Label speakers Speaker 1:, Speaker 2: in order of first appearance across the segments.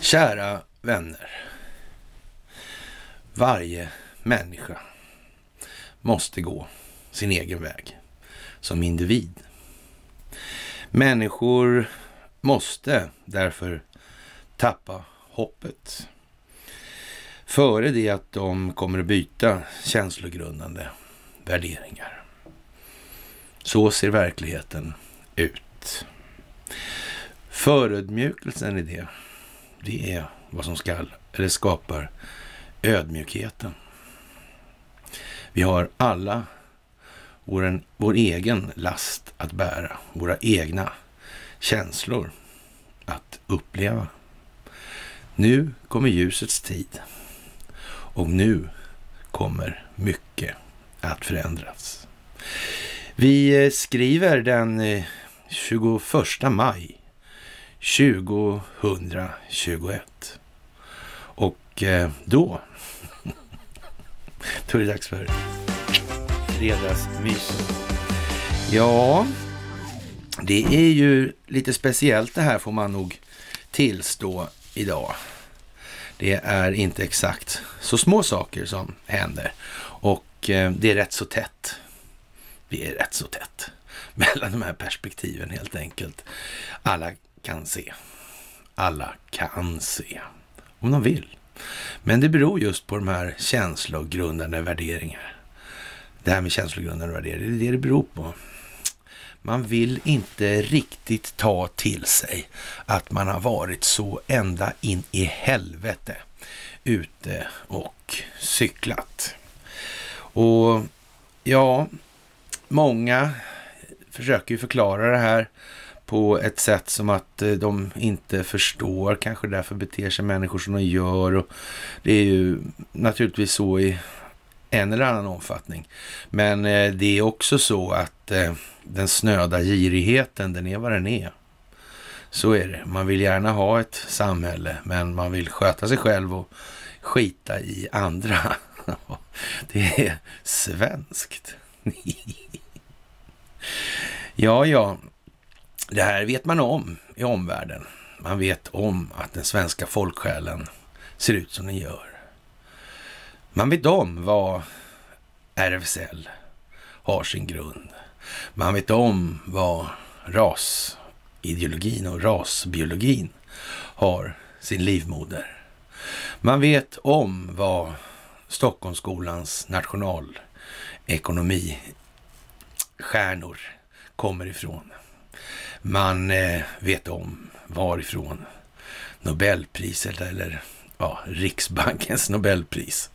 Speaker 1: Kära vänner. Varje människa måste gå sin egen väg som individ. Människor måste därför tappa hoppet före det att de kommer att byta känslogrundande värderingar. Så ser verkligheten ut. Förödmjukelsen i det, det är vad som skall, eller skapar ödmjukheten. Vi har alla vår, vår egen last att bära, våra egna känslor att uppleva. Nu kommer ljusets tid och nu kommer mycket att förändras. Vi eh, skriver den 21 eh, maj 2021. Och eh, då, då är det dags för fredagsmys. Ja, det är ju lite speciellt det här får man nog tillstå idag. Det är inte exakt så små saker som händer och det är rätt så tätt vi är rätt så tätt mellan de här perspektiven helt enkelt. Alla kan se. Alla kan se. Om de vill. Men det beror just på de här känslogrundande värderingarna. Det här med känslogrundande värderingar, det är det det beror på. Man vill inte riktigt ta till sig att man har varit så ända in i helvete ute och cyklat. Och ja, Många försöker ju förklara det här på ett sätt som att eh, de inte förstår, kanske därför beter sig människor som de gör. Och det är ju naturligtvis så i en eller annan omfattning. Men eh, det är också så att eh, den snöda girigheten, den är vad den är. Så är det. Man vill gärna ha ett samhälle, men man vill sköta sig själv och skita i andra. Det är svenskt. Ja, ja, det här vet man om i omvärlden. Man vet om att den svenska folksjälen ser ut som den gör. Man vet om vad RFSL har sin grund. Man vet om vad rasideologin och rasbiologin har sin livmoder. Man vet om vad Stockholmsskolans nationalekonomi stjärnor kommer ifrån. Man eh, vet om varifrån Nobelpriset eller ja, Riksbankens Nobelpris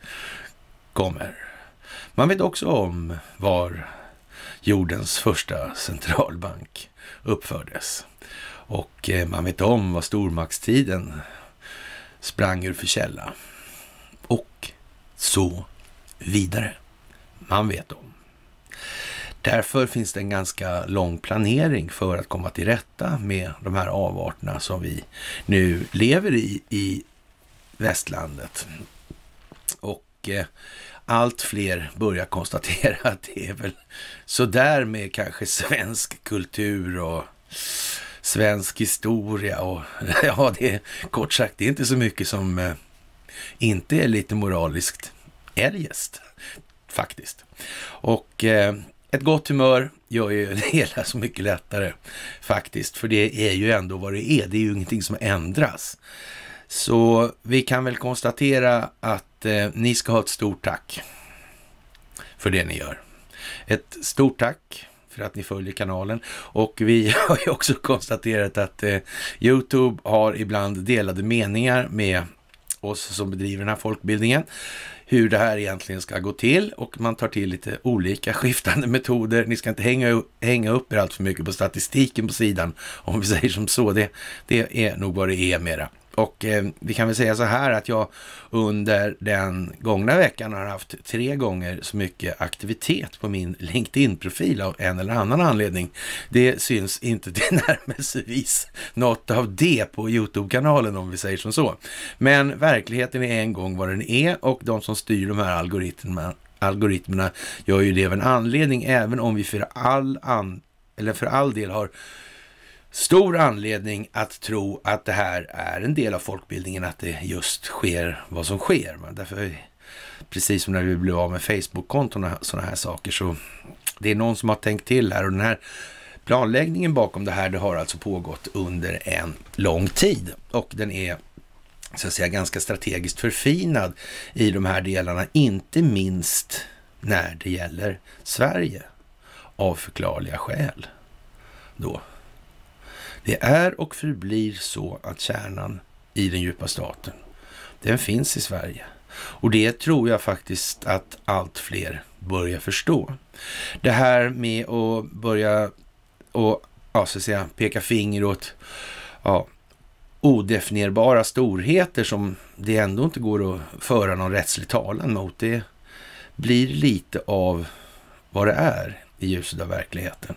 Speaker 1: kommer. Man vet också om var jordens första centralbank uppfördes. Och eh, man vet om vad stormaktstiden sprang ur för källa. Och så vidare. Man vet om. Därför finns det en ganska lång planering för att komma till rätta med de här avarterna som vi nu lever i, i västlandet. Och eh, allt fler börjar konstatera att det är väl sådär med kanske svensk kultur och svensk historia och ja, det är kort sagt, det är inte så mycket som eh, inte är lite moraliskt eljest faktiskt. Och eh, ett gott humör gör ju det hela så mycket lättare faktiskt. För det är ju ändå vad det är. Det är ju ingenting som ändras. Så vi kan väl konstatera att eh, ni ska ha ett stort tack för det ni gör. Ett stort tack för att ni följer kanalen och vi har ju också konstaterat att eh, Youtube har ibland delade meningar med oss som bedriver den här folkbildningen hur det här egentligen ska gå till och man tar till lite olika skiftande metoder. Ni ska inte hänga, hänga upp er allt för mycket på statistiken på sidan om vi säger som så. Det, det är nog vad det är mera. Och eh, vi kan väl säga så här att jag under den gångna veckan har haft tre gånger så mycket aktivitet på min LinkedIn-profil av en eller annan anledning. Det syns inte tillnärmelsevis något av det på Youtube-kanalen om vi säger som så. Men verkligheten är en gång vad den är och de som styr de här algoritmerna, algoritmerna gör ju det av en anledning, även om vi för all, an, eller för all del har stor anledning att tro att det här är en del av folkbildningen, att det just sker vad som sker. Men därför, precis som när vi blev av med Facebook-konton och sådana här saker, så det är någon som har tänkt till här och den här planläggningen bakom det här, det har alltså pågått under en lång tid och den är så att säga ganska strategiskt förfinad i de här delarna, inte minst när det gäller Sverige av förklarliga skäl då. Det är och förblir så att kärnan i den djupa staten, den finns i Sverige. Och det tror jag faktiskt att allt fler börjar förstå. Det här med att börja och, ja, så att säga, peka finger åt ja, odefinierbara storheter som det ändå inte går att föra någon rättslig talan mot. Det blir lite av vad det är i ljuset av verkligheten.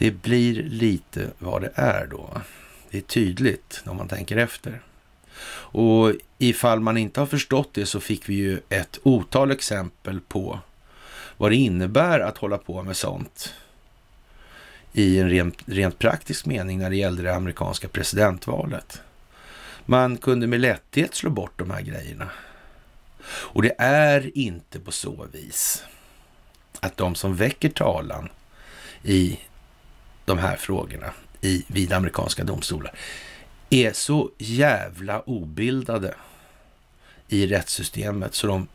Speaker 1: Det blir lite vad det är då. Det är tydligt när man tänker efter. Och ifall man inte har förstått det så fick vi ju ett otal exempel på vad det innebär att hålla på med sånt i en rent, rent praktisk mening när det gällde det amerikanska presidentvalet. Man kunde med lätthet slå bort de här grejerna. Och det är inte på så vis att de som väcker talan i de här frågorna i, vid amerikanska domstolar är så jävla obildade i rättssystemet så de,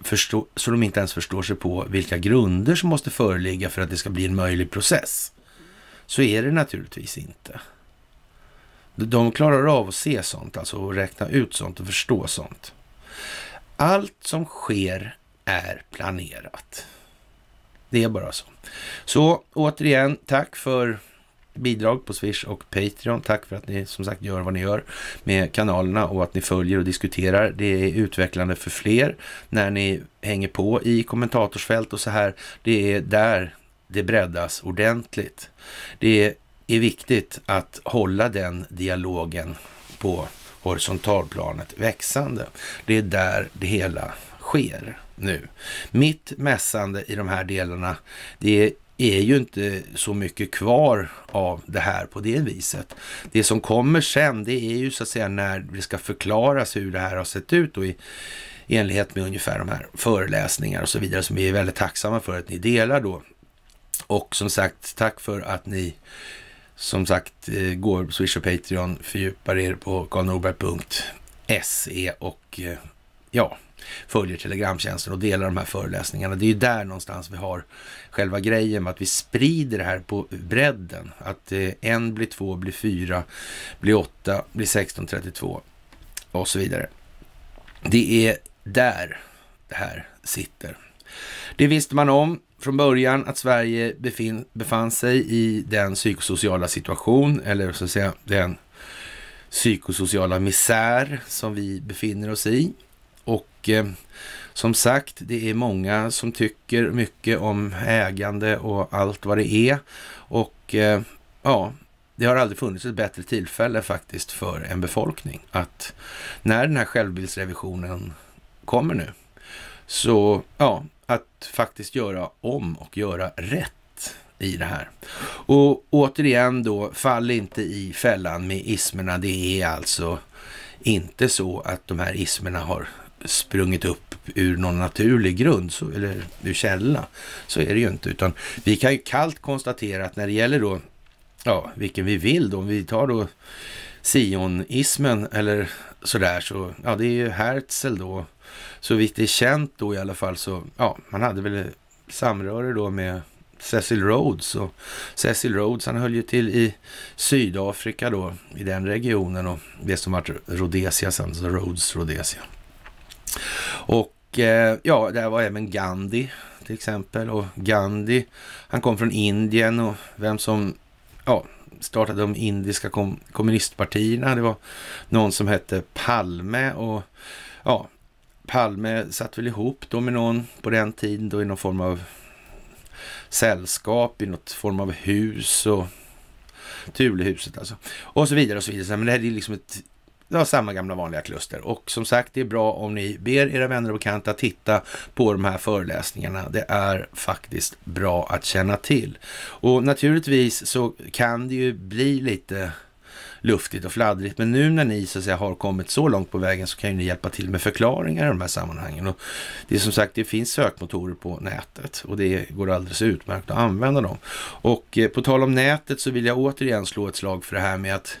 Speaker 1: förstå, så de inte ens förstår sig på vilka grunder som måste föreligga för att det ska bli en möjlig process. Så är det naturligtvis inte. De klarar av att se sånt, alltså och räkna ut sånt och förstå sånt. Allt som sker är planerat. Det är bara så. Så återigen, tack för bidrag på Swish och Patreon. Tack för att ni som sagt gör vad ni gör med kanalerna och att ni följer och diskuterar. Det är utvecklande för fler när ni hänger på i kommentatorsfält och så här. Det är där det breddas ordentligt. Det är viktigt att hålla den dialogen på horisontalplanet växande. Det är där det hela sker nu. Mitt mässande i de här delarna, det är ju inte så mycket kvar av det här på det viset. Det som kommer sen, det är ju så att säga när det ska förklaras hur det här har sett ut och i enlighet med ungefär de här föreläsningar och så vidare som vi är väldigt tacksamma för att ni delar då. Och som sagt, tack för att ni som sagt eh, går Swish och Patreon, fördjupar er på karlnorberg.se och eh, ja, följer telegramtjänsten och delar de här föreläsningarna. Det är ju där någonstans vi har själva grejen med att vi sprider det här på bredden. Att eh, en blir två, blir fyra, blir åtta, blir 1632 och så vidare. Det är där det här sitter. Det visste man om från början att Sverige befin, befann sig i den psykosociala situation, eller så att säga den psykosociala misär som vi befinner oss i. Och eh, som sagt, det är många som tycker mycket om ägande och allt vad det är. Och eh, ja, det har aldrig funnits ett bättre tillfälle faktiskt för en befolkning att när den här självbildsrevisionen kommer nu, så ja, att faktiskt göra om och göra rätt i det här. Och återigen då, fall inte i fällan med ismerna. Det är alltså inte så att de här ismerna har sprungit upp ur någon naturlig grund så, eller ur källa. Så är det ju inte, utan vi kan ju kallt konstatera att när det gäller då, ja, vilken vi vill då, om vi tar då sionismen eller sådär, så ja, det är ju Herzl då. Så vitt det är känt då i alla fall så, ja, man hade väl samröre då med Cecil Rhodes och Cecil Rhodes han höll ju till i Sydafrika då, i den regionen och det som var Rhodesia sen, så Rhodes Rhodesia. Och eh, ja, där var även Gandhi till exempel. Och Gandhi, han kom från Indien och vem som ja, startade de indiska kom kommunistpartierna, det var någon som hette Palme och ja, Palme satt väl ihop då med någon på den tiden då i någon form av sällskap, i något form av hus och Tulehuset alltså. Och så vidare och så vidare. Men det här är liksom ett det var samma gamla vanliga kluster. Och som sagt, det är bra om ni ber era vänner och bekanta att titta på de här föreläsningarna. Det är faktiskt bra att känna till. Och naturligtvis så kan det ju bli lite luftigt och fladdrigt. Men nu när ni så att säga, har kommit så långt på vägen så kan ju ni hjälpa till med förklaringar i de här sammanhangen. Och det är som sagt, det finns sökmotorer på nätet och det går alldeles utmärkt att använda dem. Och eh, på tal om nätet så vill jag återigen slå ett slag för det här med att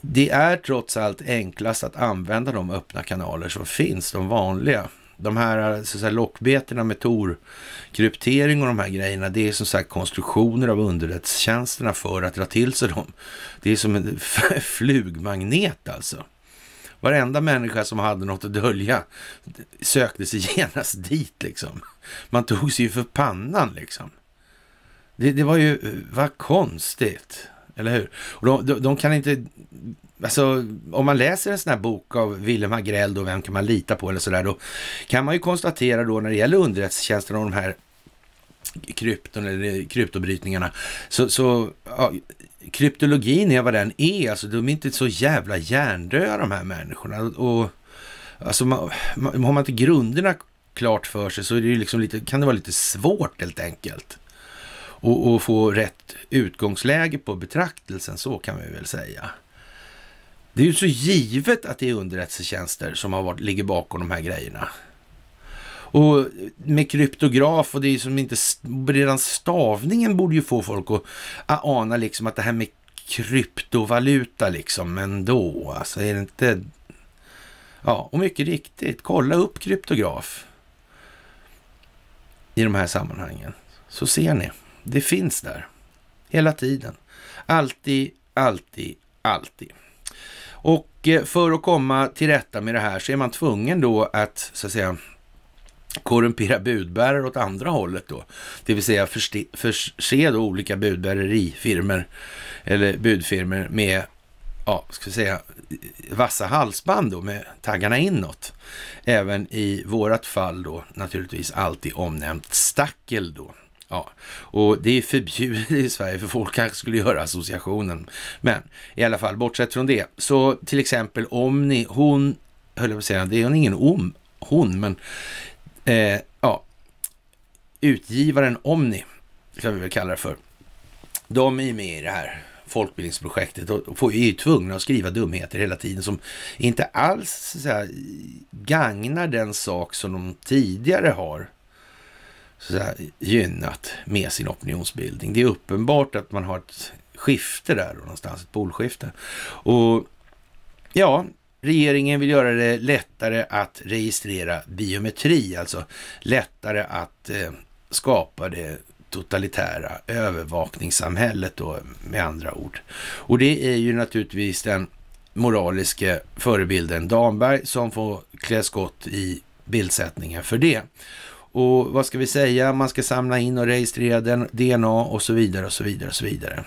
Speaker 1: det är trots allt enklast att använda de öppna kanaler som finns, de vanliga. De här, så här lockbetena med Tor-kryptering och de här grejerna, det är som sagt konstruktioner av underrättelsetjänsterna för att dra till sig dem. Det är som en flugmagnet alltså. Varenda människa som hade något att dölja sökte sig genast dit liksom. Man tog sig ju för pannan liksom. Det, det var ju, eh, vad konstigt. Eller hur? Och de, de, de, kan inte... Alltså, om man läser en sån här bok av Willem Agrell, då, vem kan man lita på eller sådär, då kan man ju konstatera då när det gäller underrättelsetjänsten och de här krypton eller kryptobrytningarna, så, så ja, kryptologin är vad den är, alltså de är inte så jävla hjärndöda de här människorna. Och, alltså, man, man, har man inte grunderna klart för sig så är det liksom lite, kan det vara lite svårt helt enkelt och, och få rätt utgångsläge på betraktelsen, så kan vi väl säga. Det är ju så givet att det är underrättelsetjänster som har varit, ligger bakom de här grejerna. Och med kryptograf och det är som inte, redan stavningen borde ju få folk att ana liksom att det här med kryptovaluta liksom, men då alltså är det inte... Ja, och mycket riktigt, kolla upp kryptograf i de här sammanhangen, så ser ni. Det finns där. Hela tiden. Alltid, alltid, alltid. Och eh, för att komma till rätta med det här så är man tvungen då att, så att säga, korrumpera budbärare åt andra hållet då. Det vill säga förse, förse då olika budbärerifirmer eller budfirmer med ja, ska vi säga, vassa halsband då med taggarna inåt. Även i vårat fall då naturligtvis alltid omnämnt stackel då. Ja, och det är förbjudet i Sverige för folk kanske skulle göra associationen. Men i alla fall, bortsett från det. Så till exempel Omni, hon, höll jag på att säga, det är hon ingen om, hon, men eh, ja, utgivaren Omni, kan vi väl kalla det för. De är ju med i det här folkbildningsprojektet och får ju tvungna att skriva dumheter hela tiden som inte alls så här, gagnar den sak som de tidigare har så här, gynnat med sin opinionsbildning. Det är uppenbart att man har ett skifte där någonstans, ett polskifte. Och ja, regeringen vill göra det lättare att registrera biometri, alltså lättare att eh, skapa det totalitära övervakningssamhället då med andra ord. Och det är ju naturligtvis den moraliske förebilden Damberg som får klä skott i bildsättningen för det och vad ska vi säga, man ska samla in och registrera DNA och så vidare och så vidare och så vidare.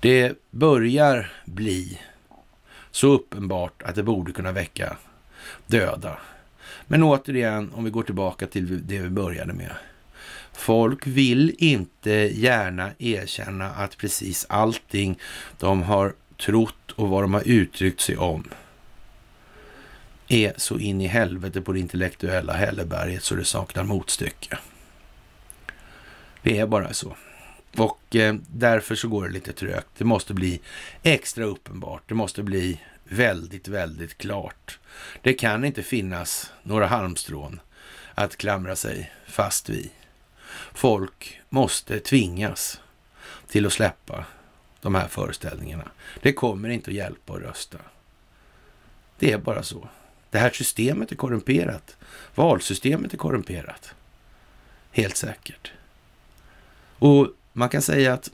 Speaker 1: Det börjar bli så uppenbart att det borde kunna väcka döda. Men återigen, om vi går tillbaka till det vi började med. Folk vill inte gärna erkänna att precis allting de har trott och vad de har uttryckt sig om är så in i helvete på det intellektuella hälleberget så det saknar motstycke. Det är bara så. Och eh, därför så går det lite trögt. Det måste bli extra uppenbart. Det måste bli väldigt, väldigt klart. Det kan inte finnas några halmstrån att klamra sig fast vid. Folk måste tvingas till att släppa de här föreställningarna. Det kommer inte att hjälpa att rösta. Det är bara så. Det här systemet är korrumperat. Valsystemet är korrumperat. Helt säkert. Och man kan säga att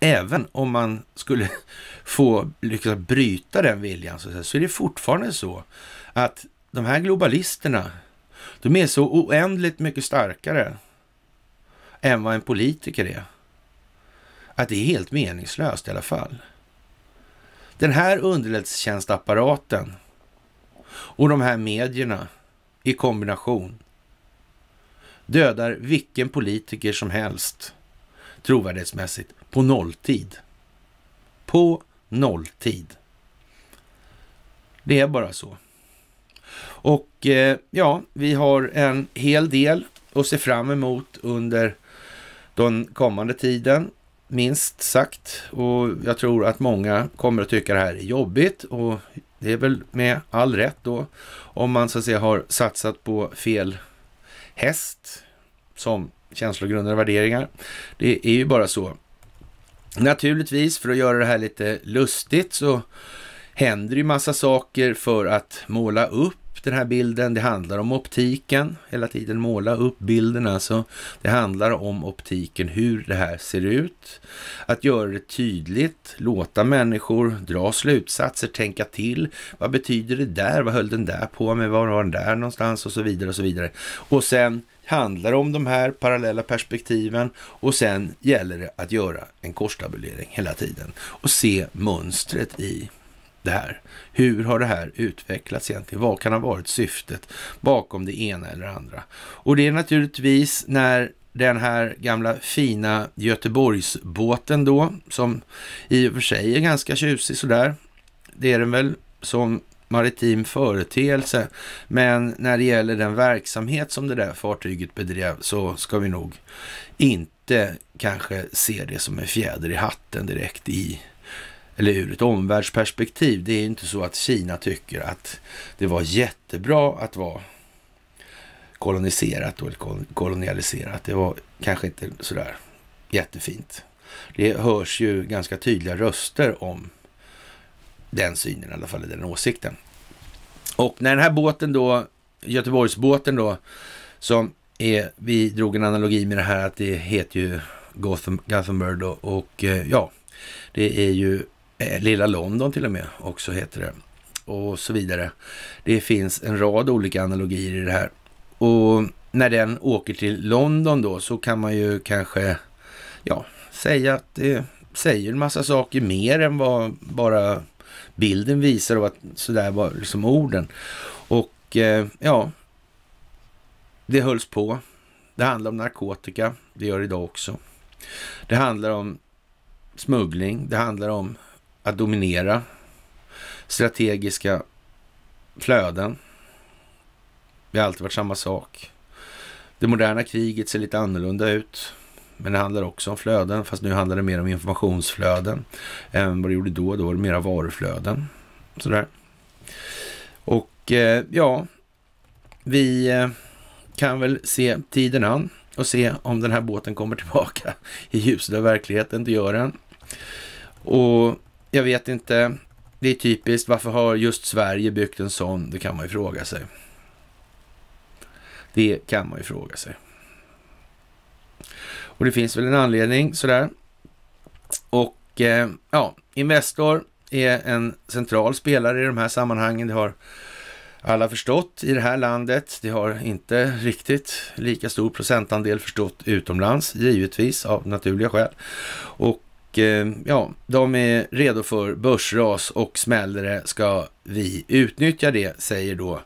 Speaker 1: även om man skulle få lyckas bryta den viljan så är det fortfarande så att de här globalisterna, de är så oändligt mycket starkare än vad en politiker är. Att det är helt meningslöst i alla fall. Den här underrättelsetjänstapparaten och de här medierna i kombination dödar vilken politiker som helst trovärdighetsmässigt på nolltid. På nolltid. Det är bara så. Och eh, ja, vi har en hel del att se fram emot under den kommande tiden, minst sagt. Och jag tror att många kommer att tycka det här är jobbigt och det är väl med all rätt då, om man så att säga har satsat på fel häst som känslogrundade värderingar. Det är ju bara så. Naturligtvis, för att göra det här lite lustigt så händer ju massa saker för att måla upp den här bilden. Det handlar om optiken, hela tiden måla upp bilden alltså. Det handlar om optiken, hur det här ser ut. Att göra det tydligt, låta människor dra slutsatser, tänka till. Vad betyder det där? Vad höll den där på med? Var var den där någonstans? Och så vidare och så vidare. Och sen handlar det om de här parallella perspektiven och sen gäller det att göra en korstabulering hela tiden och se mönstret i det här? Hur har det här utvecklats egentligen? Vad kan ha varit syftet bakom det ena eller andra? Och det är naturligtvis när den här gamla fina Göteborgsbåten då, som i och för sig är ganska tjusig sådär. Det är den väl som maritim företeelse, men när det gäller den verksamhet som det där fartyget bedrev så ska vi nog inte kanske se det som en fjäder i hatten direkt i eller ur ett omvärldsperspektiv. Det är ju inte så att Kina tycker att det var jättebra att vara koloniserat och kolonialiserat. Det var kanske inte sådär jättefint. Det hörs ju ganska tydliga röster om den synen i alla fall, den åsikten. Och när den här båten då, Göteborgsbåten då, som är, vi drog en analogi med det här att det heter ju Gothenburg och eh, ja, det är ju Eh, Lilla London till och med också heter det. Och så vidare. Det finns en rad olika analogier i det här. Och när den åker till London då så kan man ju kanske ja, säga att det säger en massa saker mer än vad bara bilden visar och att sådär var liksom orden. Och eh, ja, det hölls på. Det handlar om narkotika, det gör det idag också. Det handlar om smuggling, det handlar om att dominera strategiska flöden. Det har alltid varit samma sak. Det moderna kriget ser lite annorlunda ut. Men det handlar också om flöden, fast nu handlar det mer om informationsflöden än vad det gjorde då. Då var det mera varuflöden. Sådär. Och eh, ja, vi eh, kan väl se tiden an och se om den här båten kommer tillbaka i ljuset av verkligheten. Det gör den. Och jag vet inte. Det är typiskt. Varför har just Sverige byggt en sån? Det kan man ju fråga sig. Det kan man ju fråga sig. Och det finns väl en anledning sådär. Och eh, ja, Investor är en central spelare i de här sammanhangen. Det har alla förstått i det här landet. Det har inte riktigt lika stor procentandel förstått utomlands, givetvis av naturliga skäl. Och Eh, ja, de är redo för börsras och smäller det ska vi utnyttja det, säger då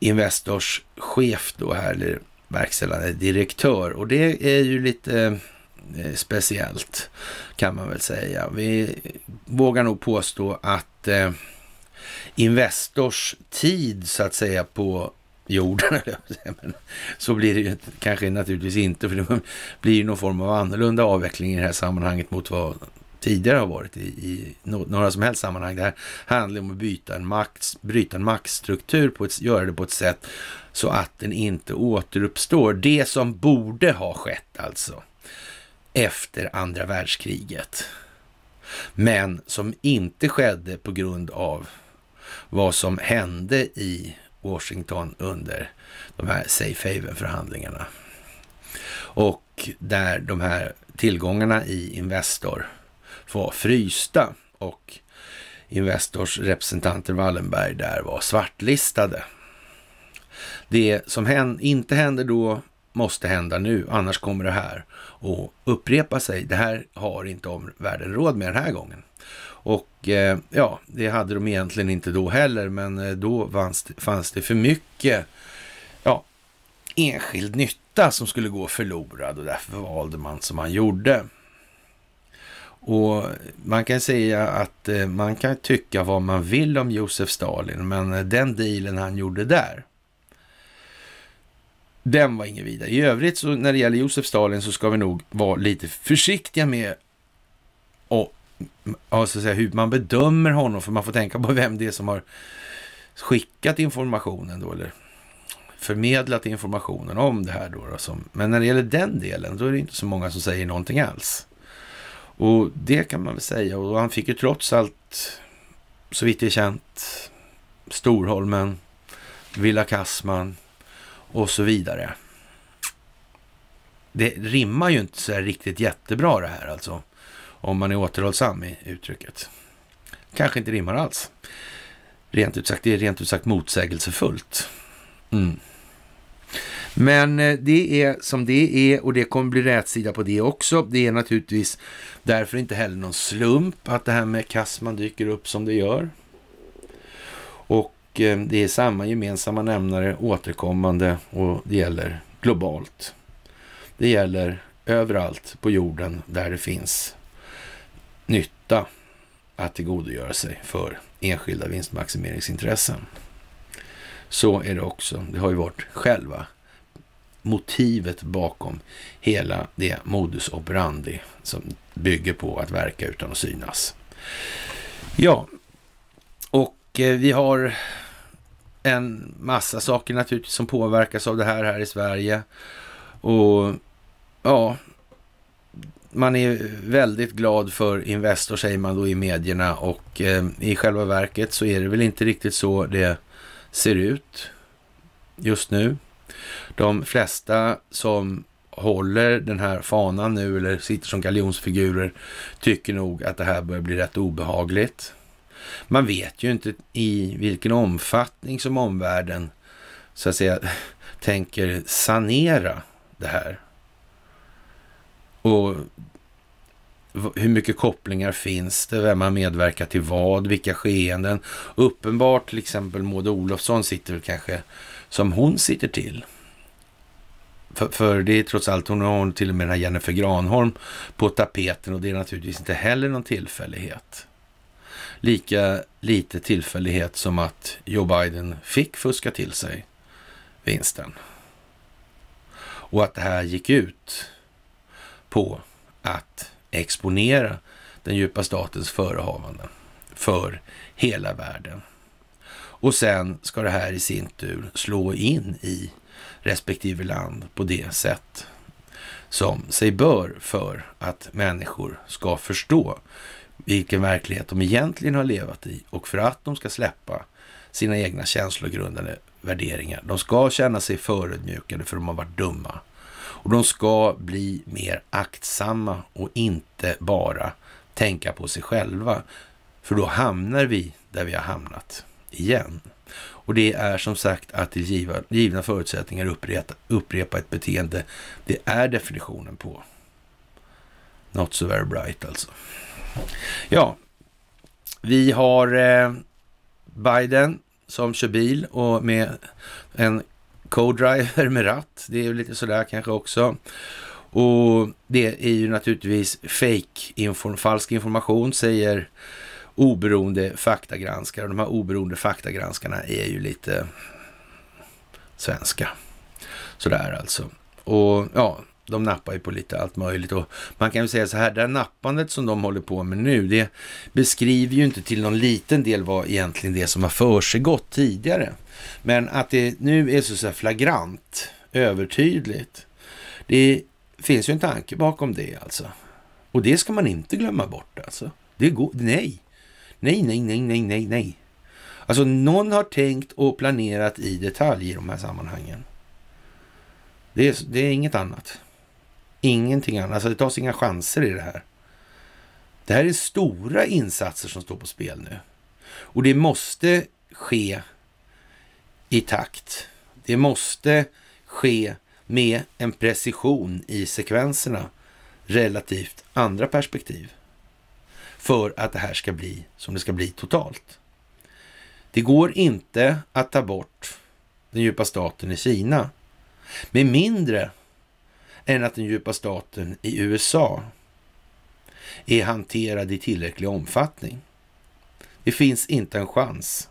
Speaker 1: Investors chef då här, eller verkställande direktör. Och det är ju lite eh, speciellt kan man väl säga. Vi vågar nog påstå att eh, Investors tid så att säga på jorden. Men så blir det ju kanske naturligtvis inte, för det blir ju någon form av annorlunda avveckling i det här sammanhanget mot vad tidigare har varit i, i några som helst sammanhang. Det här handlar om att byta en makt, bryta en maktstruktur, på ett, göra det på ett sätt så att den inte återuppstår. Det som borde ha skett alltså efter andra världskriget. Men som inte skedde på grund av vad som hände i Washington under de här safe haven-förhandlingarna. Och där de här tillgångarna i Investor var frysta och Investors representanter Wallenberg där var svartlistade. Det som inte hände då måste hända nu, annars kommer det här att upprepa sig. Det här har inte omvärlden råd med den här gången. Och eh, ja, det hade de egentligen inte då heller, men eh, då fanns det, fanns det för mycket ja, enskild nytta som skulle gå förlorad och därför valde man som man gjorde. Och man kan säga att eh, man kan tycka vad man vill om Josef Stalin, men eh, den dealen han gjorde där, den var ingen vidare. I övrigt så när det gäller Josef Stalin så ska vi nog vara lite försiktiga med alltså säga, hur man bedömer honom, för man får tänka på vem det är som har skickat informationen då, eller förmedlat informationen om det här. Då, då som, men när det gäller den delen, då är det inte så många som säger någonting alls. Och det kan man väl säga, och han fick ju trots allt, så vitt det är känt, Storholmen, Villa Kassman och så vidare. Det rimmar ju inte så riktigt jättebra det här alltså om man är återhållsam i uttrycket. Kanske inte rimmar alls. Rent ut sagt, det är rent ut sagt motsägelsefullt. Mm. Men eh, det är som det är och det kommer bli rätsida på det också. Det är naturligtvis därför inte heller någon slump att det här med Kassman dyker upp som det gör. Och eh, det är samma gemensamma nämnare återkommande och det gäller globalt. Det gäller överallt på jorden där det finns nytta att tillgodogöra sig för enskilda vinstmaximeringsintressen. Så är det också. Det har ju varit själva motivet bakom hela det modus operandi som bygger på att verka utan att synas. Ja, och eh, vi har en massa saker naturligtvis som påverkas av det här här i Sverige. Och ja, man är väldigt glad för Investor säger man då i medierna och eh, i själva verket så är det väl inte riktigt så det ser ut just nu. De flesta som håller den här fanan nu eller sitter som galjonsfigurer tycker nog att det här börjar bli rätt obehagligt. Man vet ju inte i vilken omfattning som omvärlden så att säga tänker sanera det här. Och hur mycket kopplingar finns det? Vem har medverkat till vad? Vilka skeenden? Uppenbart till exempel Maud Olofsson sitter väl kanske som hon sitter till. För, för, det är trots allt, hon har till och med den här Jennifer Granholm på tapeten och det är naturligtvis inte heller någon tillfällighet. Lika lite tillfällighet som att Joe Biden fick fuska till sig vinsten. Och att det här gick ut på att exponera den djupa statens förehavanden för hela världen. Och sen ska det här i sin tur slå in i respektive land på det sätt som sig bör för att människor ska förstå vilken verklighet de egentligen har levat i och för att de ska släppa sina egna känslogrundade värderingar. De ska känna sig förödmjukade för de har varit dumma. Och de ska bli mer aktsamma och inte bara tänka på sig själva. För då hamnar vi där vi har hamnat igen. Och det är som sagt att i givna förutsättningar upprepa ett beteende. Det är definitionen på Not so very bright alltså. Ja, vi har eh, Biden som kör bil och med en Co-driver med ratt, det är ju lite sådär kanske också. Och det är ju naturligtvis fake, inform, falsk information säger oberoende faktagranskare. Och de här oberoende faktagranskarna är ju lite svenska. Sådär alltså. Och ja, de nappar ju på lite allt möjligt och man kan ju säga så här, det här nappandet som de håller på med nu, det beskriver ju inte till någon liten del vad egentligen det som har försiggått tidigare. Men att det nu är så, så flagrant, övertydligt, det finns ju en tanke bakom det alltså. Och det ska man inte glömma bort alltså. Det går, nej. Nej, nej, nej, nej, nej, nej. Alltså någon har tänkt och planerat i detalj i de här sammanhangen. Det är, det är inget annat. Ingenting annat. Alltså det tas inga chanser i det här. Det här är stora insatser som står på spel nu. Och det måste ske i takt. Det måste ske med en precision i sekvenserna relativt andra perspektiv. För att det här ska bli som det ska bli totalt. Det går inte att ta bort den djupa staten i Kina med mindre än att den djupa staten i USA är hanterad i tillräcklig omfattning. Det finns inte en chans.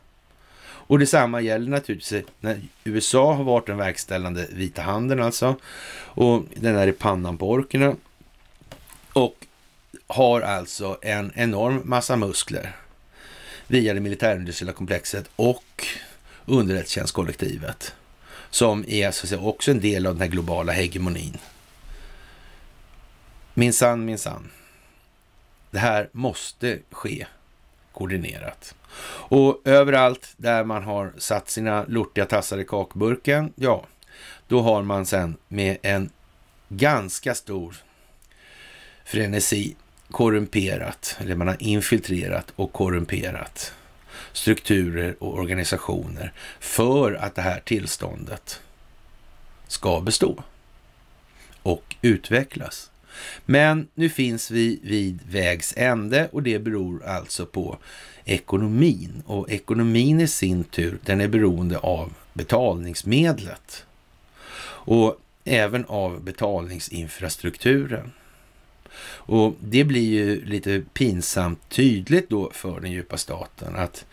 Speaker 1: Och detsamma gäller naturligtvis när USA har varit den verkställande vita handen alltså. Och den är i pannan på orkerna. Och har alltså en enorm massa muskler via det militärindustriella komplexet och underrättelsetjänstkollektivet som är så att säga, också en del av den här globala hegemonin. Minsann, minsann. Det här måste ske koordinerat. Och överallt där man har satt sina lortiga tassar i kakburken, ja, då har man sen med en ganska stor frenesi korrumperat, eller man har infiltrerat och korrumperat strukturer och organisationer för att det här tillståndet ska bestå och utvecklas. Men nu finns vi vid vägs ände och det beror alltså på ekonomin. Och ekonomin i sin tur, den är beroende av betalningsmedlet. Och även av betalningsinfrastrukturen. Och det blir ju lite pinsamt tydligt då för den djupa staten att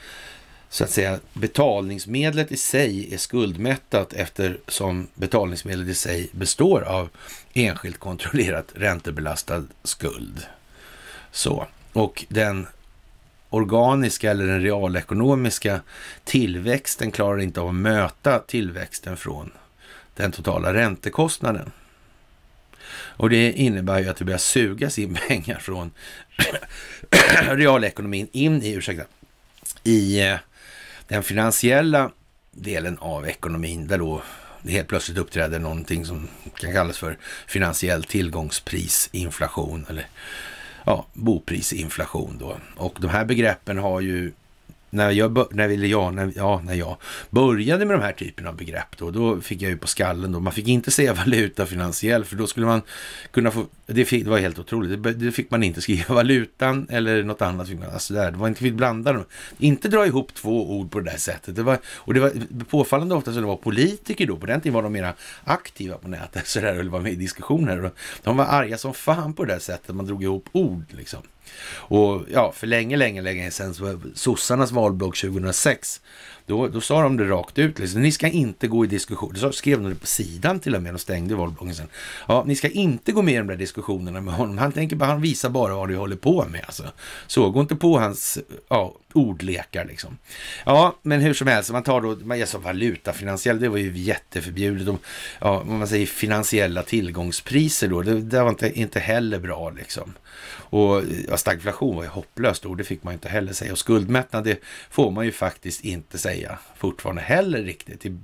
Speaker 1: så att säga betalningsmedlet i sig är skuldmättat eftersom betalningsmedlet i sig består av enskilt kontrollerat räntebelastad skuld. Så, och den organiska eller den realekonomiska tillväxten klarar inte av att möta tillväxten från den totala räntekostnaden. Och det innebär ju att det börjar sugas in pengar från realekonomin in i, ursäkta, i eh, den finansiella delen av ekonomin där då det helt plötsligt uppträder någonting som kan kallas för finansiell tillgångsprisinflation eller ja, boprisinflation då. Och de här begreppen har ju när jag, när, eller jag, när, ja, när jag började med de här typerna av begrepp då, då fick jag ju på skallen då. Man fick inte säga valuta finansiell för då skulle man kunna få, det, fick, det var helt otroligt, det, det, fick man inte skriva valutan eller något annat. alltså där, det var inte, fick blanda dem. Inte dra ihop två ord på det där sättet. Det var, och det var påfallande ofta så det var politiker då, på den tiden var de mera aktiva på nätet så och var med i diskussioner. De var arga som fan på det där sättet man drog ihop ord liksom. Och ja, för länge, länge, länge sedan, så var sossarnas valblock 2006, då, då sa de det rakt ut. Liksom. Ni ska inte gå i diskussion. Så skrev de det på sidan till och med. De stängde valbloggen sen. Ja, ni ska inte gå med i de där diskussionerna med honom. Han tänker bara, han visar bara vad du håller på med. Alltså. Så gå inte på hans ja, ordlekar liksom. Ja, men hur som helst, man tar då, man, alltså valutafinansiell, det var ju jätteförbjudet. Om, ja, man säger finansiella tillgångspriser då, det, det var inte, inte heller bra liksom. Och ja, stagflation var ju hopplöst ord, det fick man inte heller säga. Och skuldmättnad, det får man ju faktiskt inte säga säga fortfarande heller riktigt. I,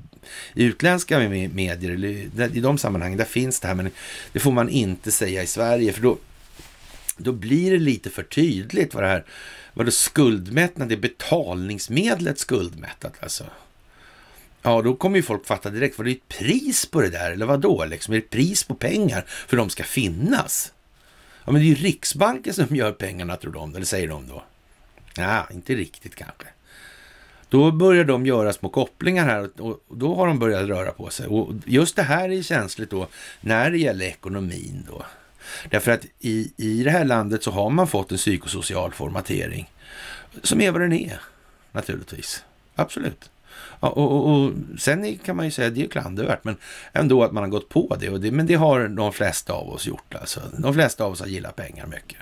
Speaker 1: i utländska medier, eller i de sammanhangen, där finns det här, men det får man inte säga i Sverige, för då, då blir det lite för tydligt vad det här, vad det skuldmättnad, det är betalningsmedlet skuldmättat alltså. Ja, då kommer ju folk fatta direkt, vad det är ett pris på det där, eller vad då? Liksom, är det pris på pengar för de ska finnas? Ja, men det är ju Riksbanken som gör pengarna, tror de, eller säger de då. Ja, inte riktigt kanske. Då börjar de göra små kopplingar här och då har de börjat röra på sig. Och just det här är känsligt då när det gäller ekonomin då. Därför att i, i det här landet så har man fått en psykosocial formatering som är vad den är naturligtvis. Absolut. Ja, och, och, och, sen kan man ju säga, att det är klandervärt, men ändå att man har gått på det, det. Men det har de flesta av oss gjort alltså. De flesta av oss har gillat pengar mycket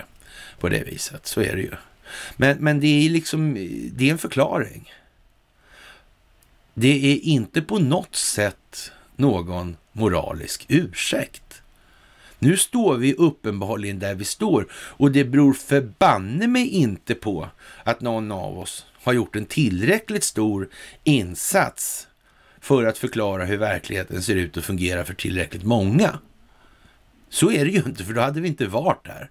Speaker 1: på det viset. Så är det ju. Men, men det är liksom, det är en förklaring. Det är inte på något sätt någon moralisk ursäkt. Nu står vi uppenbarligen där vi står och det beror förbanne mig inte på att någon av oss har gjort en tillräckligt stor insats för att förklara hur verkligheten ser ut och fungerar för tillräckligt många. Så är det ju inte, för då hade vi inte varit där.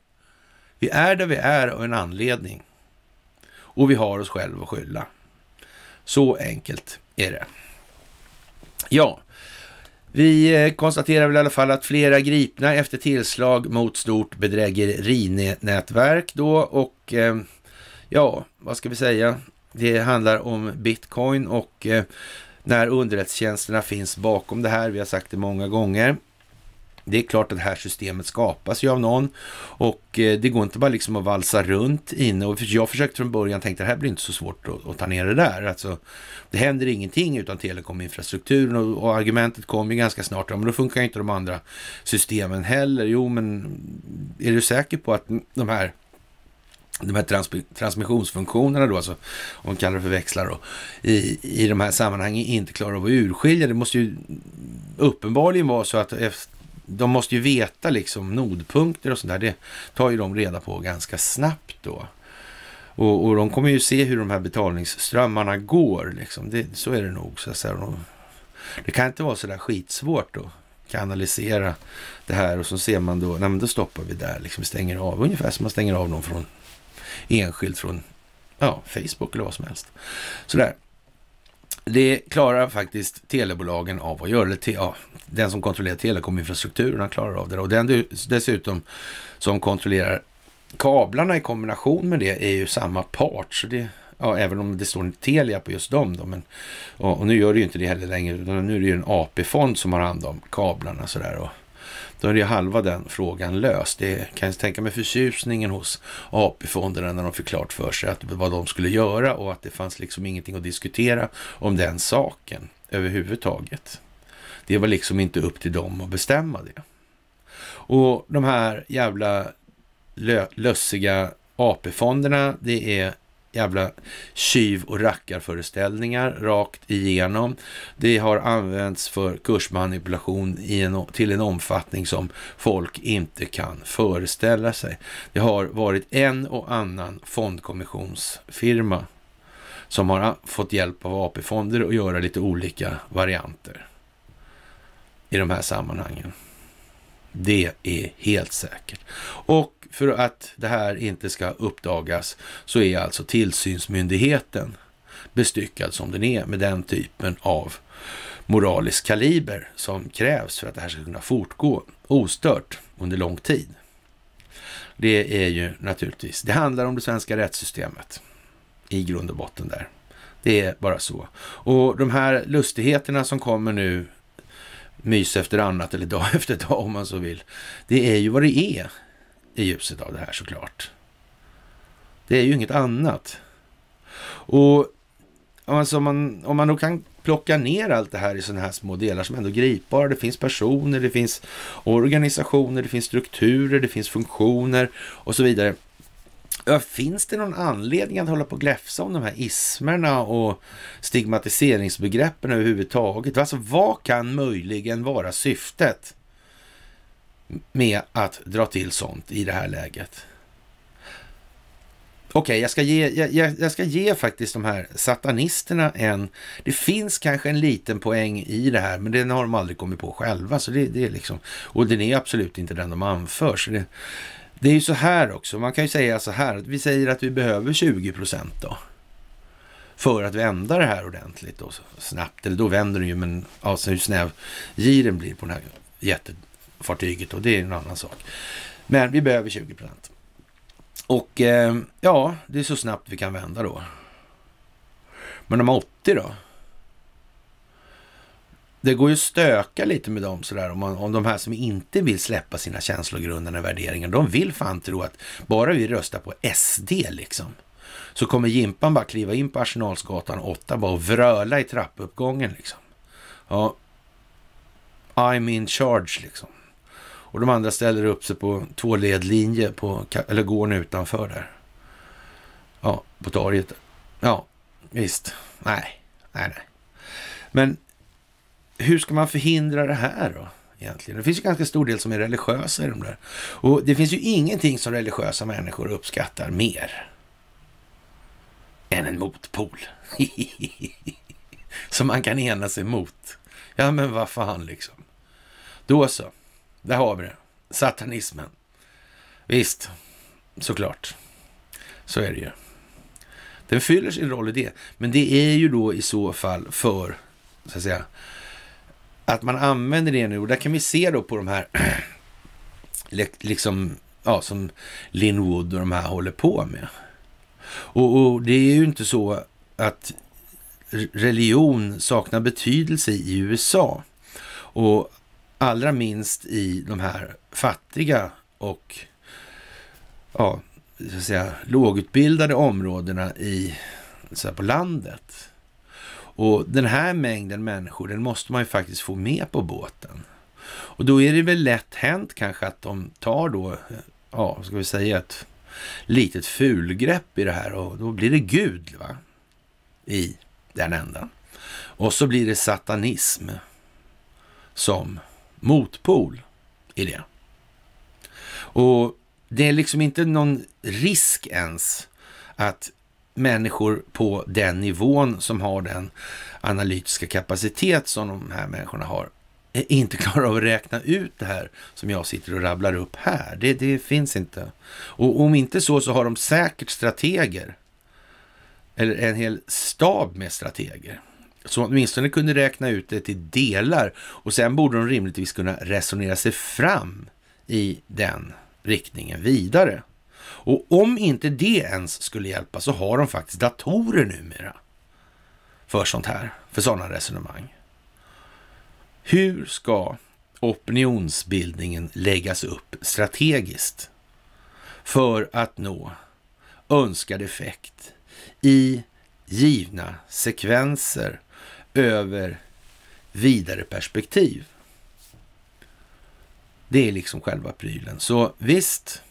Speaker 1: Vi är där vi är av en anledning. Och vi har oss själva att skylla. Så enkelt är det. Ja, vi eh, konstaterar väl i alla fall att flera gripna efter tillslag mot stort bedrägerinätverk då och eh, ja, vad ska vi säga? Det handlar om bitcoin och eh, när underrättelsetjänsterna finns bakom det här. Vi har sagt det många gånger. Det är klart att det här systemet skapas ju av någon och eh, det går inte bara liksom att valsa runt inne. Och jag försökte från början tänka att det här blir inte så svårt att, att ta ner det där. Alltså, det händer ingenting utan telekominfrastrukturen och, och argumentet kom ju ganska snart. men då funkar inte de andra systemen heller. Jo, men är du säker på att de här de här trans transmissionsfunktionerna då, alltså, om man kallar det för växlar då, i, i de här sammanhangen inte klarar av att urskilja. Det måste ju uppenbarligen vara så att efter de måste ju veta liksom nodpunkter och sådär, Det tar ju de reda på ganska snabbt då. Och, och de kommer ju se hur de här betalningsströmmarna går. Liksom. Det, så är det nog. Så att säga. De, det kan inte vara så där skitsvårt att kanalisera det här och så ser man då, nej men då stoppar vi där, liksom stänger av. Ungefär som man stänger av någon från enskilt från ja, Facebook eller vad som helst. Sådär det klarar faktiskt telebolagen av att göra. Eller te, ja, den som kontrollerar telekominfrastrukturen klarar av det. Och den dessutom som kontrollerar kablarna i kombination med det är ju samma part. Så det, ja, även om det står Telia på just dem. Då, men, och, och, nu gör det ju inte det heller längre. Nu är det ju en AP-fond som har hand om kablarna. Sådär, och, då är det halva den frågan löst. Det kan jag tänka mig förtjusningen hos AP-fonderna när de fick klart för sig att, vad de skulle göra och att det fanns liksom ingenting att diskutera om den saken överhuvudtaget. Det var liksom inte upp till dem att bestämma det. Och de här jävla lö lössiga AP-fonderna, det är jävla tjuv och rackarföreställningar rakt igenom. Det har använts för kursmanipulation en, till en omfattning som folk inte kan föreställa sig. Det har varit en och annan fondkommissionsfirma som har fått hjälp av AP-fonder att göra lite olika varianter i de här sammanhangen. Det är helt säkert. Och för att det här inte ska uppdagas så är alltså tillsynsmyndigheten bestyckad som den är med den typen av moralisk kaliber som krävs för att det här ska kunna fortgå ostört under lång tid. Det är ju naturligtvis, det handlar om det svenska rättssystemet i grund och botten där. Det är bara så. Och de här lustigheterna som kommer nu, mys efter annat eller dag efter dag om man så vill, det är ju vad det är i ljuset av det här såklart. Det är ju inget annat. Och alltså, om, man, om man då kan plocka ner allt det här i sådana här små delar som ändå gripbara. Det finns personer, det finns organisationer, det finns strukturer, det finns funktioner och så vidare. finns det någon anledning att hålla på och gläfsa om de här ismerna och stigmatiseringsbegreppen överhuvudtaget? Alltså, vad kan möjligen vara syftet med att dra till sånt i det här läget. Okej, okay, jag, ska ge, jag, jag ska ge faktiskt de här satanisterna en... Det finns kanske en liten poäng i det här, men den har de aldrig kommit på själva. Så det, det är liksom, och den är absolut inte den de anför. Så det, det är ju så här också, man kan ju säga så här, att vi säger att vi behöver 20 procent då. För att vända det här ordentligt och snabbt. Eller då vänder den ju, men alltså hur snäv giren blir på den här jätte fartyget och det är en annan sak. Men vi behöver 20 procent. Och eh, ja, det är så snabbt vi kan vända då. Men de har 80 då? Det går ju att stöka lite med dem sådär om, man, om de här som inte vill släppa sina känslogrundande värderingar. De vill fan tro att bara vi röstar på SD liksom så kommer Jimpan bara kliva in på Arsenalsgatan 8 bara och vröla i trappuppgången liksom. Ja, I'm in charge liksom. Och de andra ställer upp sig på två ledlinje på, eller går utanför där. Ja, på torget. Ja, visst. Nej, nej, nej. Men hur ska man förhindra det här då? Egentligen. Det finns ju ganska stor del som är religiösa i de där. Och det finns ju ingenting som religiösa människor uppskattar mer än en motpol. som man kan ena sig mot. Ja, men vad fan liksom. Då så. Där har vi det. Satanismen. Visst, såklart. Så är det ju. Den fyller sin roll i det. Men det är ju då i så fall för, så att säga, att man använder det nu. Och där kan vi se då på de här, liksom, ja, som Linwood och de här håller på med. Och, och det är ju inte så att religion saknar betydelse i USA. Och Allra minst i de här fattiga och ja, så säga, lågutbildade områdena i, så här, på landet. Och den här mängden människor, den måste man ju faktiskt få med på båten. Och då är det väl lätt hänt kanske att de tar då, ja, ska vi säga ett litet fulgrepp i det här och då blir det Gud, va? I den änden. Och så blir det satanism som motpol i det. Och det är liksom inte någon risk ens att människor på den nivån som har den analytiska kapacitet som de här människorna har eh, inte klarar av att räkna ut det här som jag sitter och rabblar upp här. Det, det finns inte. Och om inte så, så har de säkert strateger. Eller en hel stab med strateger så åtminstone kunde räkna ut det till delar och sen borde de rimligtvis kunna resonera sig fram i den riktningen vidare. Och om inte det ens skulle hjälpa så har de faktiskt datorer numera för sånt här, för sådana resonemang. Hur ska opinionsbildningen läggas upp strategiskt för att nå önskad effekt i givna sekvenser över vidare perspektiv. Det är liksom själva prylen. Så visst,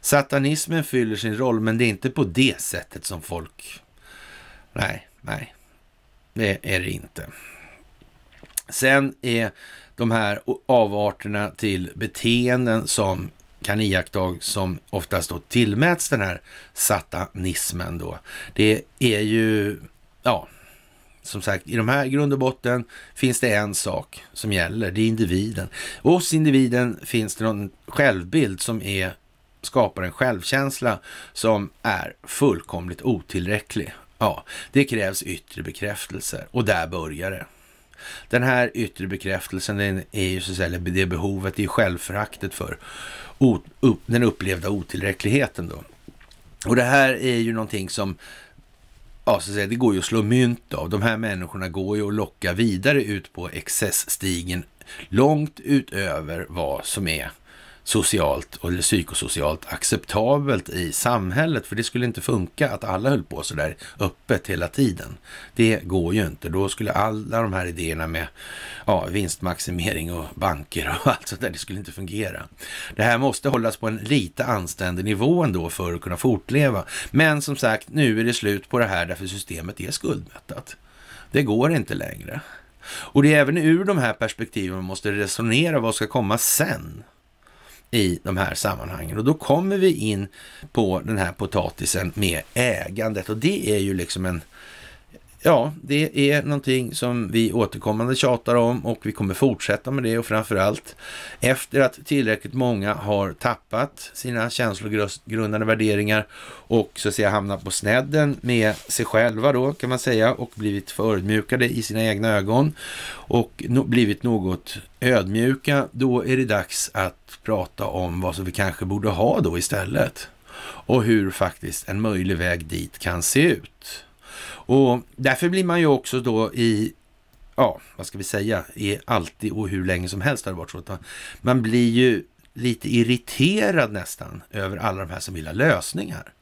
Speaker 1: satanismen fyller sin roll, men det är inte på det sättet som folk... Nej, nej, det är det inte. Sen är de här avarterna till beteenden som kan iaktta som oftast då tillmäts den här satanismen då. Det är ju, ja, som sagt, i de här grund och botten finns det en sak som gäller. Det är individen. Och hos individen finns det någon självbild som är, skapar en självkänsla som är fullkomligt otillräcklig. Ja, det krävs yttre bekräftelser och där börjar det. Den här yttre bekräftelsen, den är ju så att säga, det behovet, det är självföraktet för den upplevda otillräckligheten då. Och det här är ju någonting som ja, så att säga, det går ju att slå mynt av. De här människorna går ju att locka vidare ut på excessstigen långt utöver vad som är socialt eller psykosocialt acceptabelt i samhället. För det skulle inte funka att alla höll på sådär öppet hela tiden. Det går ju inte. Då skulle alla de här idéerna med ja, vinstmaximering och banker och allt sånt där, det skulle inte fungera. Det här måste hållas på en lite anständig nivå ändå för att kunna fortleva. Men som sagt, nu är det slut på det här därför systemet är skuldmättat. Det går inte längre. Och det är även ur de här perspektiven man måste resonera vad ska komma sen i de här sammanhangen. Och då kommer vi in på den här potatisen med ägandet och det är ju liksom en Ja, det är någonting som vi återkommande tjatar om och vi kommer fortsätta med det och framförallt efter att tillräckligt många har tappat sina känslogrundande värderingar och så att säga hamnat på snedden med sig själva då kan man säga och blivit förödmjukade i sina egna ögon och blivit något ödmjuka, då är det dags att prata om vad som vi kanske borde ha då istället och hur faktiskt en möjlig väg dit kan se ut. Och därför blir man ju också då i, ja, vad ska vi säga, i alltid och hur länge som helst har det varit så. Man blir ju lite irriterad nästan över alla de här som vill ha lösningar.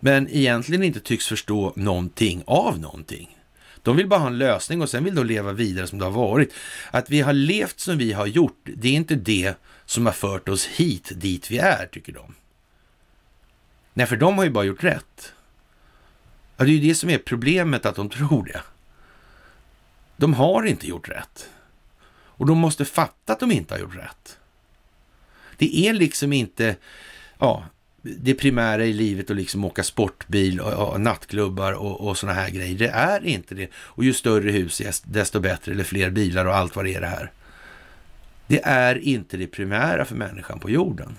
Speaker 1: Men egentligen inte tycks förstå någonting av någonting. De vill bara ha en lösning och sen vill de leva vidare som det har varit. Att vi har levt som vi har gjort, det är inte det som har fört oss hit, dit vi är, tycker de. Nej, för de har ju bara gjort rätt. Ja, det är ju det som är problemet, att de tror det. De har inte gjort rätt. Och de måste fatta att de inte har gjort rätt. Det är liksom inte ja, det primära i livet att liksom åka sportbil och, och nattklubbar och, och sådana här grejer. Det är inte det. Och ju större hus desto bättre, eller fler bilar och allt vad det är det här. Det är inte det primära för människan på jorden.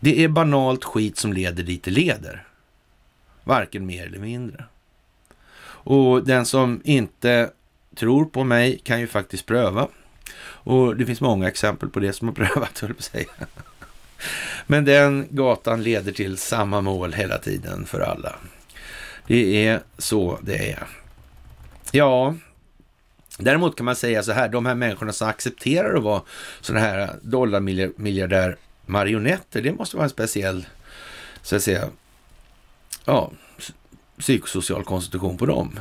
Speaker 1: Det är banalt skit som leder dit det leder varken mer eller mindre. Och den som inte tror på mig kan ju faktiskt pröva. Och det finns många exempel på det som har prövat, höll på att säga. Men den gatan leder till samma mål hela tiden för alla. Det är så det är. Ja, däremot kan man säga så här, de här människorna som accepterar att vara sådana här dollarmiljardär marionetter, det måste vara en speciell så att säga, ja, psykosocial konstitution på dem.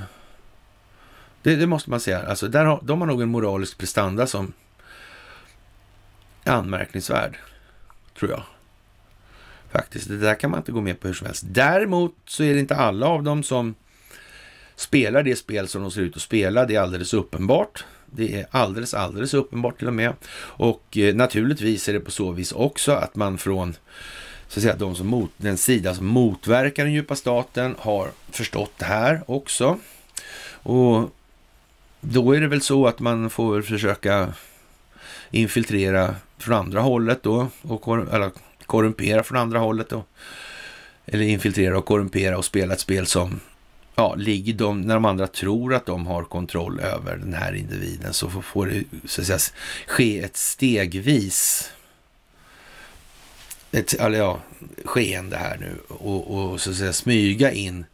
Speaker 1: Det, det, måste man säga. Alltså, där har, de har nog en moralisk prestanda som är anmärkningsvärd, tror jag. Faktiskt, det där kan man inte gå med på hur som helst. Däremot så är det inte alla av dem som spelar det spel som de ser ut att spela. Det är alldeles uppenbart. Det är alldeles, alldeles uppenbart till och med. Och eh, naturligtvis är det på så vis också att man från så att säga, de som mot, den sida som motverkar den djupa staten har förstått det här också. Och då är det väl så att man får försöka infiltrera från andra hållet då, och kor eller korrumpera från andra hållet då. Eller infiltrera och korrumpera och spela ett spel som ja, ligger de, när de andra tror att de har kontroll över den här individen så får det så att säga, ske ett stegvis ett eller ja, skeende här nu och, och så att säga smyga in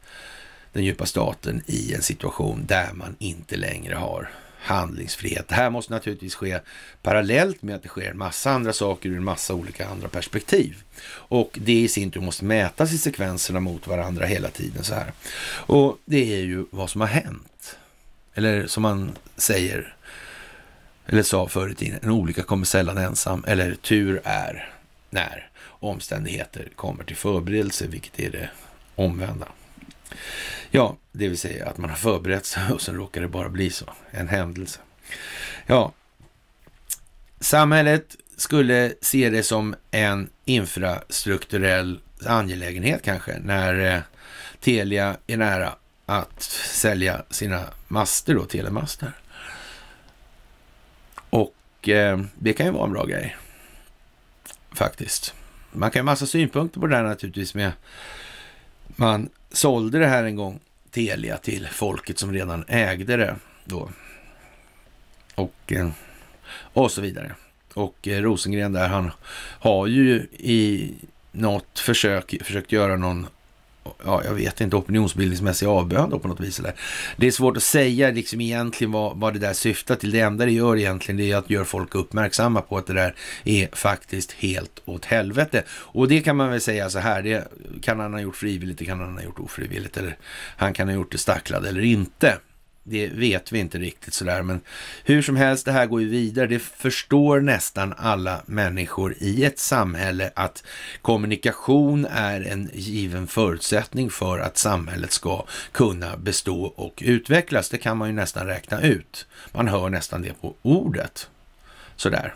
Speaker 1: den djupa staten i en situation där man inte längre har handlingsfrihet. Det här måste naturligtvis ske parallellt med att det sker en massa andra saker ur en massa olika andra perspektiv. Och det i sin tur måste mätas i sekvenserna mot varandra hela tiden så här. Och det är ju vad som har hänt. Eller som man säger, eller sa förr i tiden, en olycka kommer sällan ensam, eller tur är när omständigheter kommer till förberedelse, vilket är det omvända. Ja, det vill säga att man har förberett sig och sen råkar det bara bli så. En händelse. Ja, samhället skulle se det som en infrastrukturell angelägenhet kanske när eh, Telia är nära att sälja sina master då, telemaster. Och eh, det kan ju vara en bra grej faktiskt. Man kan ha massa synpunkter på det här naturligtvis med. Man sålde det här en gång, Telia, till folket som redan ägde det då. Och, eh, och så vidare. Och eh, Rosengren där, han har ju i något försök försökt göra någon ja, jag vet inte, opinionsbildningsmässig avbön då på något vis. Eller? Det är svårt att säga liksom egentligen vad, vad det där syftar till. Det enda det gör egentligen det är att göra folk uppmärksamma på att det där är faktiskt helt åt helvete. Och det kan man väl säga så här, det kan han ha gjort frivilligt, det kan han ha gjort ofrivilligt eller han kan ha gjort det stacklad eller inte. Det vet vi inte riktigt sådär, men hur som helst, det här går ju vidare. Det förstår nästan alla människor i ett samhälle att kommunikation är en given förutsättning för att samhället ska kunna bestå och utvecklas. Det kan man ju nästan räkna ut. Man hör nästan det på ordet. Sådär.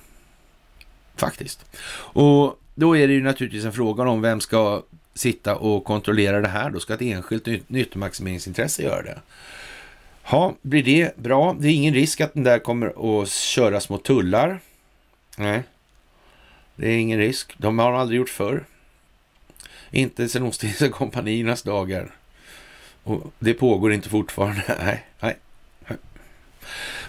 Speaker 1: Faktiskt. Och då är det ju naturligtvis en fråga om vem ska sitta och kontrollera det här. Då ska ett enskilt nyttomaximeringsintresse göra det. Ja, blir det bra? Det är ingen risk att den där kommer att köras mot tullar. Nej, det är ingen risk. De har aldrig gjort förr. Inte sedan Ostindiska kompaniernas dagar. Och det pågår inte fortfarande. Nej, nej.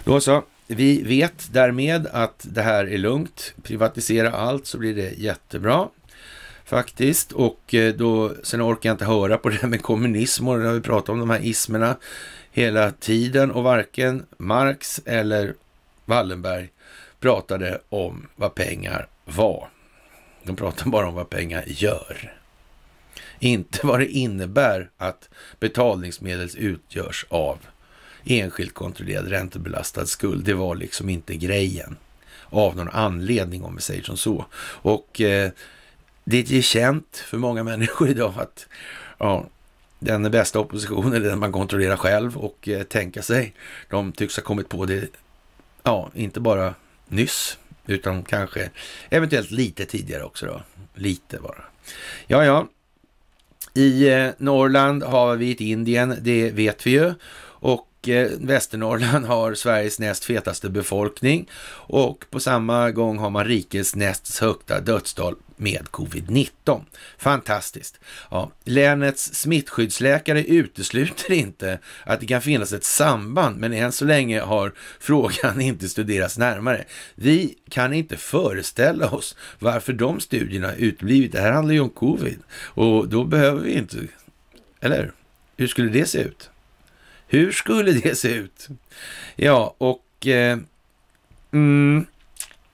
Speaker 1: Då så. Vi vet därmed att det här är lugnt. Privatisera allt så blir det jättebra faktiskt. Och eh, då, sen orkar jag inte höra på det här med kommunism och det har vi pratat om, de här ismerna hela tiden och varken Marx eller Wallenberg pratade om vad pengar var. De pratade bara om vad pengar gör. Inte vad det innebär att betalningsmedel utgörs av enskilt kontrollerad räntebelastad skuld. Det var liksom inte grejen av någon anledning om vi säger som så. Och eh, det är känt för många människor idag att ja, den bästa oppositionen är den man kontrollerar själv och eh, tänka sig. De tycks ha kommit på det, ja, inte bara nyss, utan kanske eventuellt lite tidigare också då. Lite bara. Ja, ja. I eh, Norrland har vi ett Indien, det vet vi ju. Och eh, Västernorrland har Sveriges näst fetaste befolkning och på samma gång har man rikets näst högsta dödstal med covid-19. Fantastiskt! Ja, länets smittskyddsläkare utesluter inte att det kan finnas ett samband, men än så länge har frågan inte studerats närmare. Vi kan inte föreställa oss varför de studierna utblivit. Det här handlar ju om covid och då behöver vi inte, eller hur skulle det se ut? Hur skulle det se ut? Ja, och eh, mm,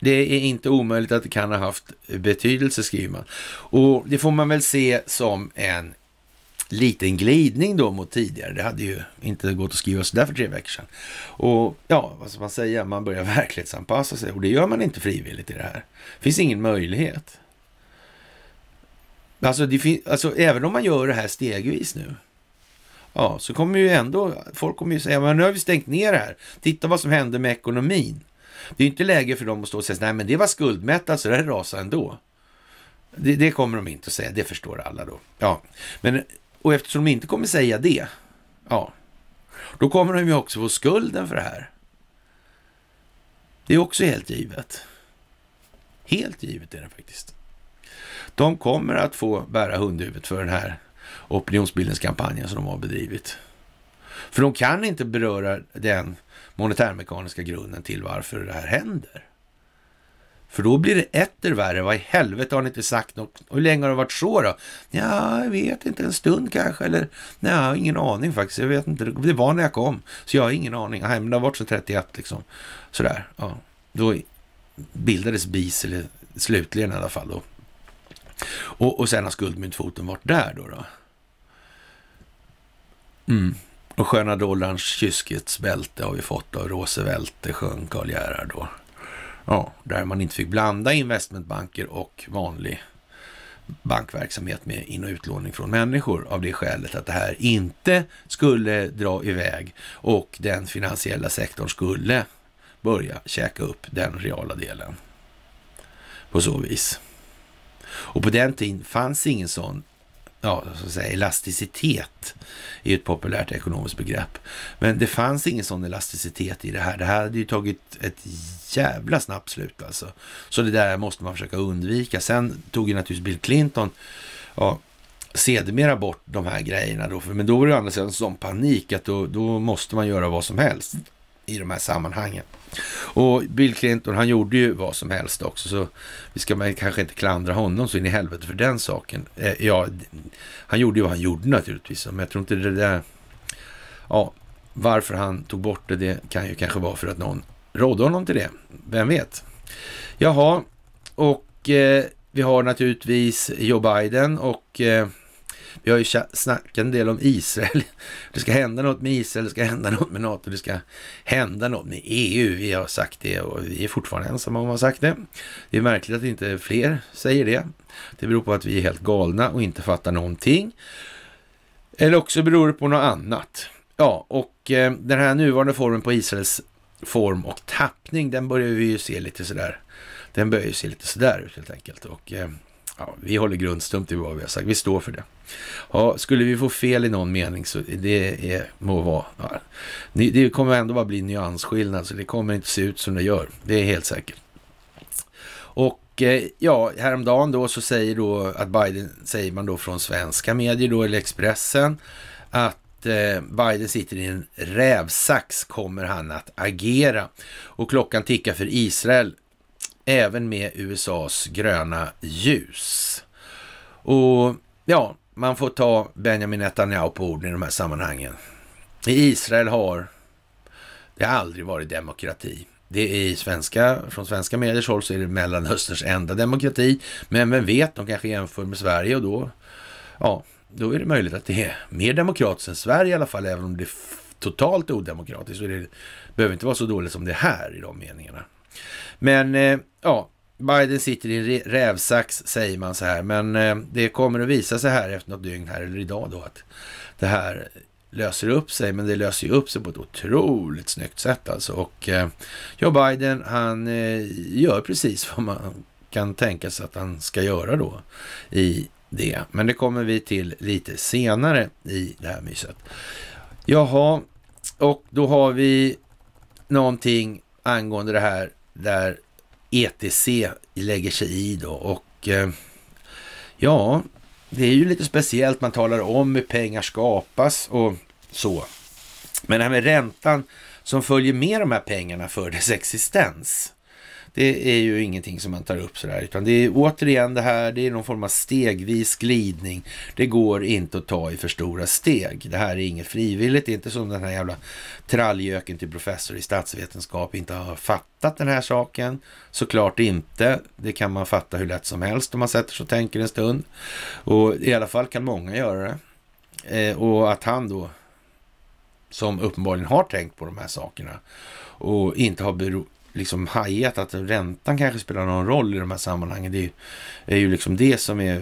Speaker 1: det är inte omöjligt att det kan ha haft betydelse, skriver man. Och det får man väl se som en liten glidning då mot tidigare. Det hade ju inte gått att skriva sådär för tre veckor sedan. Och ja, vad ska man säga? Man börjar verklighetsanpassa sig och det gör man inte frivilligt i det här. Det finns ingen möjlighet. Alltså, det alltså även om man gör det här stegvis nu. Ja, så kommer ju ändå, folk kommer ju säga, men nu har vi stängt ner det här. Titta vad som händer med ekonomin. Det är inte läge för dem att stå och säga nej men det var skuldmättat så det rasade ändå. Det, det kommer de inte att säga, det förstår alla då. Ja, men och eftersom de inte kommer säga det, ja, då kommer de ju också få skulden för det här. Det är också helt givet. Helt givet är det faktiskt. De kommer att få bära hundhuvudet för den här opinionsbildningskampanjen som de har bedrivit. För de kan inte beröra den monetärmekaniska grunden till varför det här händer. För då blir det etter värre. Vad i helvete har ni inte sagt något? Hur länge har det varit så då? Ja, jag vet inte. En stund kanske. Eller nej, jag har ingen aning faktiskt. Jag vet inte. Det var när jag kom. Så jag har ingen aning. Nej, men det har varit så 31 liksom. Sådär. Ja. Då bildades BIS, slutligen i alla fall då. Och, och sen har skuldmyntfoten varit där då. då. Mm. Och sköna dollarns kyskets bälte har vi fått av Roosevelt, det sjöng Karl Gerhard då. Ja, där man inte fick blanda investmentbanker och vanlig bankverksamhet med in och utlåning från människor av det skälet att det här inte skulle dra iväg och den finansiella sektorn skulle börja käka upp den reala delen på så vis. Och på den tiden fanns ingen sån ja, så att säga, elasticitet är ju ett populärt ekonomiskt begrepp. Men det fanns ingen sån elasticitet i det här. Det här hade ju tagit ett jävla snabbt slut alltså. Så det där måste man försöka undvika. Sen tog ju naturligtvis Bill Clinton, ja, sedermera bort de här grejerna då. Men då var det å andra sidan sån panik att då, då måste man göra vad som helst i de här sammanhangen. Och Bill Clinton, han gjorde ju vad som helst också, så vi ska man kanske inte klandra honom så in i helvete för den saken. Eh, ja, han gjorde ju vad han gjorde naturligtvis, men jag tror inte det där... Ja, varför han tog bort det, det kan ju kanske vara för att någon rådde honom till det. Vem vet? Jaha, och eh, vi har naturligtvis Joe Biden och eh, vi har ju snackat en del om Israel. Det ska hända något med Israel, det ska hända något med NATO, det ska hända något med EU. Vi har sagt det och vi är fortfarande ensamma om att ha sagt det. Det är märkligt att inte fler säger det. Det beror på att vi är helt galna och inte fattar någonting. Eller också beror det på något annat. Ja, och eh, den här nuvarande formen på Israels form och tappning, den börjar vi ju se lite sådär. Den börjar ju se lite sådär ut helt enkelt. Och eh, Ja, vi håller grundstumt i vad vi har sagt. Vi står för det. Ja, skulle vi få fel i någon mening så det är, må vara. Ja. Det kommer ändå bara bli nyansskillnad så det kommer inte se ut som det gör. Det är helt säkert. Och eh, ja, häromdagen då så säger då att Biden, säger man då från svenska medier då eller Expressen att eh, Biden sitter i en rävsax kommer han att agera. Och klockan tickar för Israel även med USAs gröna ljus. Och ja, man får ta Benjamin Netanyahu på orden i de här sammanhangen. I Israel har det aldrig varit demokrati. Det är i svenska, från svenska mediers håll så är det Mellanösterns enda demokrati. Men vem vet, de kanske jämför med Sverige och då, ja, då är det möjligt att det är mer demokratiskt än Sverige i alla fall, även om det är totalt odemokratiskt. Och det behöver inte vara så dåligt som det är här i de meningarna. Men eh, ja, Biden sitter i en rävsax säger man så här. Men eh, det kommer att visa sig här efter något dygn här eller idag då att det här löser upp sig, men det löser ju upp sig på ett otroligt snyggt sätt alltså. Och eh, Joe Biden, han eh, gör precis vad man kan tänka sig att han ska göra då i det. Men det kommer vi till lite senare i det här myset. Jaha, och då har vi någonting angående det här där ETC lägger sig i då och eh, ja, det är ju lite speciellt. Man talar om hur pengar skapas och så. Men det här med räntan som följer med de här pengarna för dess existens. Det är ju ingenting som man tar upp sådär, utan det är återigen det här, det är någon form av stegvis glidning. Det går inte att ta i för stora steg. Det här är inget frivilligt, det är inte som den här jävla tralljöken till professor i statsvetenskap inte har fattat den här saken. Såklart inte. Det kan man fatta hur lätt som helst om man sätter sig och tänker en stund. Och i alla fall kan många göra det. Eh, och att han då, som uppenbarligen har tänkt på de här sakerna och inte har liksom hajat att räntan kanske spelar någon roll i de här sammanhangen. Det är ju, liksom det som är...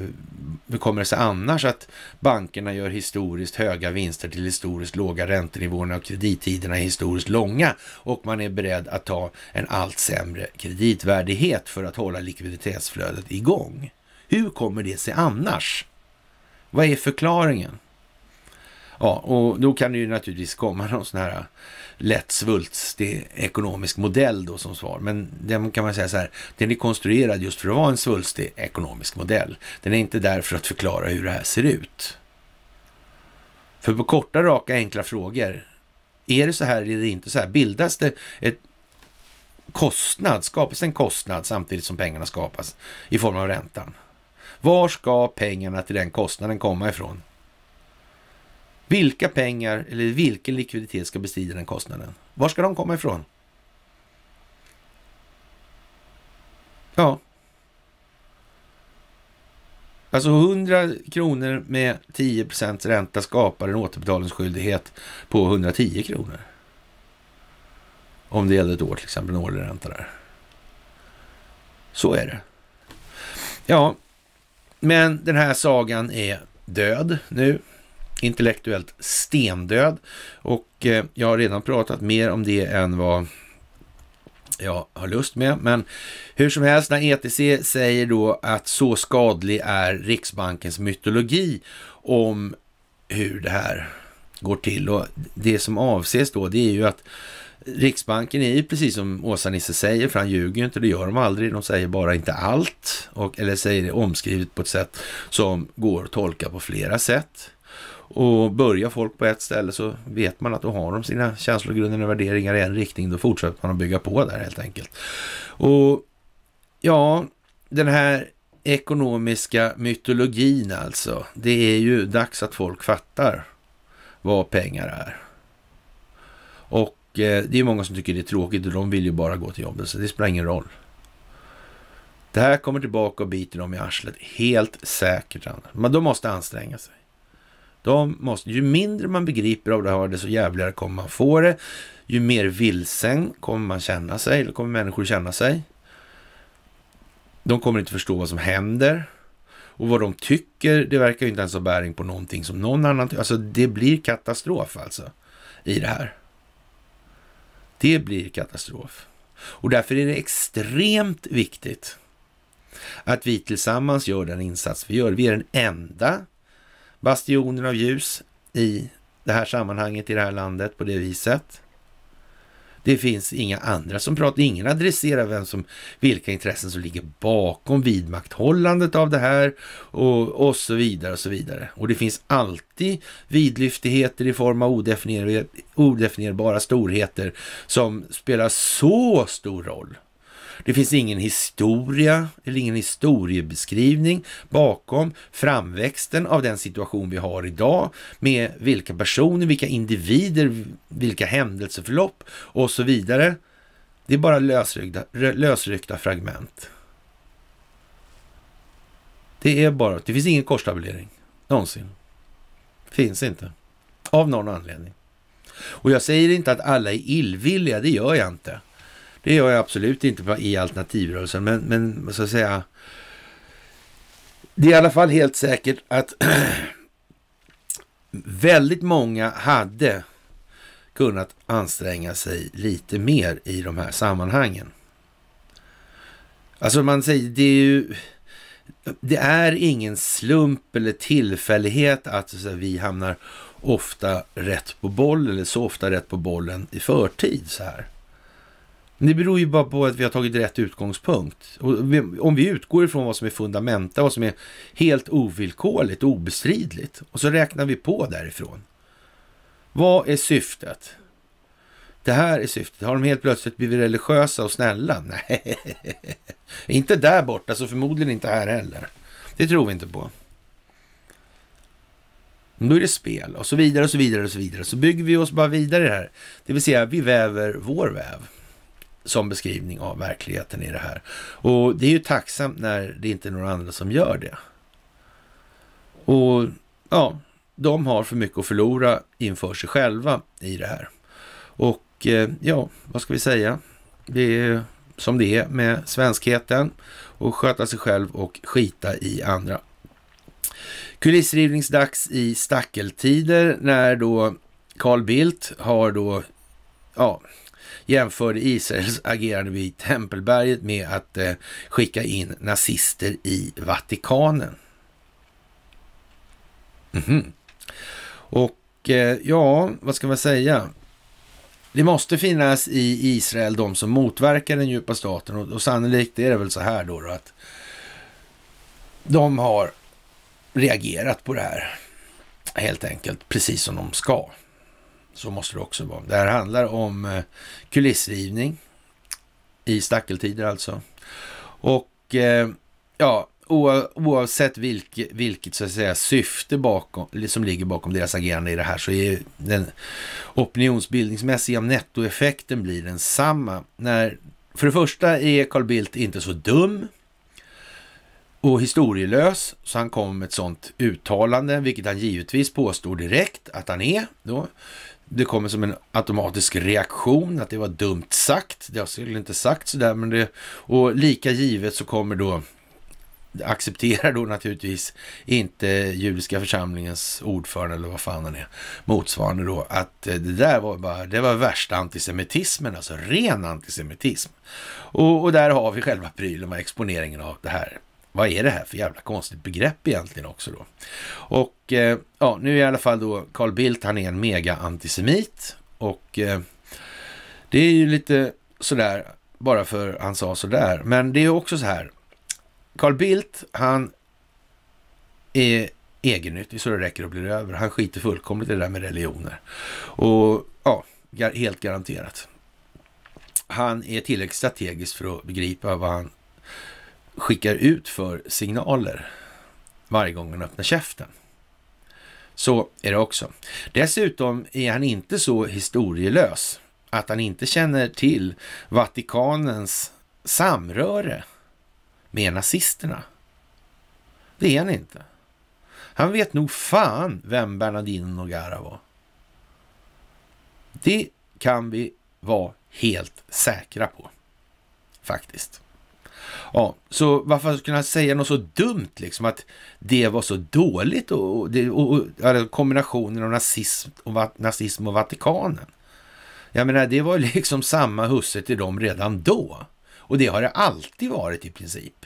Speaker 1: Hur kommer det sig annars att bankerna gör historiskt höga vinster till historiskt låga räntenivåerna och kredittiderna är historiskt långa och man är beredd att ta en allt sämre kreditvärdighet för att hålla likviditetsflödet igång? Hur kommer det sig annars? Vad är förklaringen? Ja, och då kan det ju naturligtvis komma någon sån här lätt svulstig ekonomisk modell då som svar. Men den kan man säga så här, den är konstruerad just för att vara en svulstig ekonomisk modell. Den är inte där för att förklara hur det här ser ut. För på korta, raka, enkla frågor, är det så här eller inte så här? Bildas det ett kostnad, skapas en kostnad samtidigt som pengarna skapas i form av räntan? Var ska pengarna till den kostnaden komma ifrån? Vilka pengar eller vilken likviditet ska bestrida den kostnaden? Var ska de komma ifrån? Ja. Alltså 100 kronor med 10 procents ränta skapar en återbetalningsskyldighet på 110 kronor. Om det gäller ett år till exempel, en årlig ränta där. Så är det. Ja, men den här sagan är död nu intellektuellt stendöd. Och eh, jag har redan pratat mer om det än vad jag har lust med. Men hur som helst, när ETC säger då att så skadlig är Riksbankens mytologi om hur det här går till. Och det som avses då, det är ju att Riksbanken är ju precis som Åsa-Nisse säger, för han ljuger ju inte, det gör de aldrig. De säger bara inte allt, och, eller säger det omskrivet på ett sätt som går att tolka på flera sätt. Och börjar folk på ett ställe så vet man att då har de sina känslogrunder och värderingar i en riktning. Då fortsätter man att bygga på där helt enkelt. Och ja, den här ekonomiska mytologin alltså. Det är ju dags att folk fattar vad pengar är. Och eh, det är många som tycker det är tråkigt och de vill ju bara gå till jobbet, så det spelar ingen roll. Det här kommer tillbaka och biter dem i arslet, helt säkert. Men de måste anstränga sig. De måste, ju mindre man begriper av det här, desto jävligare kommer man få det. Ju mer vilsen kommer man känna sig, eller kommer människor känna sig. De kommer inte förstå vad som händer. Och vad de tycker, det verkar ju inte ens ha bäring på någonting som någon annan tycker. Alltså det blir katastrof alltså i det här. Det blir katastrof. Och därför är det extremt viktigt att vi tillsammans gör den insats vi gör. Vi är den enda bastionen av ljus i det här sammanhanget i det här landet på det viset. Det finns inga andra som pratar, ingen adresserar vem som, vilka intressen som ligger bakom vidmakthållandet av det här och, och så vidare och så vidare. Och det finns alltid vidlyftigheter i form av odefinier, odefinierbara storheter som spelar så stor roll det finns ingen historia eller ingen historiebeskrivning bakom framväxten av den situation vi har idag med vilka personer, vilka individer, vilka händelseförlopp och så vidare. Det är bara lösryckta, lösryckta fragment. Det är bara, det finns ingen korstabulering någonsin. Finns inte. Av någon anledning. Och jag säger inte att alla är illvilliga, det gör jag inte. Det gör jag absolut inte i alternativrörelsen, men, men så att säga. Det är i alla fall helt säkert att väldigt många hade kunnat anstränga sig lite mer i de här sammanhangen. Alltså man säger, det är ju... Det är ingen slump eller tillfällighet att säga, vi hamnar ofta rätt på boll eller så ofta rätt på bollen i förtid så här. Det beror ju bara på att vi har tagit rätt utgångspunkt. Och om vi utgår ifrån vad som är fundamenta, vad som är helt ovillkorligt, obestridligt. Och så räknar vi på därifrån. Vad är syftet? Det här är syftet. Har de helt plötsligt blivit religiösa och snälla? Nej, inte där borta, så förmodligen inte här heller. Det tror vi inte på. Då är det spel och så vidare och så vidare och så vidare. Så bygger vi oss bara vidare här. Det vill säga, vi väver vår väv som beskrivning av verkligheten i det här. Och det är ju tacksamt när det inte är några andra som gör det. Och ja, de har för mycket att förlora inför sig själva i det här. Och eh, ja, vad ska vi säga? Det är som det är med svenskheten och sköta sig själv och skita i andra. Kulissrivningsdags i stackeltider när då Carl Bildt har då, ja, jämförde Israels agerande vid Tempelberget med att eh, skicka in nazister i Vatikanen. Mm-hmm. Och eh, ja, vad ska man säga? Det måste finnas i Israel de som motverkar den djupa staten och, och sannolikt är det väl så här då, då att de har reagerat på det här helt enkelt, precis som de ska. Så måste det också vara. Det här handlar om eh, kulissrivning i stackeltider alltså. Och eh, ja, oavsett vilk, vilket så att säga, syfte bakom, som ligger bakom deras agerande i det här så är den opinionsbildningsmässiga nettoeffekten blir densamma. När, för det första är Carl Bildt inte så dum och historielös, så han kom med ett sådant uttalande, vilket han givetvis påstår direkt att han är. Då det kommer som en automatisk reaktion att det var dumt sagt. Jag skulle inte sagt sådär, men det... Och lika givet så kommer då accepterar då naturligtvis inte judiska församlingens ordförande eller vad fan han är motsvarande då att eh, det där var bara, det var värsta antisemitismen, alltså ren antisemitism. Och, och där har vi själva prylen, exponeringen av det här vad är det här för jävla konstigt begrepp egentligen också då? Och eh, ja, nu är i alla fall då Carl Bildt, han är en mega antisemit och eh, det är ju lite sådär bara för han sa sådär. Men det är också så här. Carl Bildt, han är egennyttig så det räcker och blir över. Han skiter fullkomligt i det där med religioner. Och ja, helt garanterat. Han är tillräckligt strategisk för att begripa vad han skickar ut för signaler varje gång han öppnar käften. Så är det också. Dessutom är han inte så historielös att han inte känner till Vatikanens samröre med nazisterna. Det är han inte. Han vet nog fan vem Bernardino Nogara var. Det kan vi vara helt säkra på, faktiskt. Ja, så varför skulle han säga något så dumt liksom att det var så dåligt och, och, och, och kombinationen av nazism och, nazism och Vatikanen. Jag menar, det var liksom samma husse till dem redan då. Och det har det alltid varit i princip.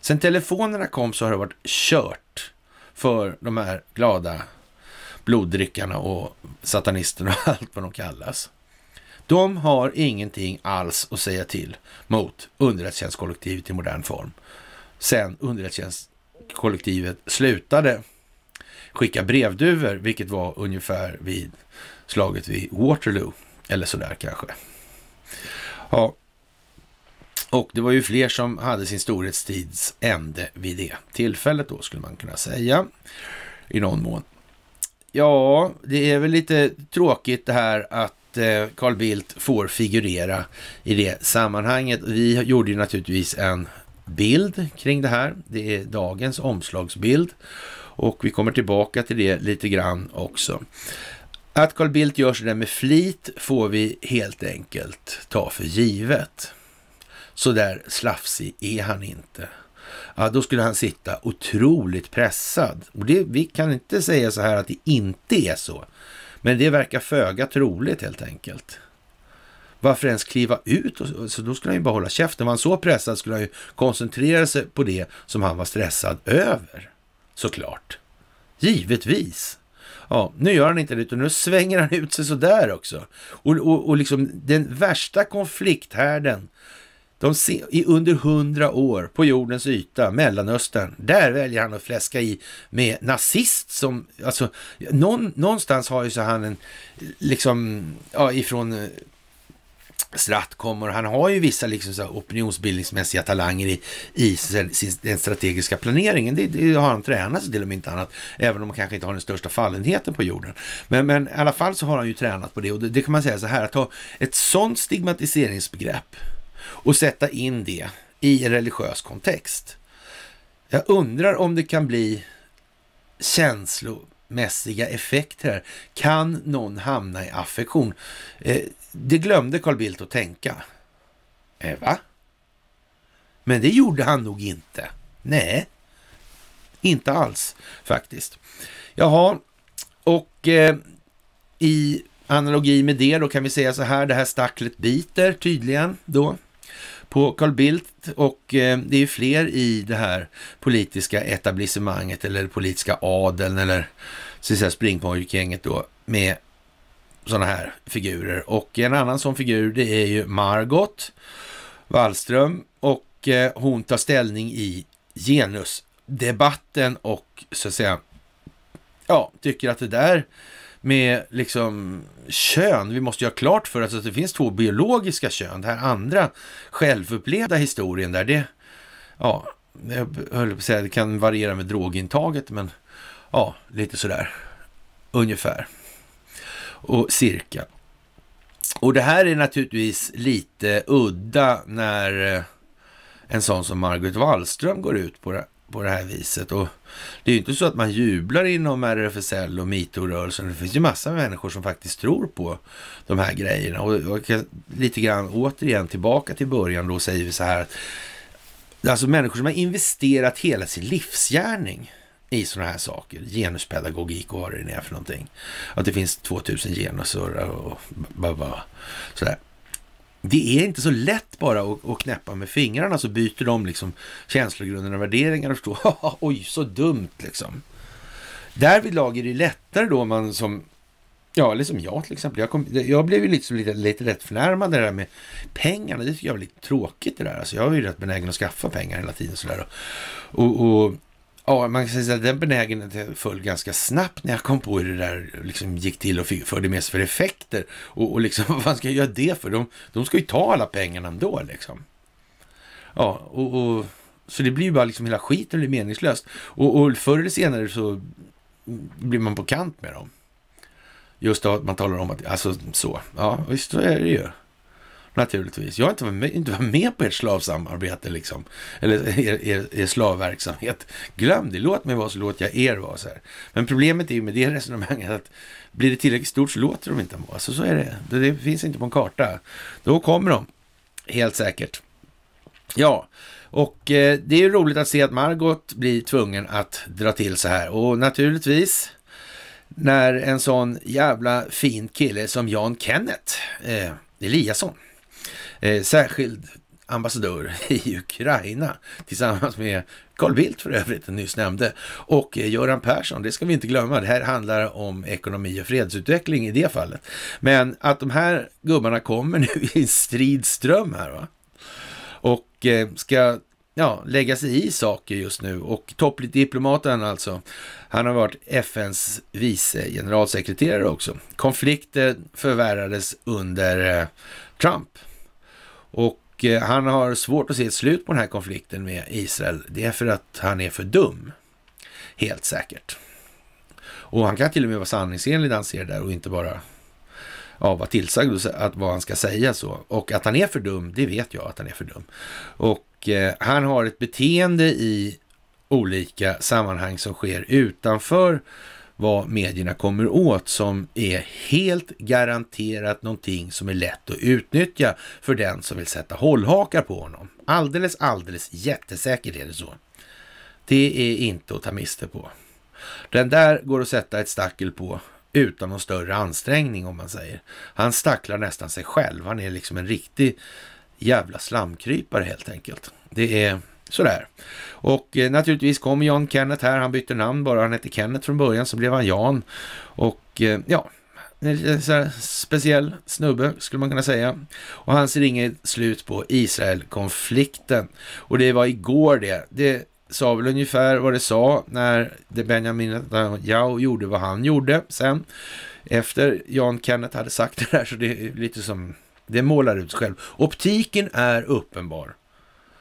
Speaker 1: Sen telefonerna kom så har det varit kört för de här glada bloddryckarna och satanisterna och allt vad de kallas. De har ingenting alls att säga till mot underrättelsetjänstkollektivet i modern form. Sen underrättelsetjänstkollektivet slutade skicka brevduvor, vilket var ungefär vid slaget vid Waterloo, eller sådär kanske. Ja, och det var ju fler som hade sin storhetstids ände vid det tillfället då, skulle man kunna säga i någon mån. Ja, det är väl lite tråkigt det här att Eh, Carl Bildt får figurera i det sammanhanget. Vi gjorde ju naturligtvis en bild kring det här. Det är dagens omslagsbild och vi kommer tillbaka till det lite grann också. Att Carl Bildt gör sådär med flit får vi helt enkelt ta för givet. Så där slafsig är han inte. Ja, då skulle han sitta otroligt pressad. Och det, vi kan inte säga så här att det inte är så. Men det verkar föga troligt helt enkelt. Varför ens kliva ut? Så då skulle han ju bara hålla käften. Var han så pressad skulle han ju koncentrera sig på det som han var stressad över. Såklart. Givetvis. Ja, nu gör han inte det, utan nu svänger han ut sig sådär också. Och, och, och liksom den värsta konflikthärden de se, i under hundra år på jordens yta, Mellanöstern, där väljer han att fläska i med nazist som, alltså någon, någonstans har ju så han en, liksom, ja, ifrån Stratcom eh, och han har ju vissa liksom så opinionsbildningsmässiga talanger i, i sin, den strategiska planeringen. Det, det har han tränat sig till om inte annat, även om han kanske inte har den största fallenheten på jorden. Men, men i alla fall så har han ju tränat på det och det, det kan man säga så här, att ha ett sådant stigmatiseringsbegrepp och sätta in det i en religiös kontext. Jag undrar om det kan bli känslomässiga effekter här. Kan någon hamna i affektion? Eh, det glömde Carl Bildt att tänka. Eh, va? Men det gjorde han nog inte. Nej, inte alls faktiskt. Jaha, och eh, i analogi med det då kan vi säga så här, det här stacklet biter tydligen då på Carl Bildt och eh, det är ju fler i det här politiska etablissemanget eller politiska adeln eller springpojkgänget då med sådana här figurer. Och en annan sån figur det är ju Margot Wallström och eh, hon tar ställning i genusdebatten och så att säga, ja, tycker att det där med liksom kön. Vi måste göra klart för oss att det finns två biologiska kön. Det här andra självupplevda historien där det, ja, jag höll på att säga, det kan variera med drogintaget, men ja, lite sådär ungefär. Och cirka. Och det här är naturligtvis lite udda när eh, en sån som Margot Wallström går ut på det på det här viset. Och det är ju inte så att man jublar inom RFSL och metoo-rörelsen. Det finns ju massor med människor som faktiskt tror på de här grejerna. Och, och lite grann återigen tillbaka till början då säger vi så här. Alltså människor som har investerat hela sin livsgärning i sådana här saker. Genuspedagogik och vad det är för någonting. Att det finns 2000 genusor och, och, och, och sådär det är inte så lätt bara att, att knäppa med fingrarna så byter de liksom känslogrunder och värderingar och förstår, oj så dumt liksom. Därvidlag är det lättare då man som, ja eller som jag till exempel, jag, kom, jag blev ju liksom lite, lite rätt förnärmad det där med pengarna, det tycker jag var lite tråkigt det där. Alltså jag var ju rätt benägen att skaffa pengar hela tiden sådär. och, och Ja, man kan säga att den benägenheten föll ganska snabbt när jag kom på hur det där liksom gick till och förde med sig för effekter. Och, och liksom, vad fan ska jag göra det för? De, de ska ju ta alla pengarna ändå liksom. Ja, och, och så det blir ju bara liksom hela skiten blir meningslöst. Och, och förr eller senare så blir man på kant med dem. Just då att man talar om att, alltså så, ja visst så är det ju naturligtvis. Jag har inte varit med, inte varit med på ert slavsamarbete liksom. Eller er, er, er, slavverksamhet. Glöm det, låt mig vara så låter jag er vara. Så här. Men problemet är ju med det resonemanget att blir det tillräckligt stort så låter de inte vara. Alltså, så är det. det. Det finns inte på en karta. Då kommer de, helt säkert. Ja, och eh, det är ju roligt att se att Margot blir tvungen att dra till så här. Och naturligtvis, när en sån jävla fin kille som Jan Kenneth eh, Eliasson eh, särskild ambassadör i Ukraina tillsammans med Carl Bildt för övrigt, nyss nämnde, och eh, Göran Persson. Det ska vi inte glömma. Det här handlar om ekonomi och fredsutveckling i det fallet. Men att de här gubbarna kommer nu i en stridström här va? och eh, ska ja, lägga sig i saker just nu. Och toppdiplomaten alltså, han har varit FNs vice generalsekreterare också. Konflikten förvärrades under eh, Trump och eh, han har svårt att se ett slut på den här konflikten med Israel. Det är för att han är för dum, helt säkert. Och han kan till och med vara sanningsenlig när han ser det där och inte bara ja, vara tillsagd att vad han ska säga så. Och att han är för dum, det vet jag att han är för dum. Och eh, han har ett beteende i olika sammanhang som sker utanför vad medierna kommer åt som är helt garanterat någonting som är lätt att utnyttja för den som vill sätta hållhakar på honom. Alldeles, alldeles jättesäkert är det så. Det är inte att ta miste på. Den där går att sätta ett stackel på utan någon större ansträngning om man säger. Han stacklar nästan sig själv. Han är liksom en riktig jävla slamkrypare helt enkelt. Det är Sådär. Och eh, naturligtvis kom Jan Kenneth här, han bytte namn bara, han hette Kenneth från början så blev han Jan. Och eh, ja, en speciell snubbe skulle man kunna säga. Och han ser inget slut på Israelkonflikten. Och det var igår det. Det sa väl ungefär vad det sa när Benjamin Netanyahu gjorde vad han gjorde sen. Efter Jan Kenneth hade sagt det där så det är lite som det målar ut sig själv. Optiken är uppenbar.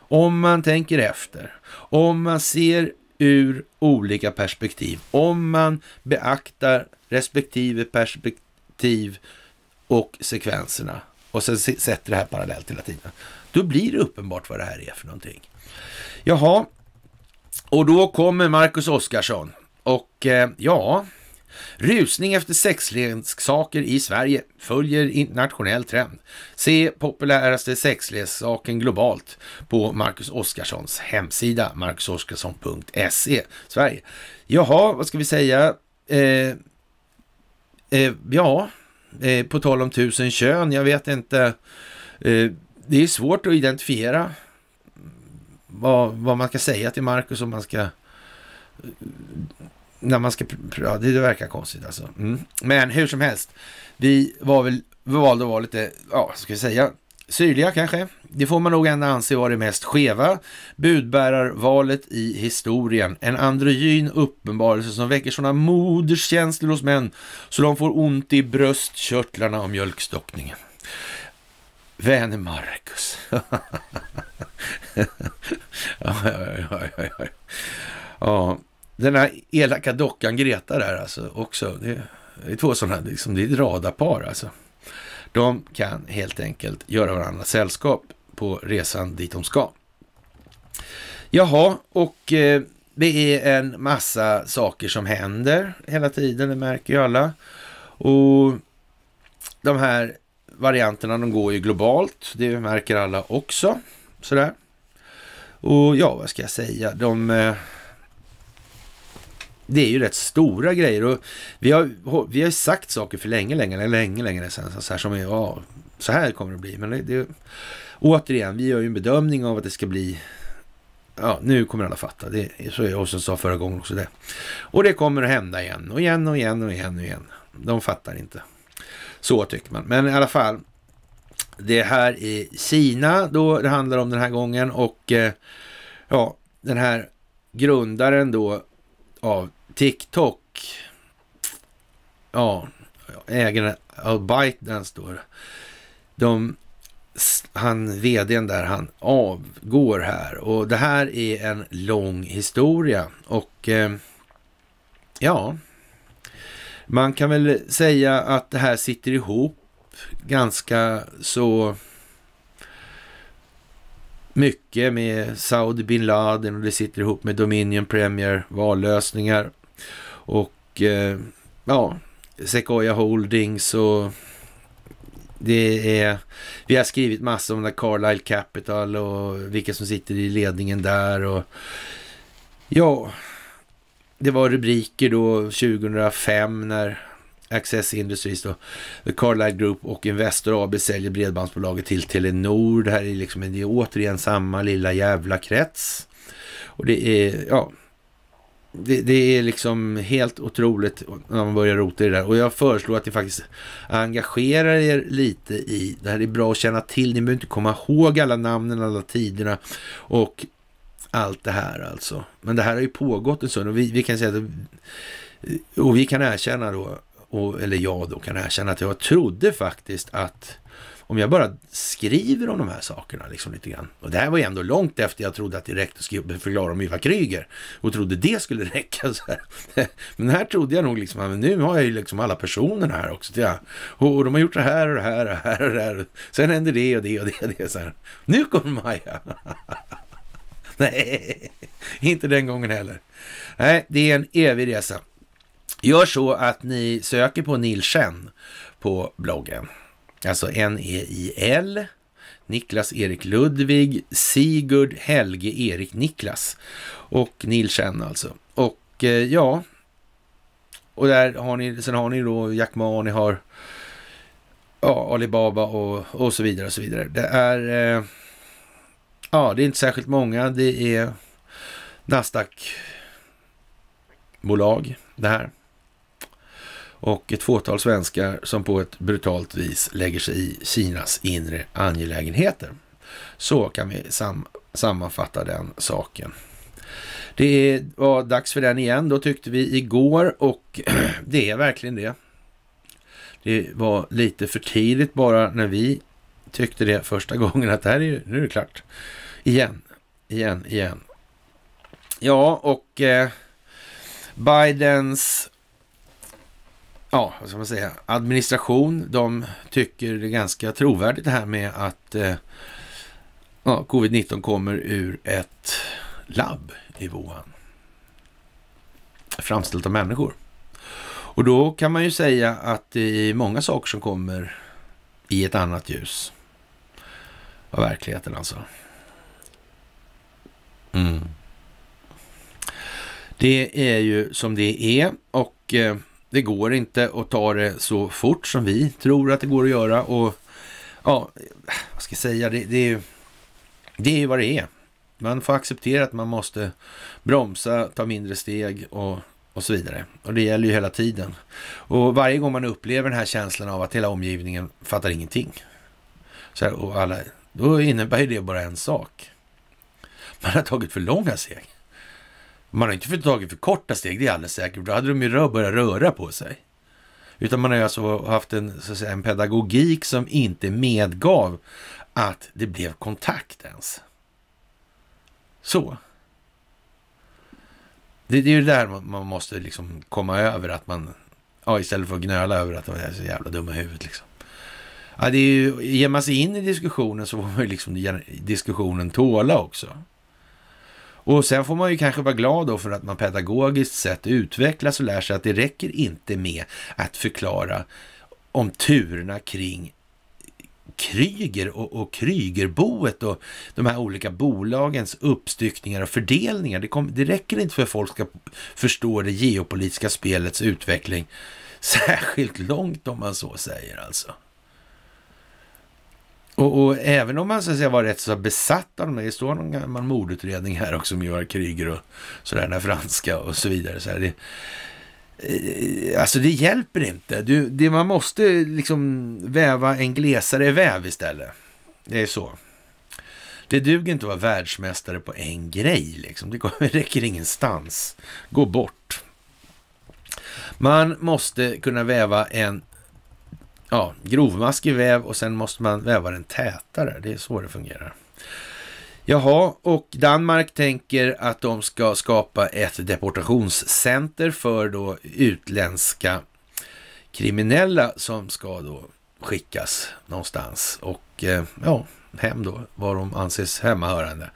Speaker 1: Om man tänker efter, om man ser ur olika perspektiv, om man beaktar respektive perspektiv och sekvenserna och sen sätter det här parallellt hela tiden. Då blir det uppenbart vad det här är för någonting. Jaha, och då kommer Marcus Oskarsson och eh, ja, Rusning efter sexleksaker i Sverige följer internationell trend. Se populäraste sexleksaken globalt på Marcus Oskarssons hemsida, marcusoskarsson.se Sverige. Jaha, vad ska vi säga? Eh, eh, ja, eh, på tal om tusen kön, jag vet inte. Eh, det är svårt att identifiera vad, vad man ska säga till Marcus om man ska när man ska, ja, det verkar konstigt alltså. Mm. Men hur som helst, vi var väl, vi valde att vara lite, ja, ska vi säga, syrliga kanske. Det får man nog ändå anse vara det mest skeva budbärarvalet i historien. En androgyn uppenbarelse som väcker sådana moderskänslor hos män så de får ont i bröstkörtlarna och mjölkstockningen. Väne Marcus. ja, ja, ja, ja, ja. ja den här elaka dockan Greta där alltså också. Det, det är två sådana, liksom, det är ett radarpar alltså. De kan helt enkelt göra varandra sällskap på resan dit de ska. Jaha, och eh, det är en massa saker som händer hela tiden, det märker ju alla. Och de här varianterna, de går ju globalt, det märker alla också. Sådär. Och ja, vad ska jag säga? De... Eh, det är ju rätt stora grejer och vi har, vi har sagt saker för länge, länge, länge, länge sedan så här som är, ja, så här kommer det bli. Men det, det, återigen, vi gör ju en bedömning av att det ska bli, ja, nu kommer alla fatta. Det så är och som sa förra gången också det. Och det kommer att hända igen och igen och igen och igen och igen. De fattar inte. Så tycker man. Men i alla fall, det här i Kina då det handlar om den här gången och eh, ja, den här grundaren då av TikTok. Ja, ägaren av ByteDance då. De, han, vdn där, han avgår här. Och det här är en lång historia. Och eh, ja, man kan väl säga att det här sitter ihop ganska så mycket med Saudi bin Laden och det sitter ihop med Dominion Premier vallösningar och eh, ja, Sequoia Holdings och det är, vi har skrivit massor om Carlisle Capital och vilka som sitter i ledningen där och ja, det var rubriker då 2005 när Access Industries då, The Carlisle Group och Investor AB säljer bredbandsbolaget till Telenor. Det här är liksom, det är återigen samma lilla jävla krets. Och det är, ja, det, det, är liksom helt otroligt när man börjar rota i det där. Och jag föreslår att ni faktiskt engagerar er lite i det här. Det är bra att känna till. Ni behöver inte komma ihåg alla namnen, alla tiderna och allt det här alltså. Men det här har ju pågått en stund och vi, vi kan säga att, och vi kan erkänna då, och, eller jag då kan erkänna att jag trodde faktiskt att om jag bara skriver om de här sakerna liksom lite grann. Och det här var ju ändå långt efter jag trodde att det räckte att förklara om Ivar Kryger och trodde det skulle räcka. Så här. Men här trodde jag nog liksom, nu har jag ju liksom alla personerna här också. Ja. Och de har gjort det här och det här och det här och det här. Sen händer det och det och det och det. Så här. Nu kommer Maja! Nej, inte den gången heller. Nej, det är en evig resa. Gör så att ni söker på Nilsen på bloggen. Alltså N-E-I-L. Niklas Erik Ludvig, Sigurd Helge Erik Niklas och Nilsen alltså. Och eh, ja, och där har ni, sen har ni då Jack Ma, ni har ja, Alibaba och, och så vidare och så vidare. Det är, eh, ja, det är inte särskilt många. Det är Nasdaq-bolag det här och ett fåtal svenskar som på ett brutalt vis lägger sig i Kinas inre angelägenheter. Så kan vi sam sammanfatta den saken. Det var dags för den igen då tyckte vi igår och det är verkligen det. Det var lite för tidigt bara när vi tyckte det första gången att det här är ju, nu är det klart. Igen, igen, igen. Ja, och eh, Bidens ja, vad ska man säga, administration. De tycker det är ganska trovärdigt det här med att eh, ja, covid-19 kommer ur ett labb i Wuhan. Framställt av människor. Och då kan man ju säga att det är många saker som kommer i ett annat ljus. Av verkligheten alltså. Mm. Det är ju som det är och eh, det går inte att ta det så fort som vi tror att det går att göra. Och ja, vad ska jag säga, det, det, det är ju vad det är. Man får acceptera att man måste bromsa, ta mindre steg och, och så vidare. Och det gäller ju hela tiden. Och varje gång man upplever den här känslan av att hela omgivningen fattar ingenting. Så här, och alla, då innebär ju det bara en sak. Man har tagit för långa steg. Man har inte fått tagit för korta steg, det är alldeles säkert. Då hade de ju börjat röra på sig. Utan man har ju alltså haft en, så att säga, en pedagogik som inte medgav att det blev kontakt ens. Så. Det, det är ju där man, man, måste liksom komma över att man, ja, istället för att gnöla över att man är så jävla dumma i huvudet liksom. Ja, det är ju, ger man sig in i diskussionen så får man ju liksom diskussionen tåla också. Och sen får man ju kanske vara glad då för att man pedagogiskt sett utvecklas och lär sig att det räcker inte med att förklara om turerna kring Kryger och, och Krygerboet och de här olika bolagens uppstyckningar och fördelningar. Det, kom, det räcker inte för att folk ska förstå det geopolitiska spelets utveckling särskilt långt om man så säger alltså. Och, och, även om man så att säga, var rätt så besatt av de här, det står någon gammal mordutredning här också med Johan Kryger och sådär, den här franska och så vidare. Så här, det, eh, Alltså det hjälper inte. Du, det, man måste liksom väva en glesare väv istället. Det är så. Det duger inte att vara världsmästare på en grej. Liksom. det räcker ingenstans. Gå bort. Man måste kunna väva en ja, grovmaskig väv och sen måste man väva den tätare. Det är så det fungerar. Jaha, och Danmark tänker att de ska skapa ett deportationscenter för då utländska kriminella som ska då skickas någonstans och eh, ja, hem då, var de anses hemmahörande.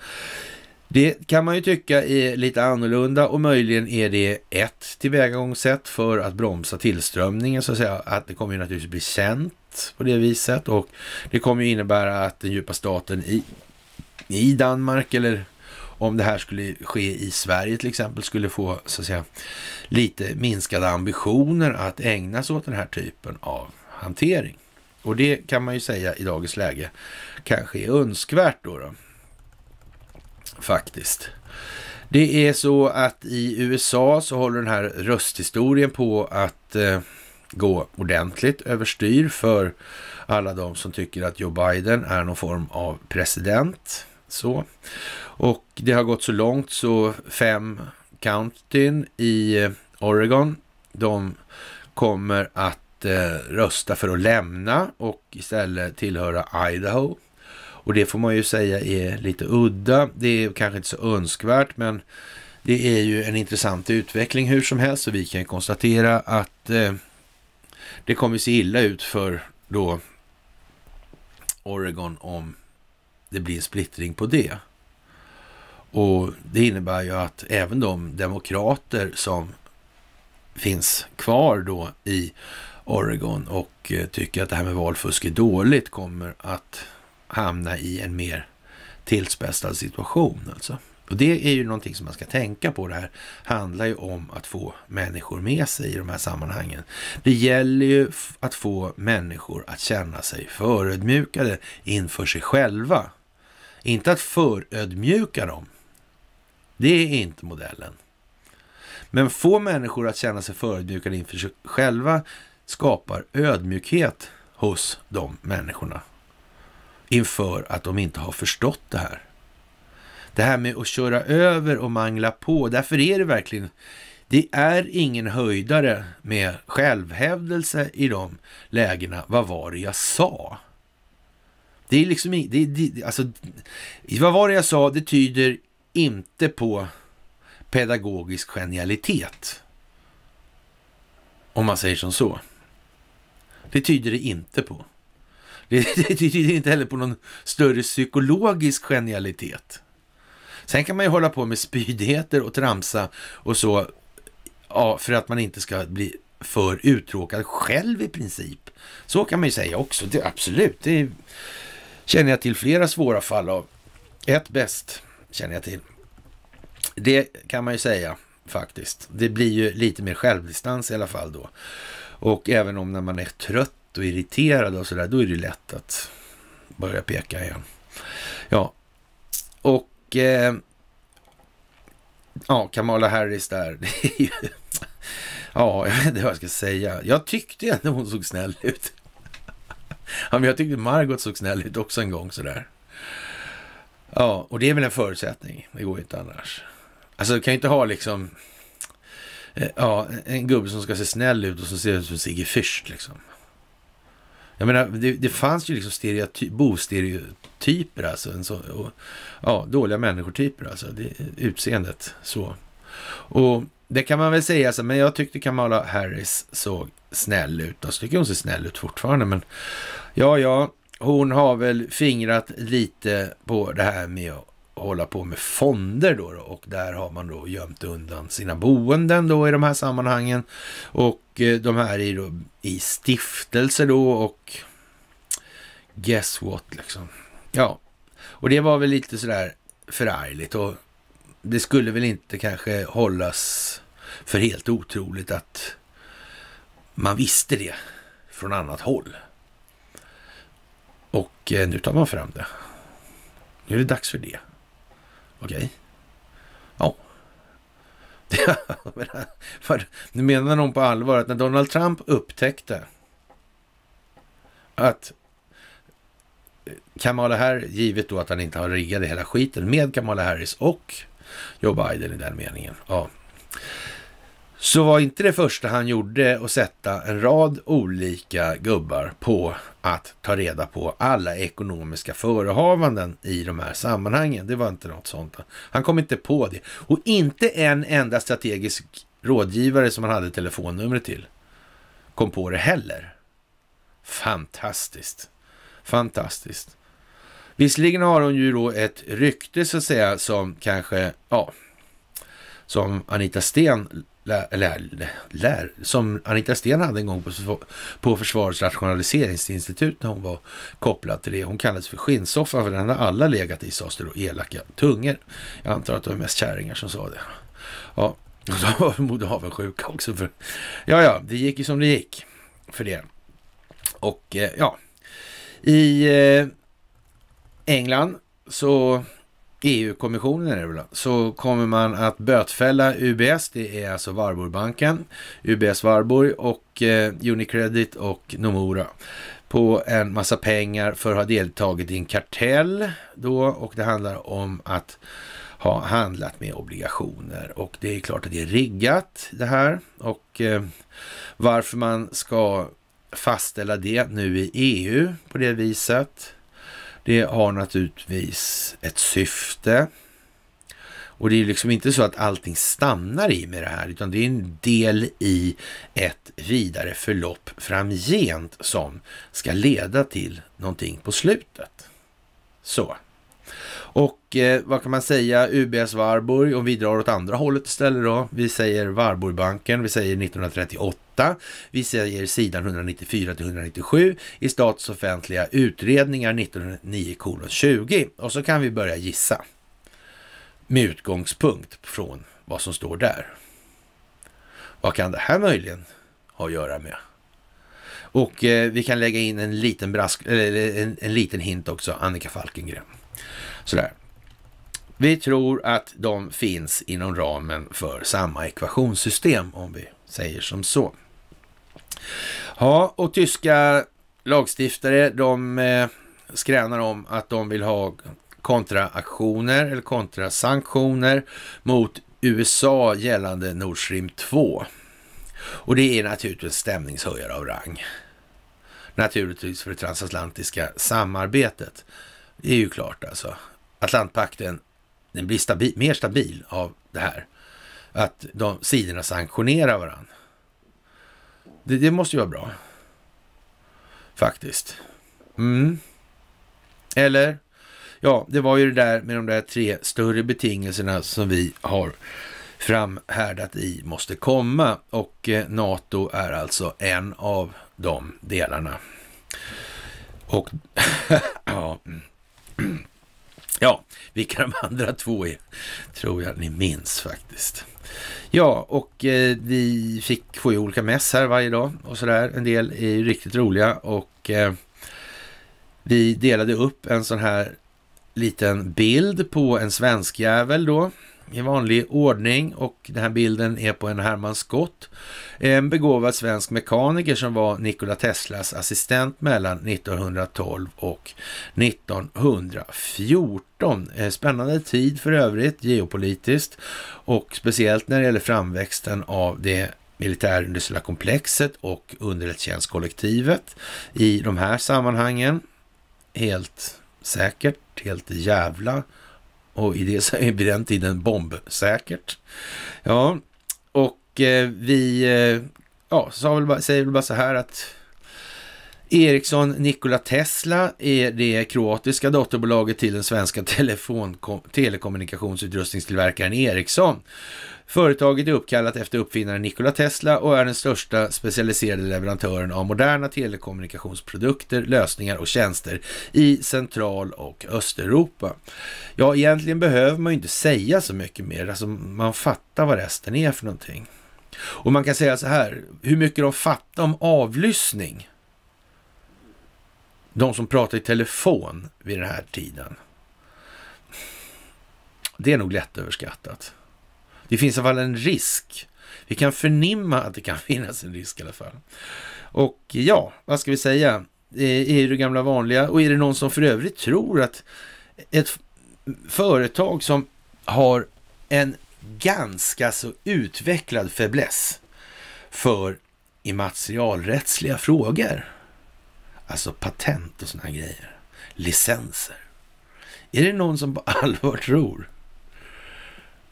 Speaker 1: Det kan man ju tycka är lite annorlunda och möjligen är det ett tillvägagångssätt för att bromsa tillströmningen så att säga. Att det kommer ju naturligtvis bli känt på det viset och det kommer ju innebära att den djupa staten i, i Danmark eller om det här skulle ske i Sverige till exempel skulle få så att säga lite minskade ambitioner att ägna sig åt den här typen av hantering. Och det kan man ju säga i dagens läge kanske är önskvärt då. då faktiskt. Det är så att i USA så håller den här rösthistorien på att eh, gå ordentligt överstyr för alla de som tycker att Joe Biden är någon form av president. Så. Och det har gått så långt så fem countyn i eh, Oregon, de kommer att eh, rösta för att lämna och istället tillhöra Idaho. Och det får man ju säga är lite udda. Det är kanske inte så önskvärt, men det är ju en intressant utveckling hur som helst. Och vi kan konstatera att eh, det kommer se illa ut för då Oregon om det blir splittring på det. Och det innebär ju att även de demokrater som finns kvar då i Oregon och eh, tycker att det här med valfusk är dåligt kommer att hamna i en mer tillspästad situation. Alltså. Och det är ju någonting som man ska tänka på. Det här handlar ju om att få människor med sig i de här sammanhangen. Det gäller ju att få människor att känna sig förödmjukade inför sig själva. Inte att förödmjuka dem. Det är inte modellen. Men få människor att känna sig förödmjukade inför sig själva skapar ödmjukhet hos de människorna inför att de inte har förstått det här. Det här med att köra över och mangla på, därför är det verkligen, det är ingen höjdare med självhävdelse i de lägena. Vad var det jag sa? Det är liksom, det, det, alltså, vad var det jag sa? Det tyder inte på pedagogisk genialitet. Om man säger som så. Det tyder det inte på. Det, tyder inte heller på någon större psykologisk genialitet. Sen kan man ju hålla på med spydigheter och tramsa och så, ja, för att man inte ska bli för uttråkad själv i princip. Så kan man ju säga också, det, absolut. Det känner jag till flera svåra fall av. Ett bäst känner jag till. Det kan man ju säga faktiskt. Det blir ju lite mer självdistans i alla fall då. Och även om när man är trött trött och irriterad och sådär, då är det lätt att börja peka igen. Ja, och eh, ja, Kamala Harris där, det är ju... Ja, jag vet inte vad jag ska säga. Jag tyckte ändå hon såg snäll ut. Ja, men jag tyckte Margot såg snäll ut också en gång sådär. Ja, och det är väl en förutsättning. Det går ju inte annars. Alltså, du kan ju inte ha liksom... Eh, ja, en gubbe som ska se snäll ut och som ser ut som Sigge Fürst liksom. Jag menar, det, det fanns ju liksom stereoty, bostereotyper alltså. En så, och, ja, dåliga människotyper alltså. Det, utseendet så. Och det kan man väl säga, alltså, men jag tyckte Kamala Harris såg snäll ut. Och så alltså, tycker hon ser snäll ut fortfarande. Men ja, ja, hon har väl fingrat lite på det här med att hålla på med fonder då, och där har man då gömt undan sina boenden då i de här sammanhangen och eh, de här är då i stiftelser då och guess what liksom. Ja, och det var väl lite sådär förargligt och det skulle väl inte kanske hållas för helt otroligt att man visste det från annat håll. Och eh, nu tar man fram det. Nu är det dags för det. Okej. Ja. nu menar de på allvar att när Donald Trump upptäckte att eh, Kamala Harris, givet då att han inte har riggat hela skiten med Kamala Harris och Joe Biden i den meningen. Ja så var inte det första han gjorde att sätta en rad olika gubbar på att ta reda på alla ekonomiska förehavanden i de här sammanhangen. Det var inte något sånt. Han kom inte på det. Och inte en enda strategisk rådgivare som han hade telefonnumret till kom på det heller. Fantastiskt. Fantastiskt. Visserligen har hon ju då ett rykte så att säga som kanske, ja, som Anita Sten lä, lär, som Anita Sten hade en gång på, på Försvarets rationaliseringsinstitut när hon var kopplad till det. Hon kallades för skinnsoffa för den hade alla legat i, sades det då, elaka tungor. Jag antar att det var mest kärringar som sa det. Ja, och så var förmodligen avundsjuka också. För, ja, ja, det gick ju som det gick för det. Och eh, ja, i eh, England så EU-kommissionen är det väl, så kommer man att bötfälla UBS, det är alltså Warburgbanken, UBS Warburg och eh, Unicredit och Nomura på en massa pengar för att ha deltagit i en kartell då och det handlar om att ha handlat med obligationer och det är klart att det är riggat det här och eh, varför man ska fastställa det nu i EU på det viset det har naturligtvis ett syfte. Och det är liksom inte så att allting stannar i med det här, utan det är en del i ett vidare förlopp framgent som ska leda till någonting på slutet. Så. Och eh, vad kan man säga? UBS Warburg, om vi drar åt andra hållet istället då. Vi säger Warburgbanken, vi säger 1938, vi säger sidan 194 till 197 i offentliga utredningar 20. Och så kan vi börja gissa med utgångspunkt från vad som står där. Vad kan det här möjligen ha att göra med? Och eh, vi kan lägga in en liten, brask, en, en liten hint också, Annika Falkengren. Sådär. Vi tror att de finns inom ramen för samma ekvationssystem om vi säger som så. Ja, och tyska lagstiftare de eh, skränar om att de vill ha kontraaktioner eller kontrasanktioner mot USA gällande Nord Stream 2. Och det är naturligtvis stämningshöjare av rang. Naturligtvis för det transatlantiska samarbetet. Det är ju klart alltså. Atlantpakten, den blir stabil, mer stabil av det här. Att de sidorna sanktionerar varandra. Det, det måste ju vara bra. Faktiskt. Mm. Eller? Ja, det var ju det där med de där tre större betingelserna som vi har framhärdat i måste komma och eh, NATO är alltså en av de delarna. Och ja, mm. Ja, vilka de andra två är tror jag ni minns faktiskt. Ja, och eh, vi fick, får ju olika mäss här varje dag och sådär. En del är ju riktigt roliga och eh, vi delade upp en sån här liten bild på en svensk jävel då i vanlig ordning och den här bilden är på en Herman Scott, en begåvad svensk mekaniker som var Nikola Teslas assistent mellan 1912 och 1914. Eh, spännande tid för övrigt geopolitiskt och speciellt när det gäller framväxten av det militärindustriella komplexet och underrättelsetjänstkollektivet i de här sammanhangen. Helt säkert, helt jävla och i det vid den tiden bombsäkert. Ja, och eh, vi eh, ja, sa väl bara, säger väl bara så här att Ericsson Nikola Tesla är det kroatiska dotterbolaget till den svenska telekommunikationsutrustningstillverkaren Ericsson. Företaget är uppkallat efter uppfinnaren Nikola Tesla och är den största specialiserade leverantören av moderna telekommunikationsprodukter, lösningar och tjänster i Central och Östeuropa. Ja, egentligen behöver man ju inte säga så mycket mer, alltså man fattar vad resten är för någonting. Och man kan säga så här, hur mycket de fattar om avlyssning, de som pratar i telefon vid den här tiden, det är nog lättöverskattat. Det finns i alla fall en risk. Vi kan förnimma att det kan finnas en risk i alla fall. Och ja, vad ska vi säga? Det eh, är det gamla vanliga. Och är det någon som för övrigt tror att ett företag som har en ganska så utvecklad fäbless för immaterialrättsliga frågor. Alltså patent och sådana grejer. Licenser. Är det någon som på allvar tror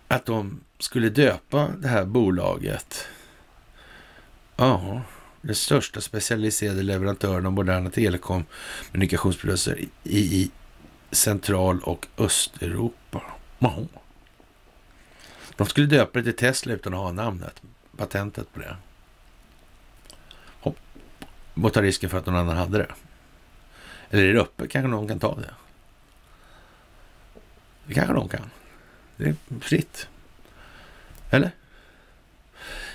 Speaker 1: att de skulle döpa det här bolaget. Ja, den största specialiserade leverantören av moderna telekommunikationsprodukter i, i Central och Östeuropa. Ja. De skulle döpa det till Tesla utan att ha namnet, patentet på det. Hopp. Och ta risken för att någon annan hade det. Eller är det uppe? Kanske någon kan ta det. Det kanske någon kan. Det är fritt. Eller?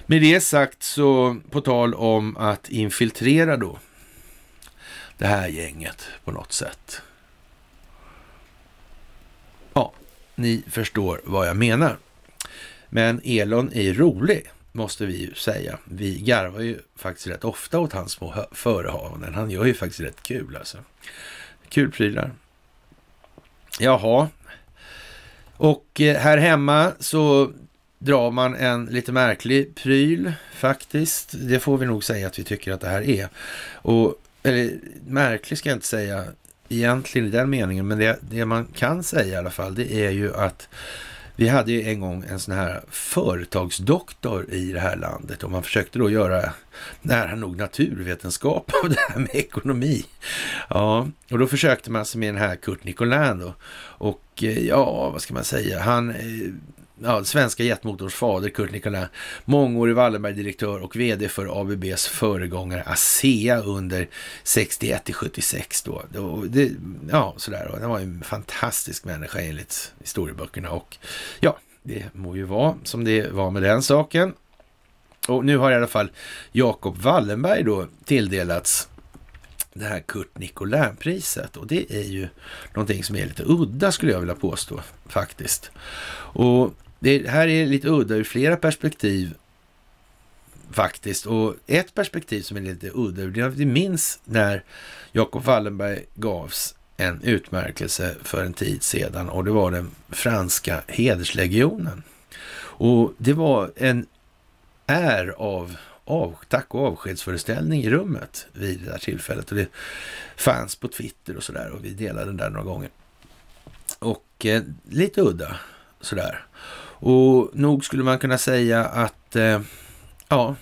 Speaker 1: Med det sagt så på tal om att infiltrera då det här gänget på något sätt. Ja, ni förstår vad jag menar. Men Elon är rolig, måste vi ju säga. Vi garvar ju faktiskt rätt ofta åt hans små förehavanden. Han gör ju faktiskt rätt kul alltså. Kul prylar. Jaha. Och eh, här hemma så drar man en lite märklig pryl faktiskt. Det får vi nog säga att vi tycker att det här är. Och, eller märklig ska jag inte säga egentligen i den meningen, men det, det man kan säga i alla fall, det är ju att vi hade ju en gång en sån här företagsdoktor i det här landet och man försökte då göra nära nog naturvetenskap av det här med ekonomi. Ja, och då försökte man sig med den här Kurt Nicolin då. Och eh, ja, vad ska man säga? Han eh, ja, svenska jetmotorns fader Kurt Nicolin, mångårig Wallenberg-direktör och vd för ABBs föregångare ASEA under 61 till 76 då. Det, ja, sådär. Han var en fantastisk människa enligt historieböckerna och ja, det må ju vara som det var med den saken. Och nu har i alla fall Jacob Wallenberg då tilldelats det här Kurt Nicolin-priset och det är ju någonting som är lite udda skulle jag vilja påstå faktiskt. Och det här är lite udda ur flera perspektiv faktiskt. Och ett perspektiv som är lite udda, det är att vi minns när Jacob Wallenberg gavs en utmärkelse för en tid sedan och det var den franska hederslegionen. Och det var en är av av, tack och avskedsföreställning i rummet vid det där tillfället. Och det fanns på Twitter och sådär och vi delade den där några gånger. Och eh, lite udda sådär. Och nog skulle man kunna säga att, eh, ja,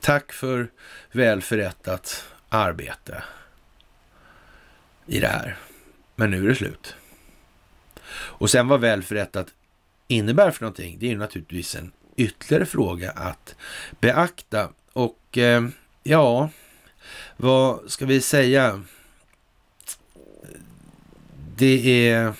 Speaker 1: tack för välförrättat arbete i det här. Men nu är det slut. Och sen vad välförrättat innebär för någonting, det är ju naturligtvis en ytterligare fråga att beakta. Och eh, ja, vad ska vi säga? Det är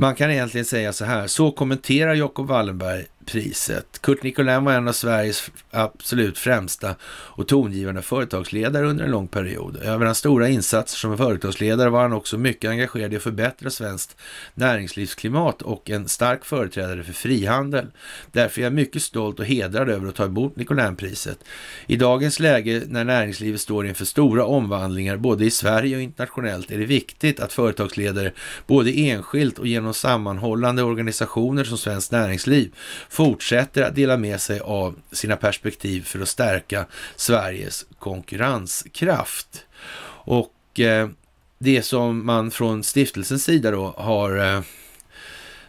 Speaker 1: man kan egentligen säga så här, så kommenterar Jacob Wallenberg priset. Kurt Nicolin var en av Sveriges absolut främsta och tongivande företagsledare under en lång period. Över hans stora insatser som företagsledare var han också mycket engagerad i att förbättra svenskt näringslivsklimat och en stark företrädare för frihandel. Därför är jag mycket stolt och hedrad över att ta emot Nicolin-priset. I dagens läge när näringslivet står inför stora omvandlingar både i Sverige och internationellt är det viktigt att företagsledare både enskilt och genom sammanhållande organisationer som Svenskt Näringsliv fortsätter att dela med sig av sina perspektiv för att stärka Sveriges konkurrenskraft. Och eh, det som man från stiftelsens sida då har eh,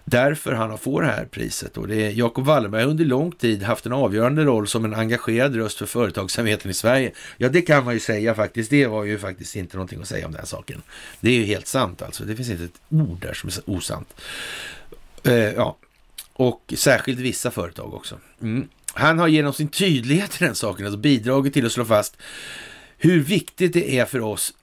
Speaker 1: därför han får det här priset. Och det är Jacob Wallenberg har under lång tid haft en avgörande roll som en engagerad röst för företagsamheten i Sverige. Ja, det kan man ju säga faktiskt. Det var ju faktiskt inte någonting att säga om den saken. Det är ju helt sant alltså. Det finns inte ett ord där som är osant. Eh, ja, och särskilt vissa företag också. Mm. Han har genom sin tydlighet i den saken alltså bidragit till att slå fast hur viktigt det är för oss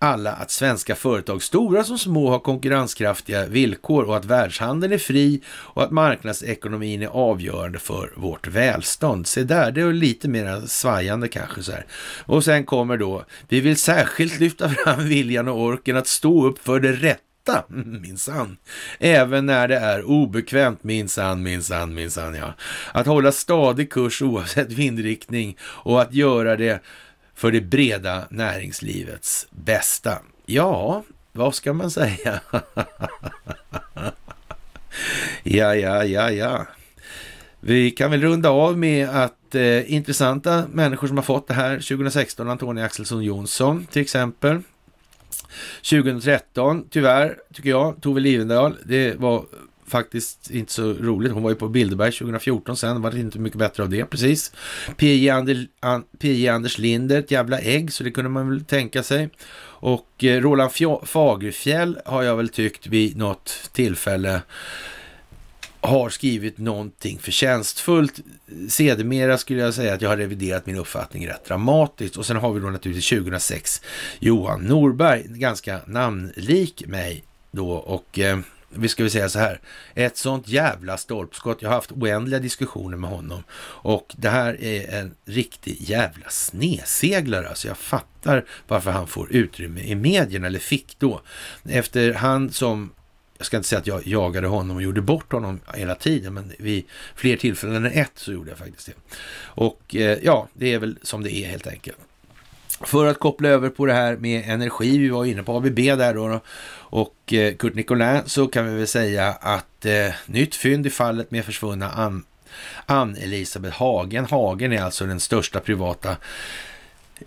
Speaker 1: alla att svenska företag, stora som små, har konkurrenskraftiga villkor och att världshandeln är fri och att marknadsekonomin är avgörande för vårt välstånd. Se där, det är lite mer svajande kanske så här. Och sen kommer då, vi vill särskilt lyfta fram viljan och orken att stå upp för det rätt fatta, minsann. Även när det är obekvämt, minsann, minsann, minsann, ja. Att hålla stadig kurs oavsett vindriktning och att göra det för det breda näringslivets bästa. Ja, vad ska man säga? ja, ja, ja, ja. Vi kan väl runda av med att eh, intressanta människor som har fått det här 2016, Antonia Axelsson Jonsson till exempel. 2013, tyvärr, tycker jag, Tove Livendal. Det var faktiskt inte så roligt. Hon var ju på Bilderberg 2014 sen, det var inte mycket bättre av det precis. PJ Ander, An, Anders Linder, ett jävla ägg, så det kunde man väl tänka sig. Och eh, Roland Fjå, Fagerfjäll har jag väl tyckt vid något tillfälle har skrivit någonting förtjänstfullt. Sedermera skulle jag säga att jag har reviderat min uppfattning rätt dramatiskt. Och sen har vi då naturligtvis 2006 Johan Norberg, ganska namnlik mig då. Och eh, vi ska väl säga så här, ett sånt jävla stolpskott. Jag har haft oändliga diskussioner med honom och det här är en riktig jävla sneseglare. Alltså jag fattar varför han får utrymme i medierna, eller fick då. Efter han som jag ska inte säga att jag jagade honom och gjorde bort honom hela tiden, men vid fler tillfällen än ett så gjorde jag faktiskt det. Och eh, ja, det är väl som det är helt enkelt. För att koppla över på det här med energi, vi var inne på ABB där då, och eh, Kurt Nicolin, så kan vi väl säga att eh, nytt fynd i fallet med försvunna Ann, Ann Elisabeth Hagen. Hagen är alltså den största privata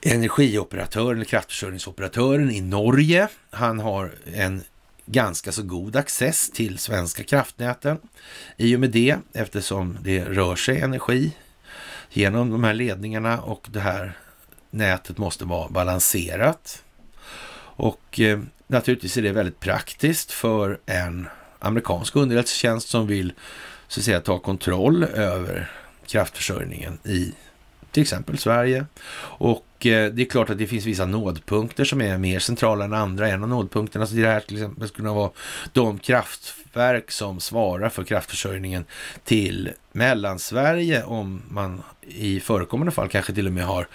Speaker 1: energioperatören, kraftförsörjningsoperatören i Norge. Han har en ganska så god access till svenska kraftnäten i och med det, eftersom det rör sig energi genom de här ledningarna och det här nätet måste vara balanserat. Och eh, naturligtvis är det väldigt praktiskt för en amerikansk underrättelsetjänst som vill så att säga ta kontroll över kraftförsörjningen i till exempel Sverige. Och eh, det är klart att det finns vissa nådpunkter som är mer centrala än andra. En av nådpunkterna så det här till exempel skulle kunna vara de kraftverk som svarar för kraftförsörjningen till Mellansverige om man i förekommande fall kanske till och med har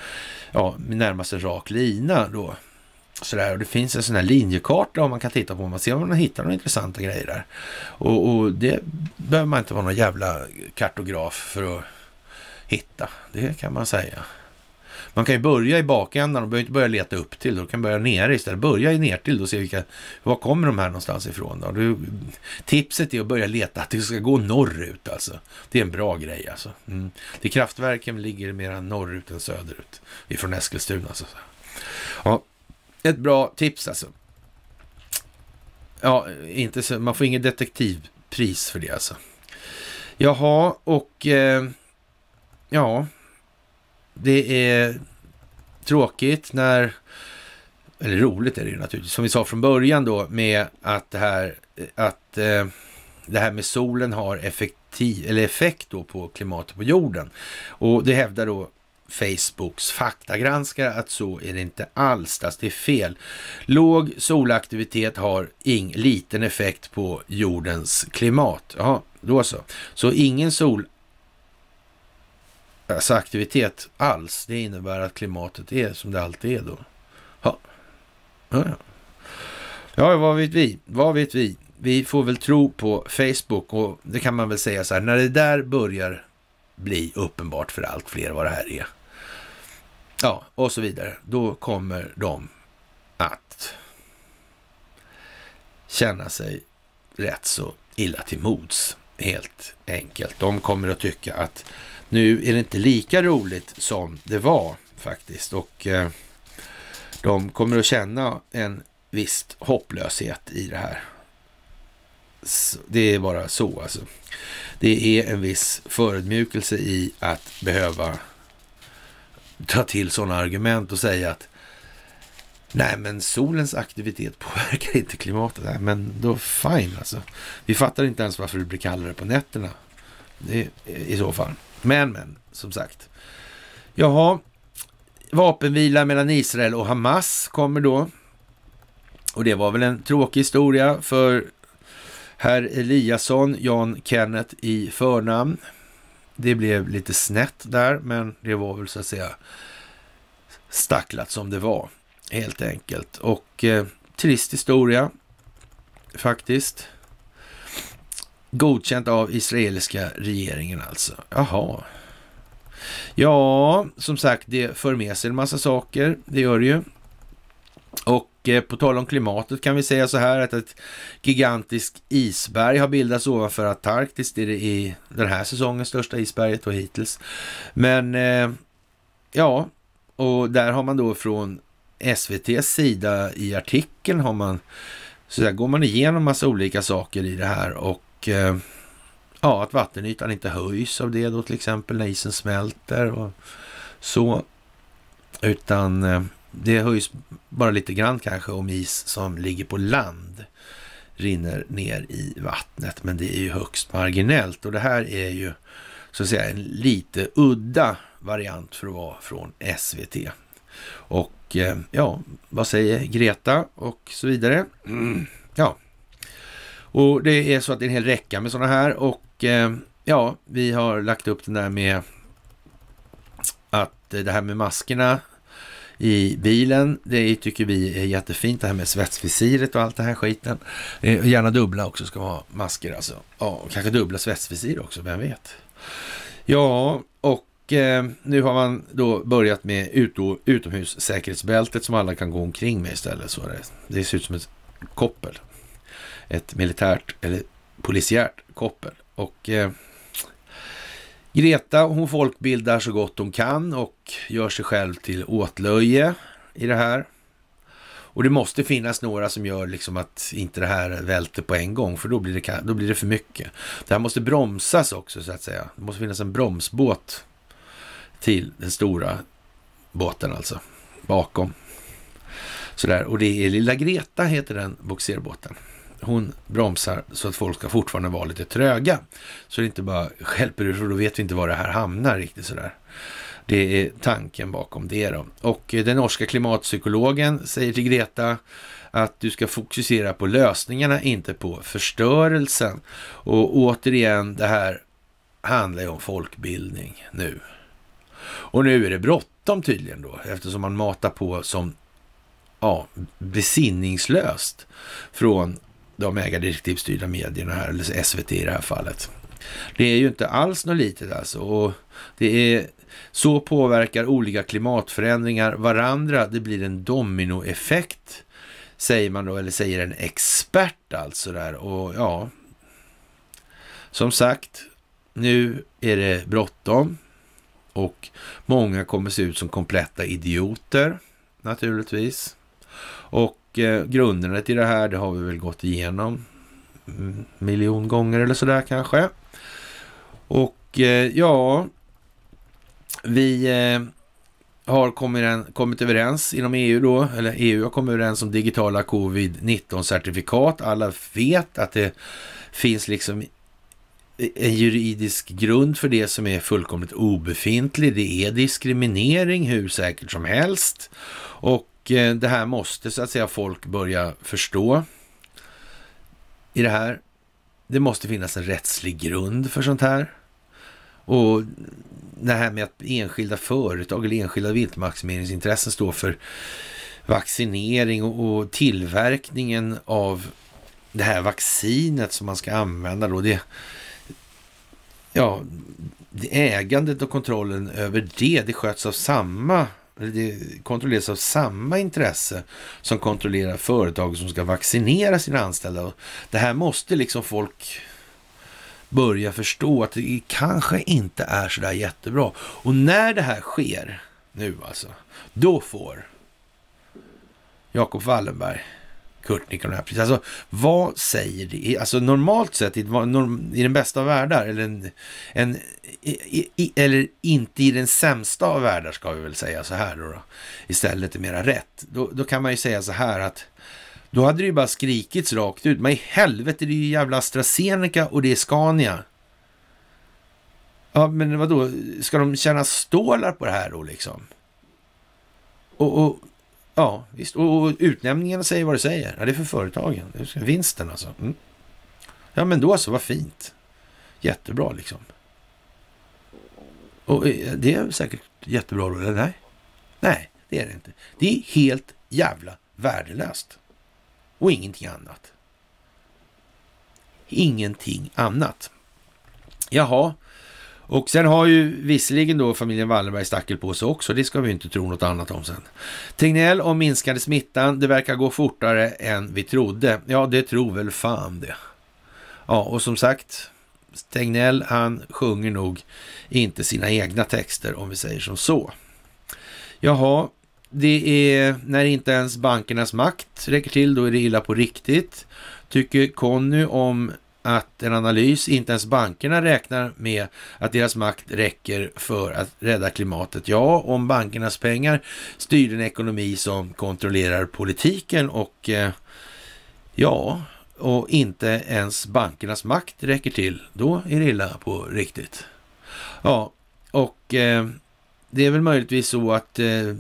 Speaker 1: ja, närmast en rak lina då. Sådär. Och det finns en sån här linjekarta om man kan titta på. Om man ser om man hittar några intressanta grejer där. Och, och det behöver man inte vara någon jävla kartograf för att hitta. Det kan man säga. Man kan ju börja i bakändan och behöver inte börja leta upp till. Du kan börja nere istället. Börja i ner till och se vilka, var kommer de här någonstans ifrån. Då? Du, tipset är att börja leta, att det ska gå norrut alltså. Det är en bra grej alltså. Mm. Det kraftverken ligger mer norrut än söderut ifrån Eskilstuna. Alltså. Ja, ett bra tips alltså. Ja, inte så, man får inget detektivpris för det alltså. Jaha, och eh, ja, det är tråkigt när, eller roligt är det ju naturligtvis, som vi sa från början då med att det här, att eh, det här med solen har effektiv, eller effekt då på klimatet på jorden. Och det hävdar då Facebooks faktagranskare att så är det inte alls, alltså det är fel. Låg solaktivitet har ing, liten effekt på jordens klimat. Ja, då så. Så ingen sol alltså aktivitet alls, det innebär att klimatet är som det alltid är då. Ja, ja, ja. ja vad vet vi? Vad vet vi? Vi får väl tro på Facebook och det kan man väl säga så här, när det där börjar bli uppenbart för allt fler vad det här är. Ja, och så vidare. Då kommer de att känna sig rätt så illa till mods, helt enkelt. De kommer att tycka att nu är det inte lika roligt som det var faktiskt och eh, de kommer att känna en viss hopplöshet i det här. Det är bara så alltså. Det är en viss förödmjukelse i att behöva ta till sådana argument och säga att Nej, men solens aktivitet påverkar inte klimatet. Nej, men då fine alltså. Vi fattar inte ens varför det blir kallare på nätterna. Det, I så fall. Men, men, som sagt. Jaha, vapenvila mellan Israel och Hamas kommer då. Och det var väl en tråkig historia för herr Eliasson, Jan Kenneth i förnamn. Det blev lite snett där, men det var väl så att säga stacklat som det var helt enkelt. Och eh, trist historia faktiskt. Godkänt av israeliska regeringen alltså. Jaha. Ja, som sagt, det för med sig en massa saker. Det gör det ju. Och eh, på tal om klimatet kan vi säga så här att ett gigantiskt isberg har bildats ovanför Antarktis. Det är det i den här säsongens största isberget och hittills. Men eh, ja, och där har man då från SVTs sida i artikeln har man så där går man igenom massa olika saker i det här och och eh, ja, att vattenytan inte höjs av det då till exempel när isen smälter och så. Utan eh, det höjs bara lite grann kanske om is som ligger på land rinner ner i vattnet. Men det är ju högst marginellt och det här är ju så att säga en lite udda variant för att vara från SVT. Och eh, ja, vad säger Greta och så vidare? Mm. Och det är så att det är en hel räcka med sådana här och eh, ja, vi har lagt upp den där med att det här med maskerna i bilen. Det tycker vi är jättefint, det här med svetsvisiret och allt det här skiten. Eh, gärna dubbla också ska ha masker alltså. Ja, och kanske dubbla svetsvisir också, vem vet? Ja, och eh, nu har man då börjat med utomhussäkerhetsbältet som alla kan gå omkring med istället. Så det ser ut som ett koppel ett militärt eller polisiärt koppel. Och eh, Greta hon folkbildar så gott hon kan och gör sig själv till åtlöje i det här. Och det måste finnas några som gör liksom att inte det här välter på en gång, för då blir det, då blir det för mycket. Det här måste bromsas också så att säga. Det måste finnas en bromsbåt till den stora båten alltså, bakom. Sådär, och det är Lilla Greta heter den boxerbåten hon bromsar så att folk ska fortfarande vara lite tröga. Så det inte bara skälper ur, för då vet vi inte var det här hamnar riktigt sådär. Det är tanken bakom det då. Och eh, den norska klimatpsykologen säger till Greta att du ska fokusera på lösningarna, inte på förstörelsen. Och återigen, det här handlar ju om folkbildning nu. Och nu är det bråttom tydligen då, eftersom man matar på som ja, besinningslöst från de ägardirektivstyrda medierna här, eller SVT i det här fallet. Det är ju inte alls något litet alltså. Och det är, så påverkar olika klimatförändringar varandra. Det blir en dominoeffekt, säger man då, eller säger en expert alltså där. Och ja, som sagt, nu är det bråttom och många kommer se ut som kompletta idioter naturligtvis. Och eh, grunderna till det här, det har vi väl gått igenom miljon gånger eller sådär kanske. Och eh, ja, vi eh, har kommit, kommit överens inom EU då, eller EU har kommit överens om digitala covid-19 certifikat. Alla vet att det finns liksom en juridisk grund för det som är fullkomligt obefintlig. Det är diskriminering hur säkert som helst och Eh, det här måste så att säga folk börja förstå i det här. Det måste finnas en rättslig grund för sånt här. Och det här med att enskilda företag eller enskilda viltmaximeringsintressen står för vaccinering och tillverkningen av det här vaccinet som man ska använda då. Det, ja, ägandet och kontrollen över det, det sköts av samma det kontrolleras av samma intresse som kontrollerar företag som ska vaccinera sina anställda. det här måste liksom folk börja förstå att det kanske inte är så där jättebra. Och när det här sker nu alltså, då får Jakob Wallenberg Kurt Nikolajevich. Alltså, vad säger det? Alltså normalt sett, i, i den bästa av världar, eller, en, en i, i, eller inte i den sämsta av världar, ska vi väl säga så här då, då istället är mera rätt. Då, då kan man ju säga så här att då hade det ju bara skrikits rakt ut. Men i helvete, det är ju jävla AstraZeneca och det är Scania. Ja, men vadå, ska de tjäna stålar på det här då liksom? Och, och Ja, visst. Och, och utnämningarna säger vad det säger. Ja, det är för företagen. Det är vinsten alltså. Mm. Ja, men då så. Alltså, vad fint. Jättebra liksom. Och eh, det är säkert jättebra då, eller nej? Nej, det är det inte. Det är helt jävla värdelöst. Och ingenting annat. Ingenting annat. Jaha, och sen har ju visserligen då familjen Wallenberg stackel på sig också, det ska vi inte tro något annat om sen. Tegnell om minskade smittan, det verkar gå fortare än vi trodde. Ja, det tror väl fan det. Ja, och som sagt, Tegnell han sjunger nog inte sina egna texter om vi säger som så. Jaha, det är när inte ens bankernas makt räcker till, då är det illa på riktigt. Tycker Conny om att en analys, inte ens bankerna räknar med att deras makt räcker för att rädda klimatet. Ja, om bankernas pengar styr en ekonomi som kontrollerar politiken och eh, ja, och inte ens bankernas makt räcker till, då är det illa på riktigt. Ja, och eh, det är väl möjligtvis så att eh,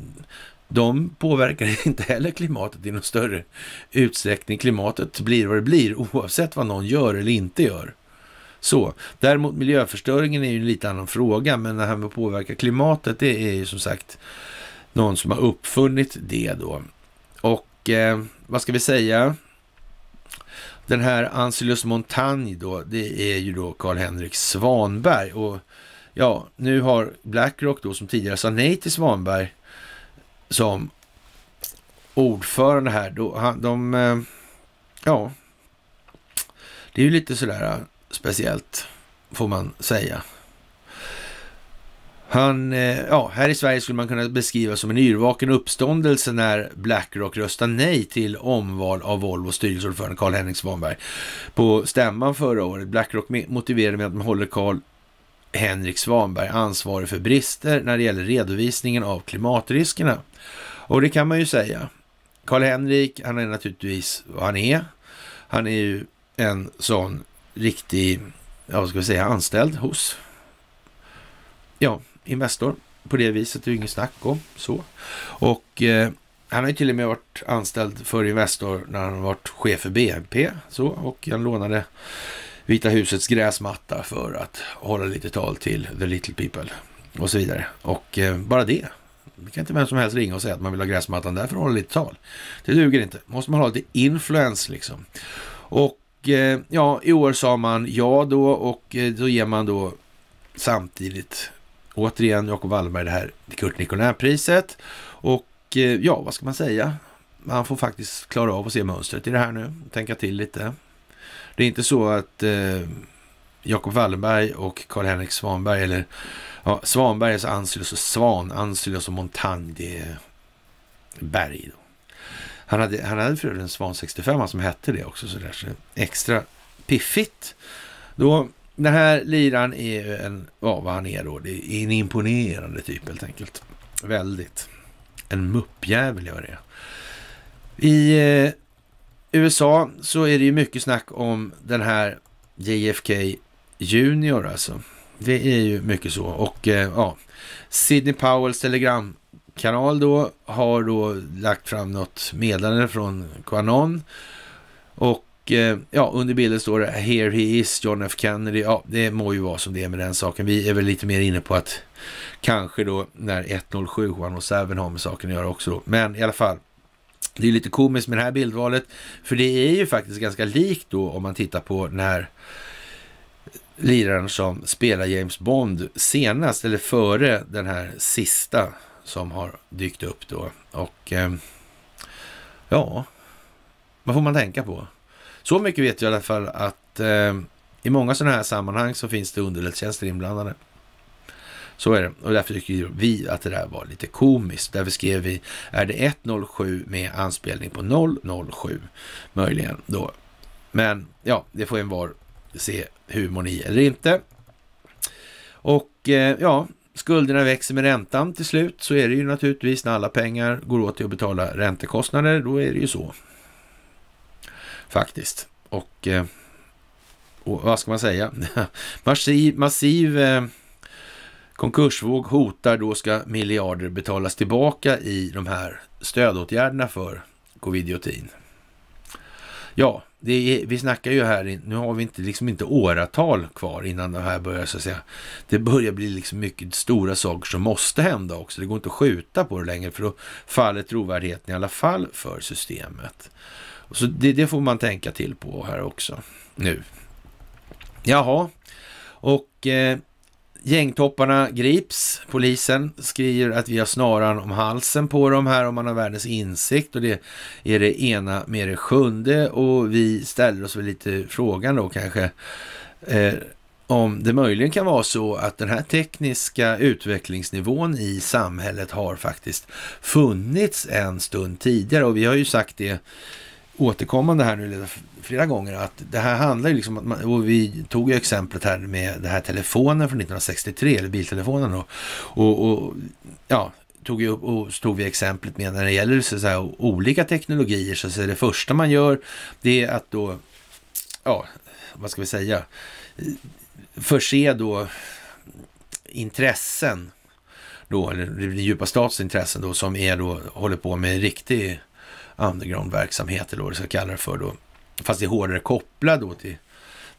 Speaker 1: de påverkar inte heller klimatet i någon större utsträckning. Klimatet blir vad det blir oavsett vad någon gör eller inte gör. Så. Däremot miljöförstöringen är ju en lite annan fråga, men det här med att påverka klimatet, det är ju som sagt någon som har uppfunnit det då. Och eh, vad ska vi säga? Den här Anselus Montagne då, det är ju då Karl-Henrik Svanberg. Och ja, nu har Blackrock då som tidigare sa nej till Svanberg som ordförande här, de, eh, ja, det är ju lite sådär eh, speciellt får man säga. Han, eh, ja, här i Sverige skulle man kunna beskriva som en yrvaken uppståndelse när Blackrock röstade nej till omval av Volvos styrelseordförande Carl-Henrik Svanberg på stämman förra året. Blackrock motiverade med att man håller Carl Henrik Svanberg ansvarig för brister när det gäller redovisningen av klimatriskerna. Och det kan man ju säga. Karl-Henrik, han är naturligtvis vad han är. Han är ju en sån riktig, ja vad ska vi säga, anställd hos, ja, Investor. På det viset, det är ju inget snack om så. Och eh, han har ju till och med varit anställd för Investor när han varit chef för BNP. Så, och han lånade Vita husets gräsmatta för att hålla lite tal till the little people och så vidare. Och eh, bara det det kan inte vem som helst ringa och säga att man vill ha gräsmattan där för att hålla lite tal. Det duger inte. Måste man ha lite influens liksom. Och eh, ja, i år sa man ja då och eh, då ger man då samtidigt återigen Jacob Wallberg det här Kurt Nicolin-priset. Och eh, ja, vad ska man säga? Man får faktiskt klara av att se mönstret i det här nu. Tänka till lite. Det är inte så att eh, Jacob Wallenberg och Karl-Henrik Svanberg eller Ja, Svanberg, alltså och Svan, Ansilos och Montagne, det är berg. Då. Han hade, han hade för en Svan 65 som hette det också, så, där, så extra piffigt. Då, den här liran är en, ja vad han är då, det är en imponerande typ helt enkelt. Väldigt. En muppjävel gör det. I eh, USA så är det ju mycket snack om den här JFK Junior alltså. Det är ju mycket så. Och eh, ja, Sidney Powells telegramkanal då har då lagt fram något meddelande från Quanon. Och eh, ja, under bilden står det “Here he is, John F Kennedy”. Ja, det må ju vara som det är med den saken. Vi är väl lite mer inne på att kanske då när 107 Juan Osäven har med saken att göra också då. Men i alla fall. Det är lite komiskt med det här bildvalet, för det är ju faktiskt ganska likt då om man tittar på den här liraren som spelar James Bond senast, eller före den här sista som har dykt upp då. Och eh, ja, vad får man tänka på? Så mycket vet jag i alla fall att eh, i många sådana här sammanhang så finns det underrättelsetjänster inblandade. Så är det. Och därför tycker vi att det där var lite komiskt. Därför skrev vi är det 107 med anspelning på 007 möjligen då. Men ja, det får en var se humorn i eller inte. Och eh, ja, skulderna växer med räntan till slut så är det ju naturligtvis när alla pengar går åt till att betala räntekostnader, då är det ju så. Faktiskt. Och, eh, och vad ska man säga? massiv, massiv eh, konkursvåg hotar, då ska miljarder betalas tillbaka i de här stödåtgärderna för covidiotin. Ja, är, vi snackar ju här, nu har vi inte, liksom inte åratal kvar innan det här börjar så att säga. Det börjar bli liksom mycket stora saker som måste hända också. Det går inte att skjuta på det längre för då faller trovärdigheten i alla fall för systemet. Så det, det får man tänka till på här också nu. Jaha, och eh, Gängtopparna grips. Polisen skriver att vi har snaran om halsen på dem här om man har världens insikt och det är det ena med det sjunde och vi ställer oss väl lite frågan då kanske eh, om det möjligen kan vara så att den här tekniska utvecklingsnivån i samhället har faktiskt funnits en stund tidigare och vi har ju sagt det återkommande här nu flera gånger att det här handlar ju liksom, man, och vi tog ju exemplet här med den här telefonen från 1963, eller biltelefonen då, och, och ja, tog ju upp och stod vi exemplet med när det gäller så här, olika teknologier, så, så det första man gör, det är att då, ja, vad ska vi säga, förse då intressen då, eller den djupa statsintressen då, som är då, håller på med riktig underground-verksamhet, eller vad du ska kalla det för då fast det är hårdare kopplad då till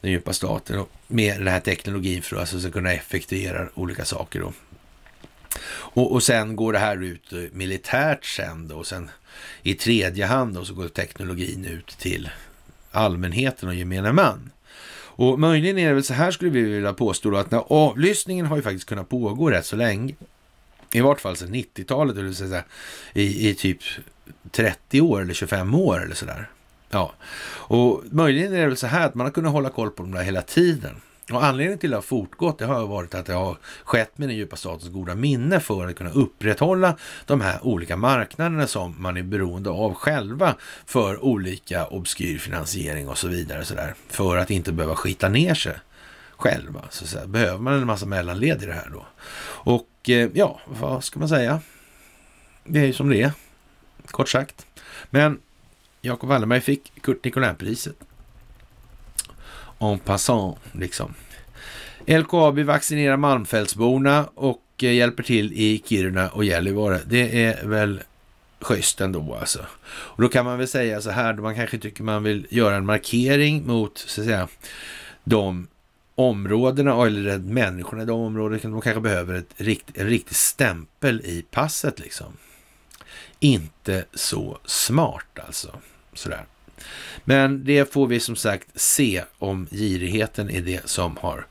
Speaker 1: den djupa staten och med den här teknologin för att alltså kunna effektuera olika saker. Då. Och, och sen går det här ut eh, militärt sen då och sen i tredje hand då så går teknologin ut till allmänheten och gemene man. Och möjligen är det väl så här skulle vi vilja påstå då att när avlyssningen har ju faktiskt kunnat pågå rätt så länge. I vart fall sedan 90-talet, i, i typ 30 år eller 25 år eller sådär. Ja, och möjligen är det väl så här att man har kunnat hålla koll på dem där hela tiden. Och anledningen till att det har fortgått det har varit att det har skett med den djupa statens goda minne för att kunna upprätthålla de här olika marknaderna som man är beroende av själva för olika obskyr finansiering och så vidare. Så där, för att inte behöva skita ner sig själva. Så, så här, behöver man en massa mellanled i det här då? Och eh, ja, vad ska man säga? Det är ju som det är, kort sagt. Men Jakob Wallenberg fick Kurt Nicolin-priset. En passant, liksom. LKAB vaccinerar Malmfältsborna och eh, hjälper till i Kiruna och Gällivare. Det är väl schysst ändå alltså. Och då kan man väl säga så här, då man kanske tycker man vill göra en markering mot så att säga, de områdena eller människorna i de områdena. De kanske behöver ett rikt, en riktig stämpel i passet liksom. Inte så smart alltså. Sådär. Men det får vi som sagt se om girigheten är det som har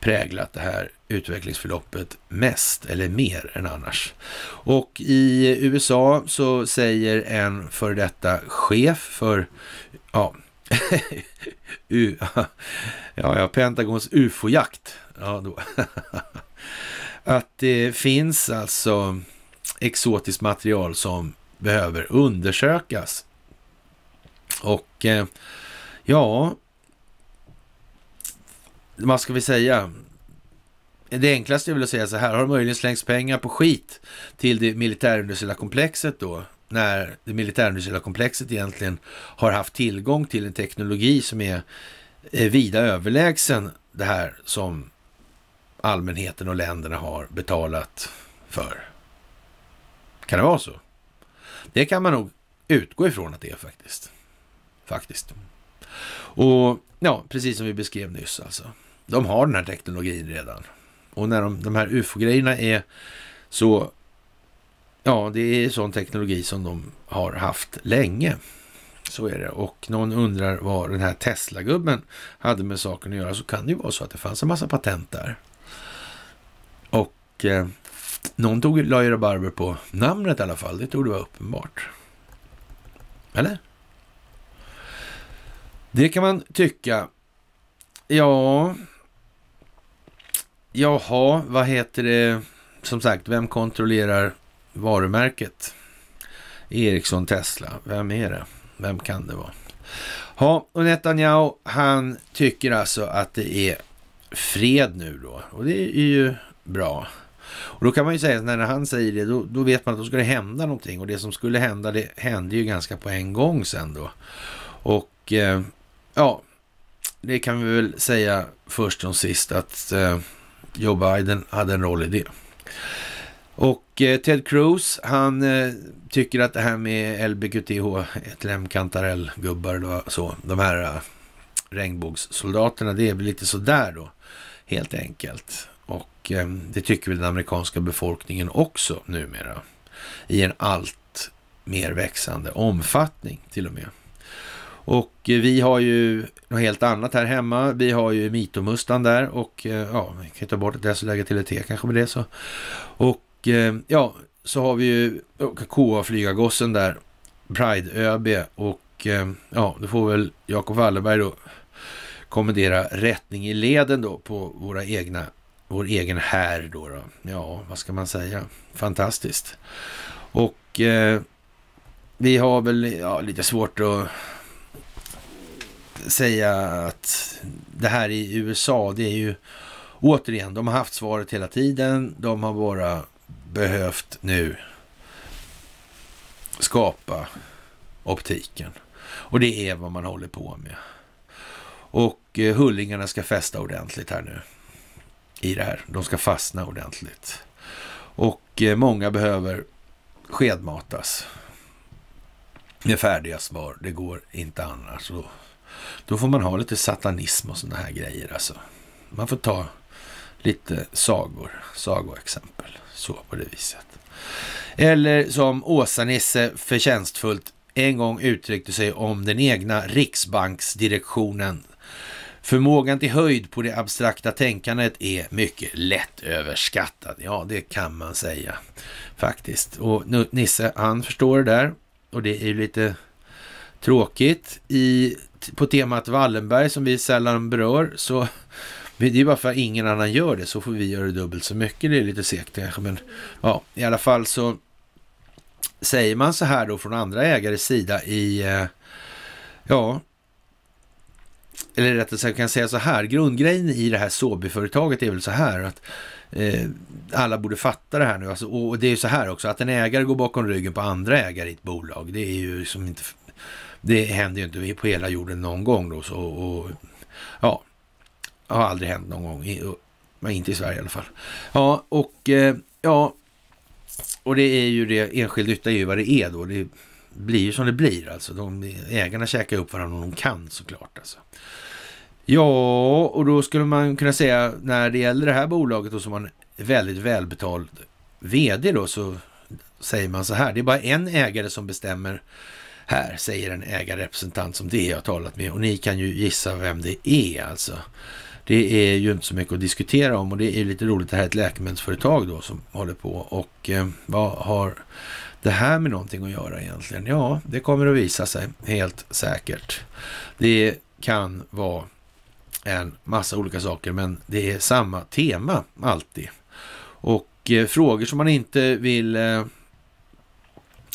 Speaker 1: präglat det här utvecklingsförloppet mest eller mer än annars. Och i USA så säger en före detta chef för ja, U, ja, ja, Pentagons ufo-jakt. Ja, då. att det finns alltså exotiskt material som behöver undersökas. Och eh, ja, vad ska vi säga? Det enklaste är väl att säga så här, har det möjligen slängts pengar på skit till det militärindustriella komplexet då? När det militärindustriella komplexet egentligen har haft tillgång till en teknologi som är vida överlägsen det här som allmänheten och länderna har betalat för. Kan det vara så? Det kan man nog utgå ifrån att det är faktiskt. Faktiskt. Och ja, precis som vi beskrev nyss alltså. De har den här teknologin redan. Och när de, de här ufo-grejerna är så, ja, det är sån teknologi som de har haft länge. Så är det. Och någon undrar vad den här Tesla-gubben hade med saken att göra. Så kan det ju vara så att det fanns en massa patent där. Och eh, någon tog, la ju rabarber på namnet i alla fall. Det tog det vara uppenbart. Eller? Det kan man tycka. Ja... Jaha, vad heter det? Som sagt, vem kontrollerar varumärket? Ericsson Tesla. Vem är det? Vem kan det vara? Ja, och Netanyahu, han tycker alltså att det är fred nu då. Och det är ju bra. Och då kan man ju säga att när han säger det, då, då, vet man att då ska det hända någonting. Och det som skulle hända, det hände ju ganska på en gång sen då. Och eh, ja, det kan vi väl säga först och sist att eh, Joe Biden hade en roll i det. Och eh, Ted Cruz, han eh, tycker att det här med LBQTH, LM kantarellgubbar och så, de här eh, regnbågssoldaterna, det är väl lite sådär då, helt enkelt. Eh, det tycker väl den amerikanska befolkningen också numera. I en allt mer växande omfattning till och med. Och eh, vi har ju något helt annat här hemma. Vi har ju Mitomustan där och eh, ja, vi kan ta bort ett S lägga till ett T kanske med det så. Och ja, så har vi ju KA-flygargossen där, Pride-ÖB och ja, då får väl Jakob Wallenberg då kommendera rättning i leden då på våra egna vår egen här då, då. Ja, vad ska man säga? Fantastiskt. Och eh, vi har väl ja, lite svårt att säga att det här i USA, det är ju återigen, de har haft svaret hela tiden. De har bara behövt nu skapa optiken. Och det är vad man håller på med. Och eh, hullingarna ska fästa ordentligt här nu i det här. De ska fastna ordentligt. Och eh, många behöver skedmatas med färdiga svar. Det går inte annars. då får man ha lite satanism och sådana här grejer. Alltså. Man får ta lite sagor, sagoexempel. Så på det viset. Eller som Åsa-Nisse förtjänstfullt en gång uttryckte sig om den egna riksbanksdirektionen Förmågan till höjd på det abstrakta tänkandet är mycket lätt överskattad. Ja, det kan man säga faktiskt. Och Nisse, han förstår det där och det är ju lite tråkigt. I, på temat Wallenberg som vi sällan berör så det är ju bara för att ingen annan gör det så får vi göra det dubbelt så mycket. Det är lite segt kanske men ja, i alla fall så säger man så här då från andra ägares sida i eh, ja, eller rättare sagt, kan säga så här, grundgrejen i det här Sobi-företaget är väl så här att eh, alla borde fatta det här nu. Alltså, och det är ju så här också, att en ägare går bakom ryggen på andra ägare i ett bolag, det är ju som inte, det händer ju inte på hela jorden någon gång då. Så, och, ja, har aldrig hänt någon gång, i, inte i Sverige i alla fall. Ja, och eh, ja, och det är ju det, enskild nytta är ju vad det är då. Det, blir ju som det blir alltså. De, ägarna käkar upp varandra de kan såklart alltså. Ja, och då skulle man kunna säga när det gäller det här bolaget då som har en väldigt välbetald vd då så säger man så här. Det är bara en ägare som bestämmer här, säger en ägarrepresentant som det jag har talat med. Och ni kan ju gissa vem det är alltså. Det är ju inte så mycket att diskutera om och det är lite roligt. Det här är ett läkemedelsföretag då som håller på och eh, vad har det här med någonting att göra egentligen? Ja, det kommer att visa sig helt säkert. Det kan vara en massa olika saker, men det är samma tema alltid. Och eh, frågor som man inte vill eh,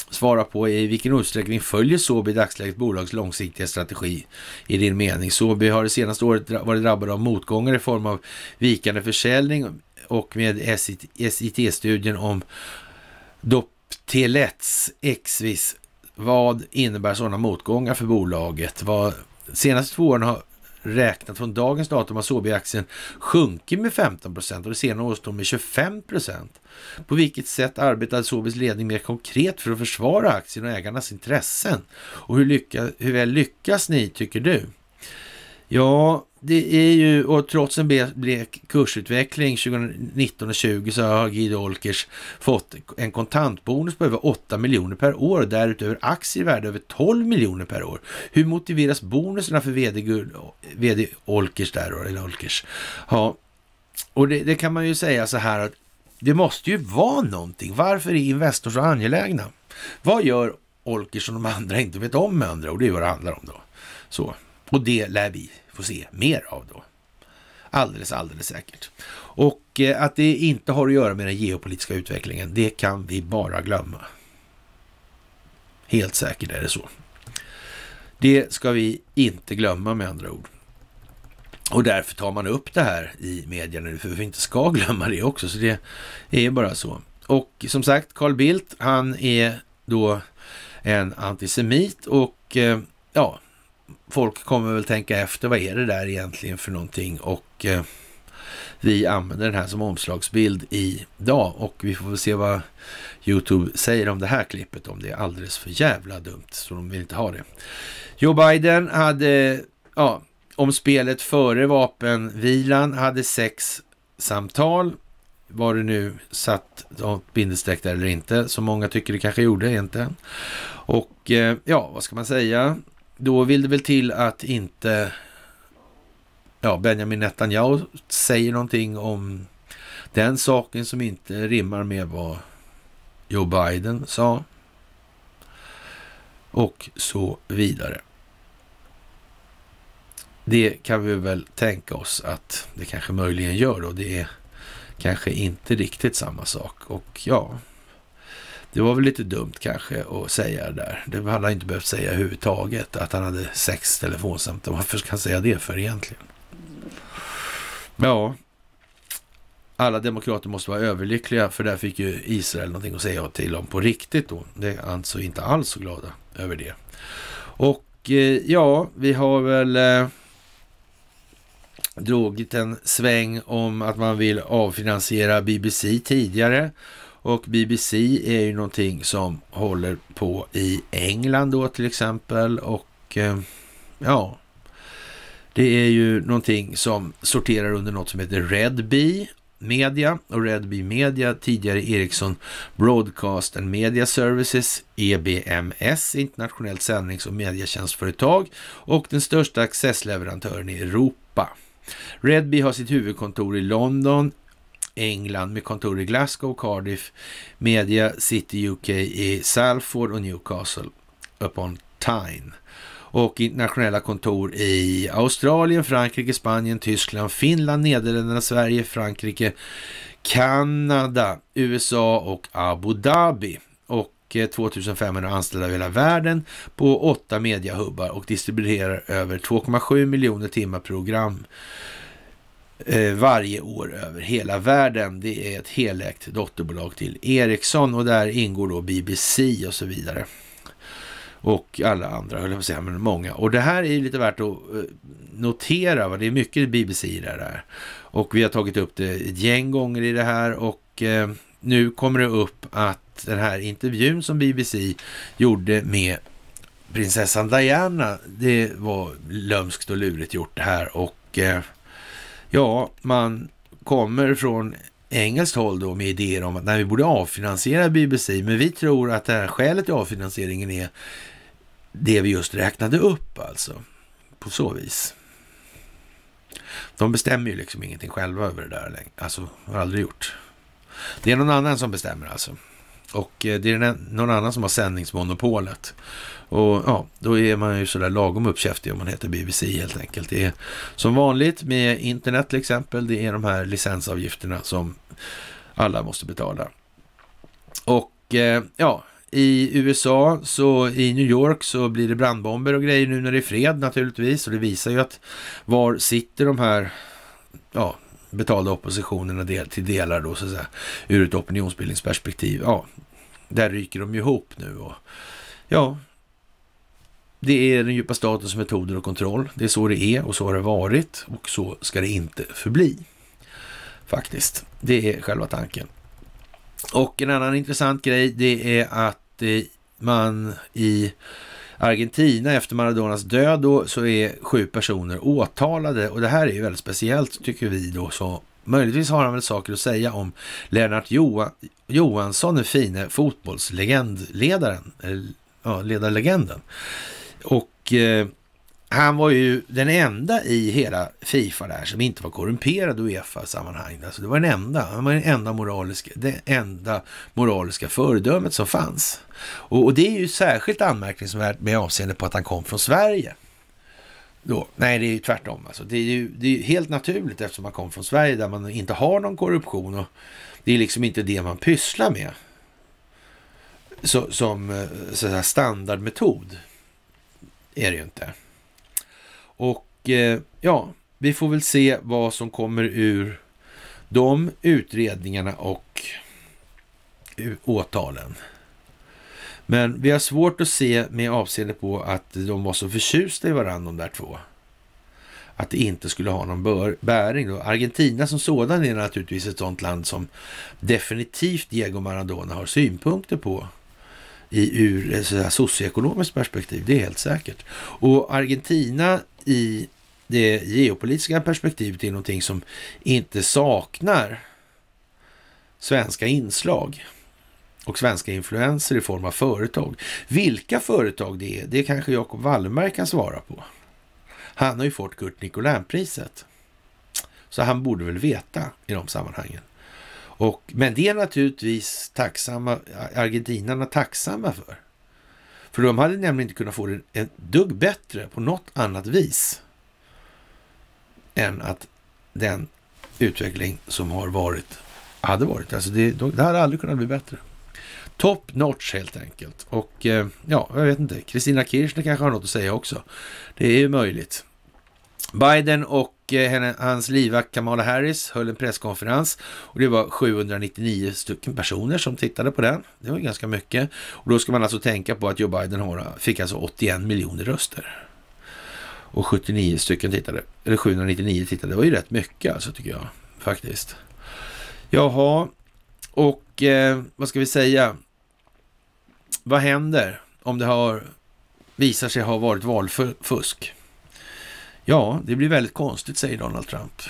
Speaker 1: svara på är i vilken utsträckning följer Sobi i dagsläget bolags långsiktiga strategi i din mening? Sobi har det senaste året varit drabbad av motgångar i form av vikande försäljning och med SIT-studien om dop Telets Exvis. Vad innebär sådana motgångar för bolaget? Vad, senaste två åren har räknat från dagens datum har Sobi-aktien sjunkit med 15 procent och det senare året med 25 procent. På vilket sätt arbetade Sobis ledning mer konkret för att försvara aktien och ägarnas intressen? Och hur, lycka, hur väl lyckas ni, tycker du? Ja, det är ju, och trots en blek kursutveckling 2019 och 20 så har Guido Olkers fått en kontantbonus på över 8 miljoner per år och därutöver aktier värda över 12 miljoner per år. Hur motiveras bonuserna för vd, vd Olkers där då, eller Olkers? Ja, och det, det kan man ju säga så här att det måste ju vara någonting. Varför är Investor så angelägna? Vad gör Olkers som de andra inte vet om med andra? ord? det är vad det handlar om då. Så. Och det lär vi få se mer av då. Alldeles, alldeles säkert. Och eh, att det inte har att göra med den geopolitiska utvecklingen, det kan vi bara glömma. Helt säkert är det så. Det ska vi inte glömma med andra ord. Och därför tar man upp det här i medierna nu, för vi inte ska glömma det också. Så det är bara så. Och som sagt, Carl Bildt, han är då en antisemit och eh, ja, folk kommer väl tänka efter, vad är det där egentligen för någonting? Och eh, vi använder den här som omslagsbild idag och vi får väl se vad Youtube säger om det här klippet, om det är alldeles för jävla dumt så de vill inte ha det. Joe Biden hade, ja, om spelet före vapenvilan hade sex samtal var det nu satt bindestreck där eller inte, som många tycker det kanske gjorde egentligen. Och eh, ja, vad ska man säga? Då vill det väl till att inte ja, Benjamin Netanyahu säger någonting om den saken som inte rimmar med vad Joe Biden sa. Och så vidare. Det kan vi väl tänka oss att det kanske möjligen gör och Det är kanske inte riktigt samma sak och ja, det var väl lite dumt kanske att säga det där. Det hade han inte behövt säga överhuvudtaget, att han hade sex telefonsamtal. Varför ska han säga det för egentligen? Ja, alla demokrater måste vara överlyckliga för där fick ju Israel någonting att säga till om på riktigt då. Det är alltså inte alls så glada över det. Och eh, ja, vi har väl eh, dragit en sväng om att man vill avfinansiera BBC tidigare och BBC är ju någonting som håller på i England då till exempel. Och eh, ja, det är ju någonting som sorterar under något som heter Red Bee Media och Red Bee Media, tidigare Ericsson Broadcast and Media Services, EBMS, internationellt sändnings och medietjänstföretag och den största accessleverantören i Europa. Redby har sitt huvudkontor i London, England med kontor i Glasgow, Cardiff, Media City UK i Salford och Newcastle upon Tyne. Och internationella kontor i Australien, Frankrike, Spanien, Tyskland, Finland, Nederländerna, Sverige, Frankrike, Kanada, USA och Abu Dhabi. Och 2500 eh, anställda över hela världen på åtta mediahubbar och distribuerar över 2,7 miljoner timmar program Eh, varje år över hela världen. Det är ett helägt dotterbolag till Ericsson och där ingår då BBC och så vidare. Och alla andra, höll jag på att säga, men många. Och det här är lite värt att eh, notera, va? det är mycket BBC i det här. Och vi har tagit upp det ett gäng gånger i det här och eh, nu kommer det upp att den här intervjun som BBC gjorde med prinsessan Diana, det var lömskt och lurigt gjort det här och eh, Ja, man kommer från engelskt håll då med idéer om att nej, vi borde avfinansiera BBC, men vi tror att det här skälet till avfinansieringen är det vi just räknade upp alltså. På så vis. De bestämmer ju liksom ingenting själva över det där längre. Alltså, har aldrig gjort. Det är någon annan som bestämmer alltså. Och eh, det är någon annan som har sändningsmonopolet. Och ja, då är man ju sådär lagom uppkäftig om man heter BBC helt enkelt. Det är som vanligt med internet till exempel, det är de här licensavgifterna som alla måste betala. Och eh, ja, i USA, så i New York så blir det brandbomber och grejer nu när det är fred naturligtvis. Och det visar ju att var sitter de här, ja, betalda oppositionerna del, till delar då så att säga, ur ett opinionsbildningsperspektiv. Ja, där ryker de ihop nu. Och, ja, det är den djupa statens metoder och kontroll. Det är så det är och så har det varit och så ska det inte förbli. Faktiskt, det är själva tanken. Och en annan intressant grej, det är att eh, man i Argentina efter Maradonas död då, så är sju personer åtalade och det här är ju väldigt speciellt tycker vi då så Möjligtvis har han väl saker att säga om Lennart Joha Johansson, den fine fotbollslegendledaren, ja, ledarlegenden. Och eh, han var ju den enda i hela Fifa där som inte var korrumperad i Uefa-sammanhang. Alltså det var den enda, han var den enda moraliska, det enda moraliska föredömet som fanns. Och, och det är ju särskilt anmärkningsvärt med avseende på att han kom från Sverige. Då. Nej, det är ju tvärtom. Alltså. Det är ju det är helt naturligt eftersom man kommer från Sverige där man inte har någon korruption och det är liksom inte det man pysslar med så, som eh, så standardmetod. Är det ju inte. Och eh, ja, vi får väl se vad som kommer ur de utredningarna och åtalen. Men vi har svårt att se med avseende på att de var så förtjusta i varandra de där två. Att det inte skulle ha någon bäring. Då. Argentina som sådan är naturligtvis ett sådant land som definitivt Diego Maradona har synpunkter på i, ur ett socioekonomiskt perspektiv. Det är helt säkert. Och Argentina i det geopolitiska perspektivet är någonting som inte saknar svenska inslag och svenska influenser i form av företag. Vilka företag det är, det kanske Jacob Wallenberg kan svara på. Han har ju fått Kurt Nicolin-priset. Så han borde väl veta i de sammanhangen. Och, men det är naturligtvis tacksamma, argentinarna tacksamma för. För de hade nämligen inte kunnat få det ett dugg bättre på något annat vis än att den utveckling som har varit hade varit. Alltså det, det hade aldrig kunnat bli bättre. Top notch helt enkelt. Och eh, ja, jag vet inte, Kristina Kirchner kanske har något att säga också. Det är ju möjligt. Biden och eh, hans livvakt Kamala Harris höll en presskonferens och det var 799 stycken personer som tittade på den. Det var ganska mycket. Och då ska man alltså tänka på att Joe Biden har, fick alltså 81 miljoner röster. Och 79 stycken tittade, eller 799 tittade. Det var ju rätt mycket alltså tycker jag faktiskt. Jaha, och eh, vad ska vi säga? Vad händer om det har, visar sig ha varit valfusk? Ja, det blir väldigt konstigt, säger Donald Trump.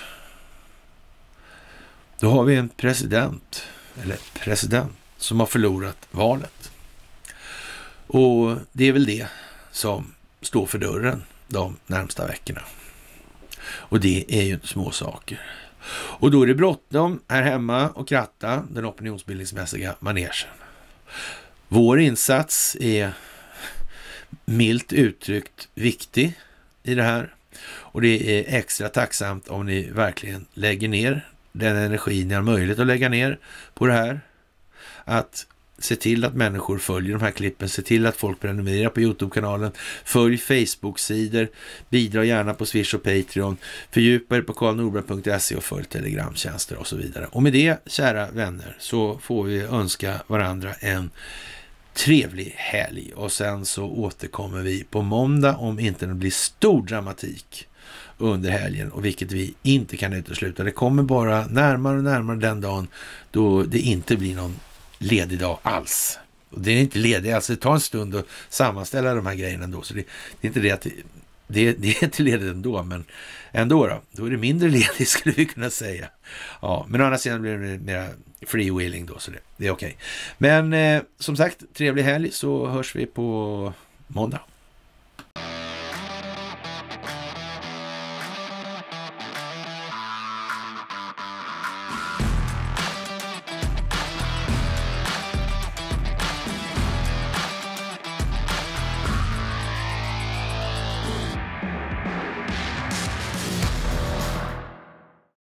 Speaker 1: Då har vi en president, eller president, som har förlorat valet. Och det är väl det som står för dörren de närmsta veckorna. Och det är ju inte små saker. Och då är det bråttom här hemma och kratta den opinionsbildningsmässiga manegen. Vår insats är milt uttryckt viktig i det här. Och det är extra tacksamt om ni verkligen lägger ner den energi ni har möjlighet att lägga ner på det här. Att se till att människor följer de här klippen, se till att folk prenumererar på Youtube-kanalen, följ Facebook-sidor, bidra gärna på Swish och Patreon, fördjupa er på karlnorberg.se och följ Telegramtjänster och så vidare. Och med det, kära vänner, så får vi önska varandra en trevlig helg och sen så återkommer vi på måndag om inte det blir stor dramatik under helgen och vilket vi inte kan utesluta. Det kommer bara närmare och närmare den dagen då det inte blir någon ledig dag alls. Och det är inte ledig, alltså det tar en stund att sammanställa de här grejerna ändå. Så det, det är inte det att det, det är inte ledigt ändå, men ändå då. Då är det mindre ledigt skulle vi kunna säga. Ja, men å andra sidan blir det mera freewheeling då, så det, det är okej. Okay. Men eh, som sagt, trevlig helg så hörs vi på måndag.